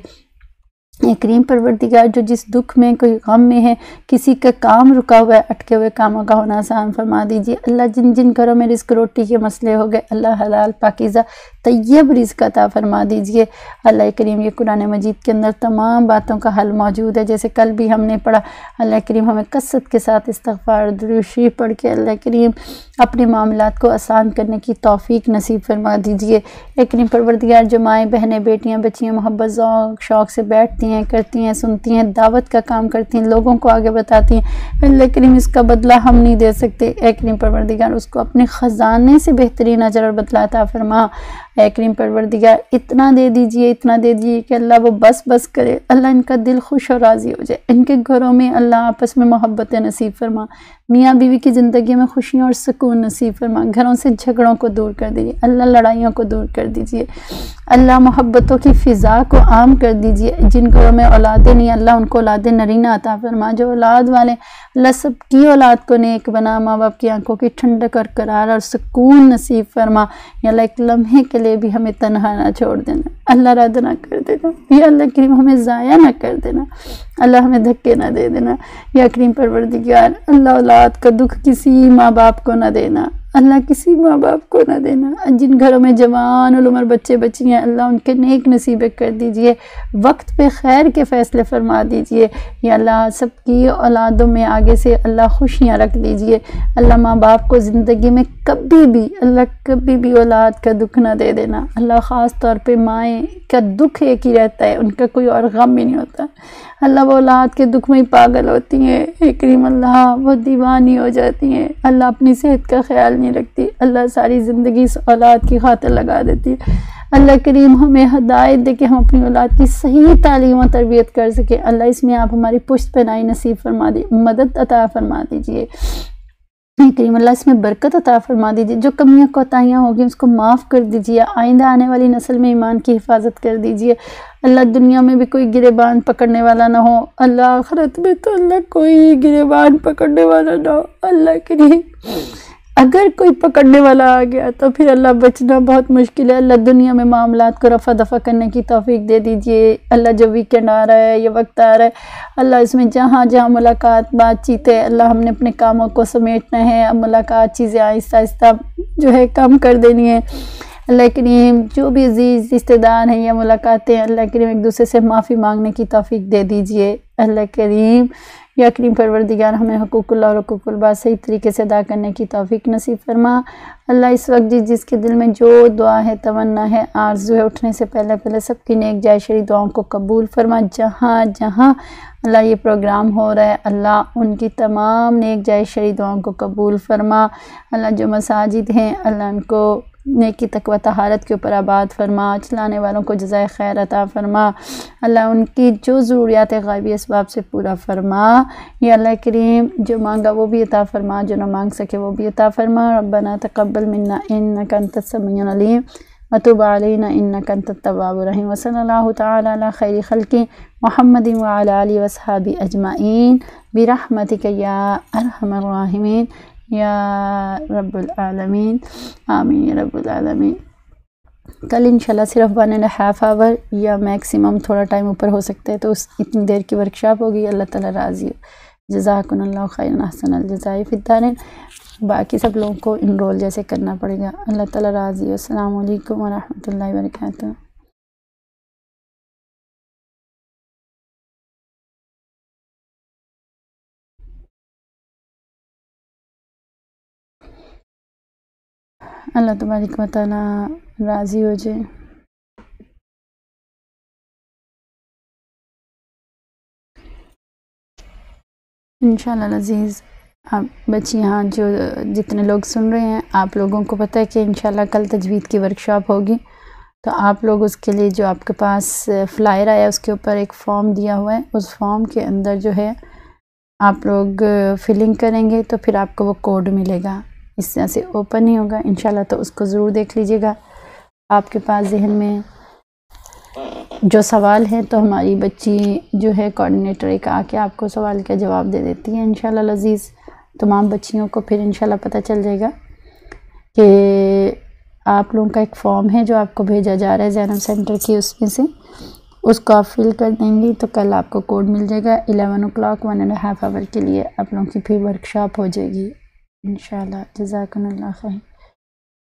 Speaker 2: ये करीम परवरदिगार जो जिस दुख में कोई गम में है किसी का काम रुका हुआ है अटके हुए कामों का होना आसान फरमा दीजिए अल्लाह जिन जिन घरों में रिस्क रोटी के मसले हो गए अल्लाह हलाल पाकिज़ा तय्यब रिस्क अता फरमा दीजिए अल्लाह करीम ये कुरान मजीद के अंदर तमाम बातों का हल मौजूद है जैसे कल भी हमने पढ़ा अल्लाह करीम हमें कसरत के साथ इस्तफ़ार दुरुशी पढ़ के अल्लाह करीम अपने मामला को आसान करने की तोफ़ी नसीब फरमा दीजिए लेकिन परवरदिगार जो माएँ बहनें बेटियाँ बच्चियाँ मोहब्बत शौक़ से बैठती हैं करती हैं सुनती हैं दावत का काम करती हैं लोगों को आगे बताती हैं लेकिन इसका बदला हम नहीं दे सकते एक परवरदिगार उसको अपने ख़जाने से बेहतरीन अजर और बदलाता फरमा है करीम परवर दिया इतना दे दीजिए इतना दे दीजिए कि अल्लाह वो बस बस करे अल्लाह इनका दिल खुश और राज़ी हो जाए इनके घरों में अल्लाह आपस में मोहब्बत नसीब फरमा मियाँ बीवी की ज़िंदगी में खुशियाँ और सुकून नसीब फरमा घरों से झगड़ों को दूर कर दीजिए अल्लाह लड़ाइयों को दूर कर दीजिए अल्लाह मोहब्बतों की फ़िज़ा को आम कर दीजिए जिन घरों में औलादें नहीं अल्लाह उनको औलाद नरीना आता फरमा जो औलाद वाले अल्लाह सब की औलाद को नेक बना माँ बाप की आंखों की ठंडक और करार और सुकून नसीब फरमा अल्लाह एक लम्हे के लिए भी हमें तनहा ना छोड़ देना अल्लाह रद्द ना कर देना या अल्लाह करीम हमें ज़ाया ना कर देना अल्लाह हमें धक्के ना दे देना या करीम परवरदिगार अल्लाह औलाद का दुख किसी माँ बाप को ना देना अल्लाह किसी माँ बाप को ना देना जिन घरों में जवान उम्र बच्चे बच्ची हैं अल्लाह उनके नेक नसीबे कर दीजिए वक्त पे खैर के फ़ैसले फरमा दीजिए या अल्लाह सबकी औलादों में आगे से अल्लाह खुशियाँ रख दीजिए अल्लाह माँ बाप को ज़िंदगी में कभी भी अल्लाह कभी भी औलाद का दुख ना दे देना अल्लाह ख़ास तौर पे माएँ का दुख एक ही रहता है उनका कोई और गम भी नहीं होता अल्लाह वो औलाद के दुख में ही पागल होती हैं करीम अल्लाह वो दीवानी हो जाती हैं अल्लाह अपनी सेहत का ख्याल नहीं रखती अल्लाह सारी ज़िंदगी इस औलाद की खातर लगा देती है अल्लाह करीम हमें हदायत दे कि हम अपनी औलाद की सही तालीम और तरबियत कर सकें अल्लाह इसमें आप हमारी पुश्त पनाई नसीब फरमा दी मदद अता फरमा दीजिए करीम मतलब अल्लाह इसमें बरकत अता फरमा दीजिए जो कमियाँ कोताहियाँ होगी उसको माफ़ कर दीजिए आइंदा आने वाली नस्ल में ईमान की हिफाजत कर दीजिए अल्लाह दुनिया में भी कोई गिरेबान पकड़ने वाला ना हो अल्लाह आखरत में तो अल्लाह कोई गिरेबान पकड़ने वाला ना हो अल्लाह करीम अगर कोई पकड़ने वाला आ गया तो फिर अल्लाह बचना बहुत मुश्किल है अल्लाह दुनिया में मामला को रफ़ा दफ़ा करने की तोफ़ी दे दीजिए अल्लाह जो वीकेंड आ रहा है या वक्त आ रहा है अल्लाह इसमें जहाँ जहाँ मुलाकात बातचीत है अल्लाह हमने अपने कामों को समेटना है अब मुलाकात चीज़ें आहिस्ता आहिस्ता जो है कम कर देनी है अल्लाह करीम जो भी अजीज़ रिश्तेदार हैं या मुलाकातें अल्लाह करीम एक दूसरे से माफ़ी मांगने की तोफ़ी दे दीजिए अल्लाह करीम या करीम परवरदिगार हमें हकूकुल्ला और हकूकुलबा सही तरीके से अदा करने की तोफ़ी नसीब फरमा अल्लाह इस वक्त जी जिसके दिल में जो दुआ है तवन्ना है आरजू है उठने से पहले पहले सबकी नेक जाय शरी दुआओं को कबूल फरमा जहाँ जहाँ अल्लाह ये प्रोग्राम हो रहा है अल्लाह उनकी तमाम नेक जाय शरी दुआओं को कबूल फरमा अल्लाह जो मसाजिद हैं अल्लाह उनको नेकी तकवा तहारत के ऊपर आबाद फरमा चलाने वालों को जजाय खैर अता फरमा अल्लाह उनकी जो ज़रूरियात गायबी इसबाब से पूरा फरमा या अल्लाह करीम जो मांगा वो भी अता फरमा जो ना मांग सके वो भी अता फरमा रबना तकबल मन्ना इन कंतसमीम मतुब अलना इन कंतवाबरहीम वसल तैर खैर खल्कि महमद वाली वसहाबी अजमाइन बिरहमतिक या अरहमरमिन या रबालमीन आमीन या रबालमीन कल इंशाल्लाह सिर्फ वन एंड हाफ आवर या मैक्सिमम थोड़ा टाइम ऊपर हो सकता है तो उस इतनी देर की वर्कशॉप होगी अल्लाह ताला राज़ी हो जजाकल्ला खैन हसन अलजाई फ़िदान बाकी सब लोगों को इनरोल जैसे करना पड़ेगा अल्लाह ताला राज़ी हो अल्लाम वरहमल वर्का अल्लाह তোমার হিকমতালা राजी हो जाए इन अजीज़ आप बच्ची यहाँ जो जितने लोग सुन रहे हैं आप लोगों को पता है कि इनशाला कल तजवीद की वर्कशॉप होगी तो आप लोग उसके लिए जो आपके पास फ्लायर आया उसके ऊपर एक फॉर्म दिया हुआ है उस फॉर्म के अंदर जो है आप लोग फिलिंग करेंगे तो फिर आपको वो कोड मिलेगा इस तरह से ओपन ही होगा इन तो उसको ज़रूर देख लीजिएगा आपके पास जहन में जो सवाल है तो हमारी बच्ची जो है कोऑर्डिनेटर एक आके आपको सवाल का जवाब दे देती है इन लजीज़ तमाम बच्चियों को फिर इन पता चल जाएगा कि आप लोगों का एक फॉर्म है जो आपको भेजा जा रहा है जैनम सेंटर की उसमें से उसको आप फिल कर देंगी तो कल आपको कोड मिल जाएगा eleven o'clock one and half hour के लिए आप लोगों की फिर वर्कशॉप हो जाएगी إن شاء الله جزاكم الله خير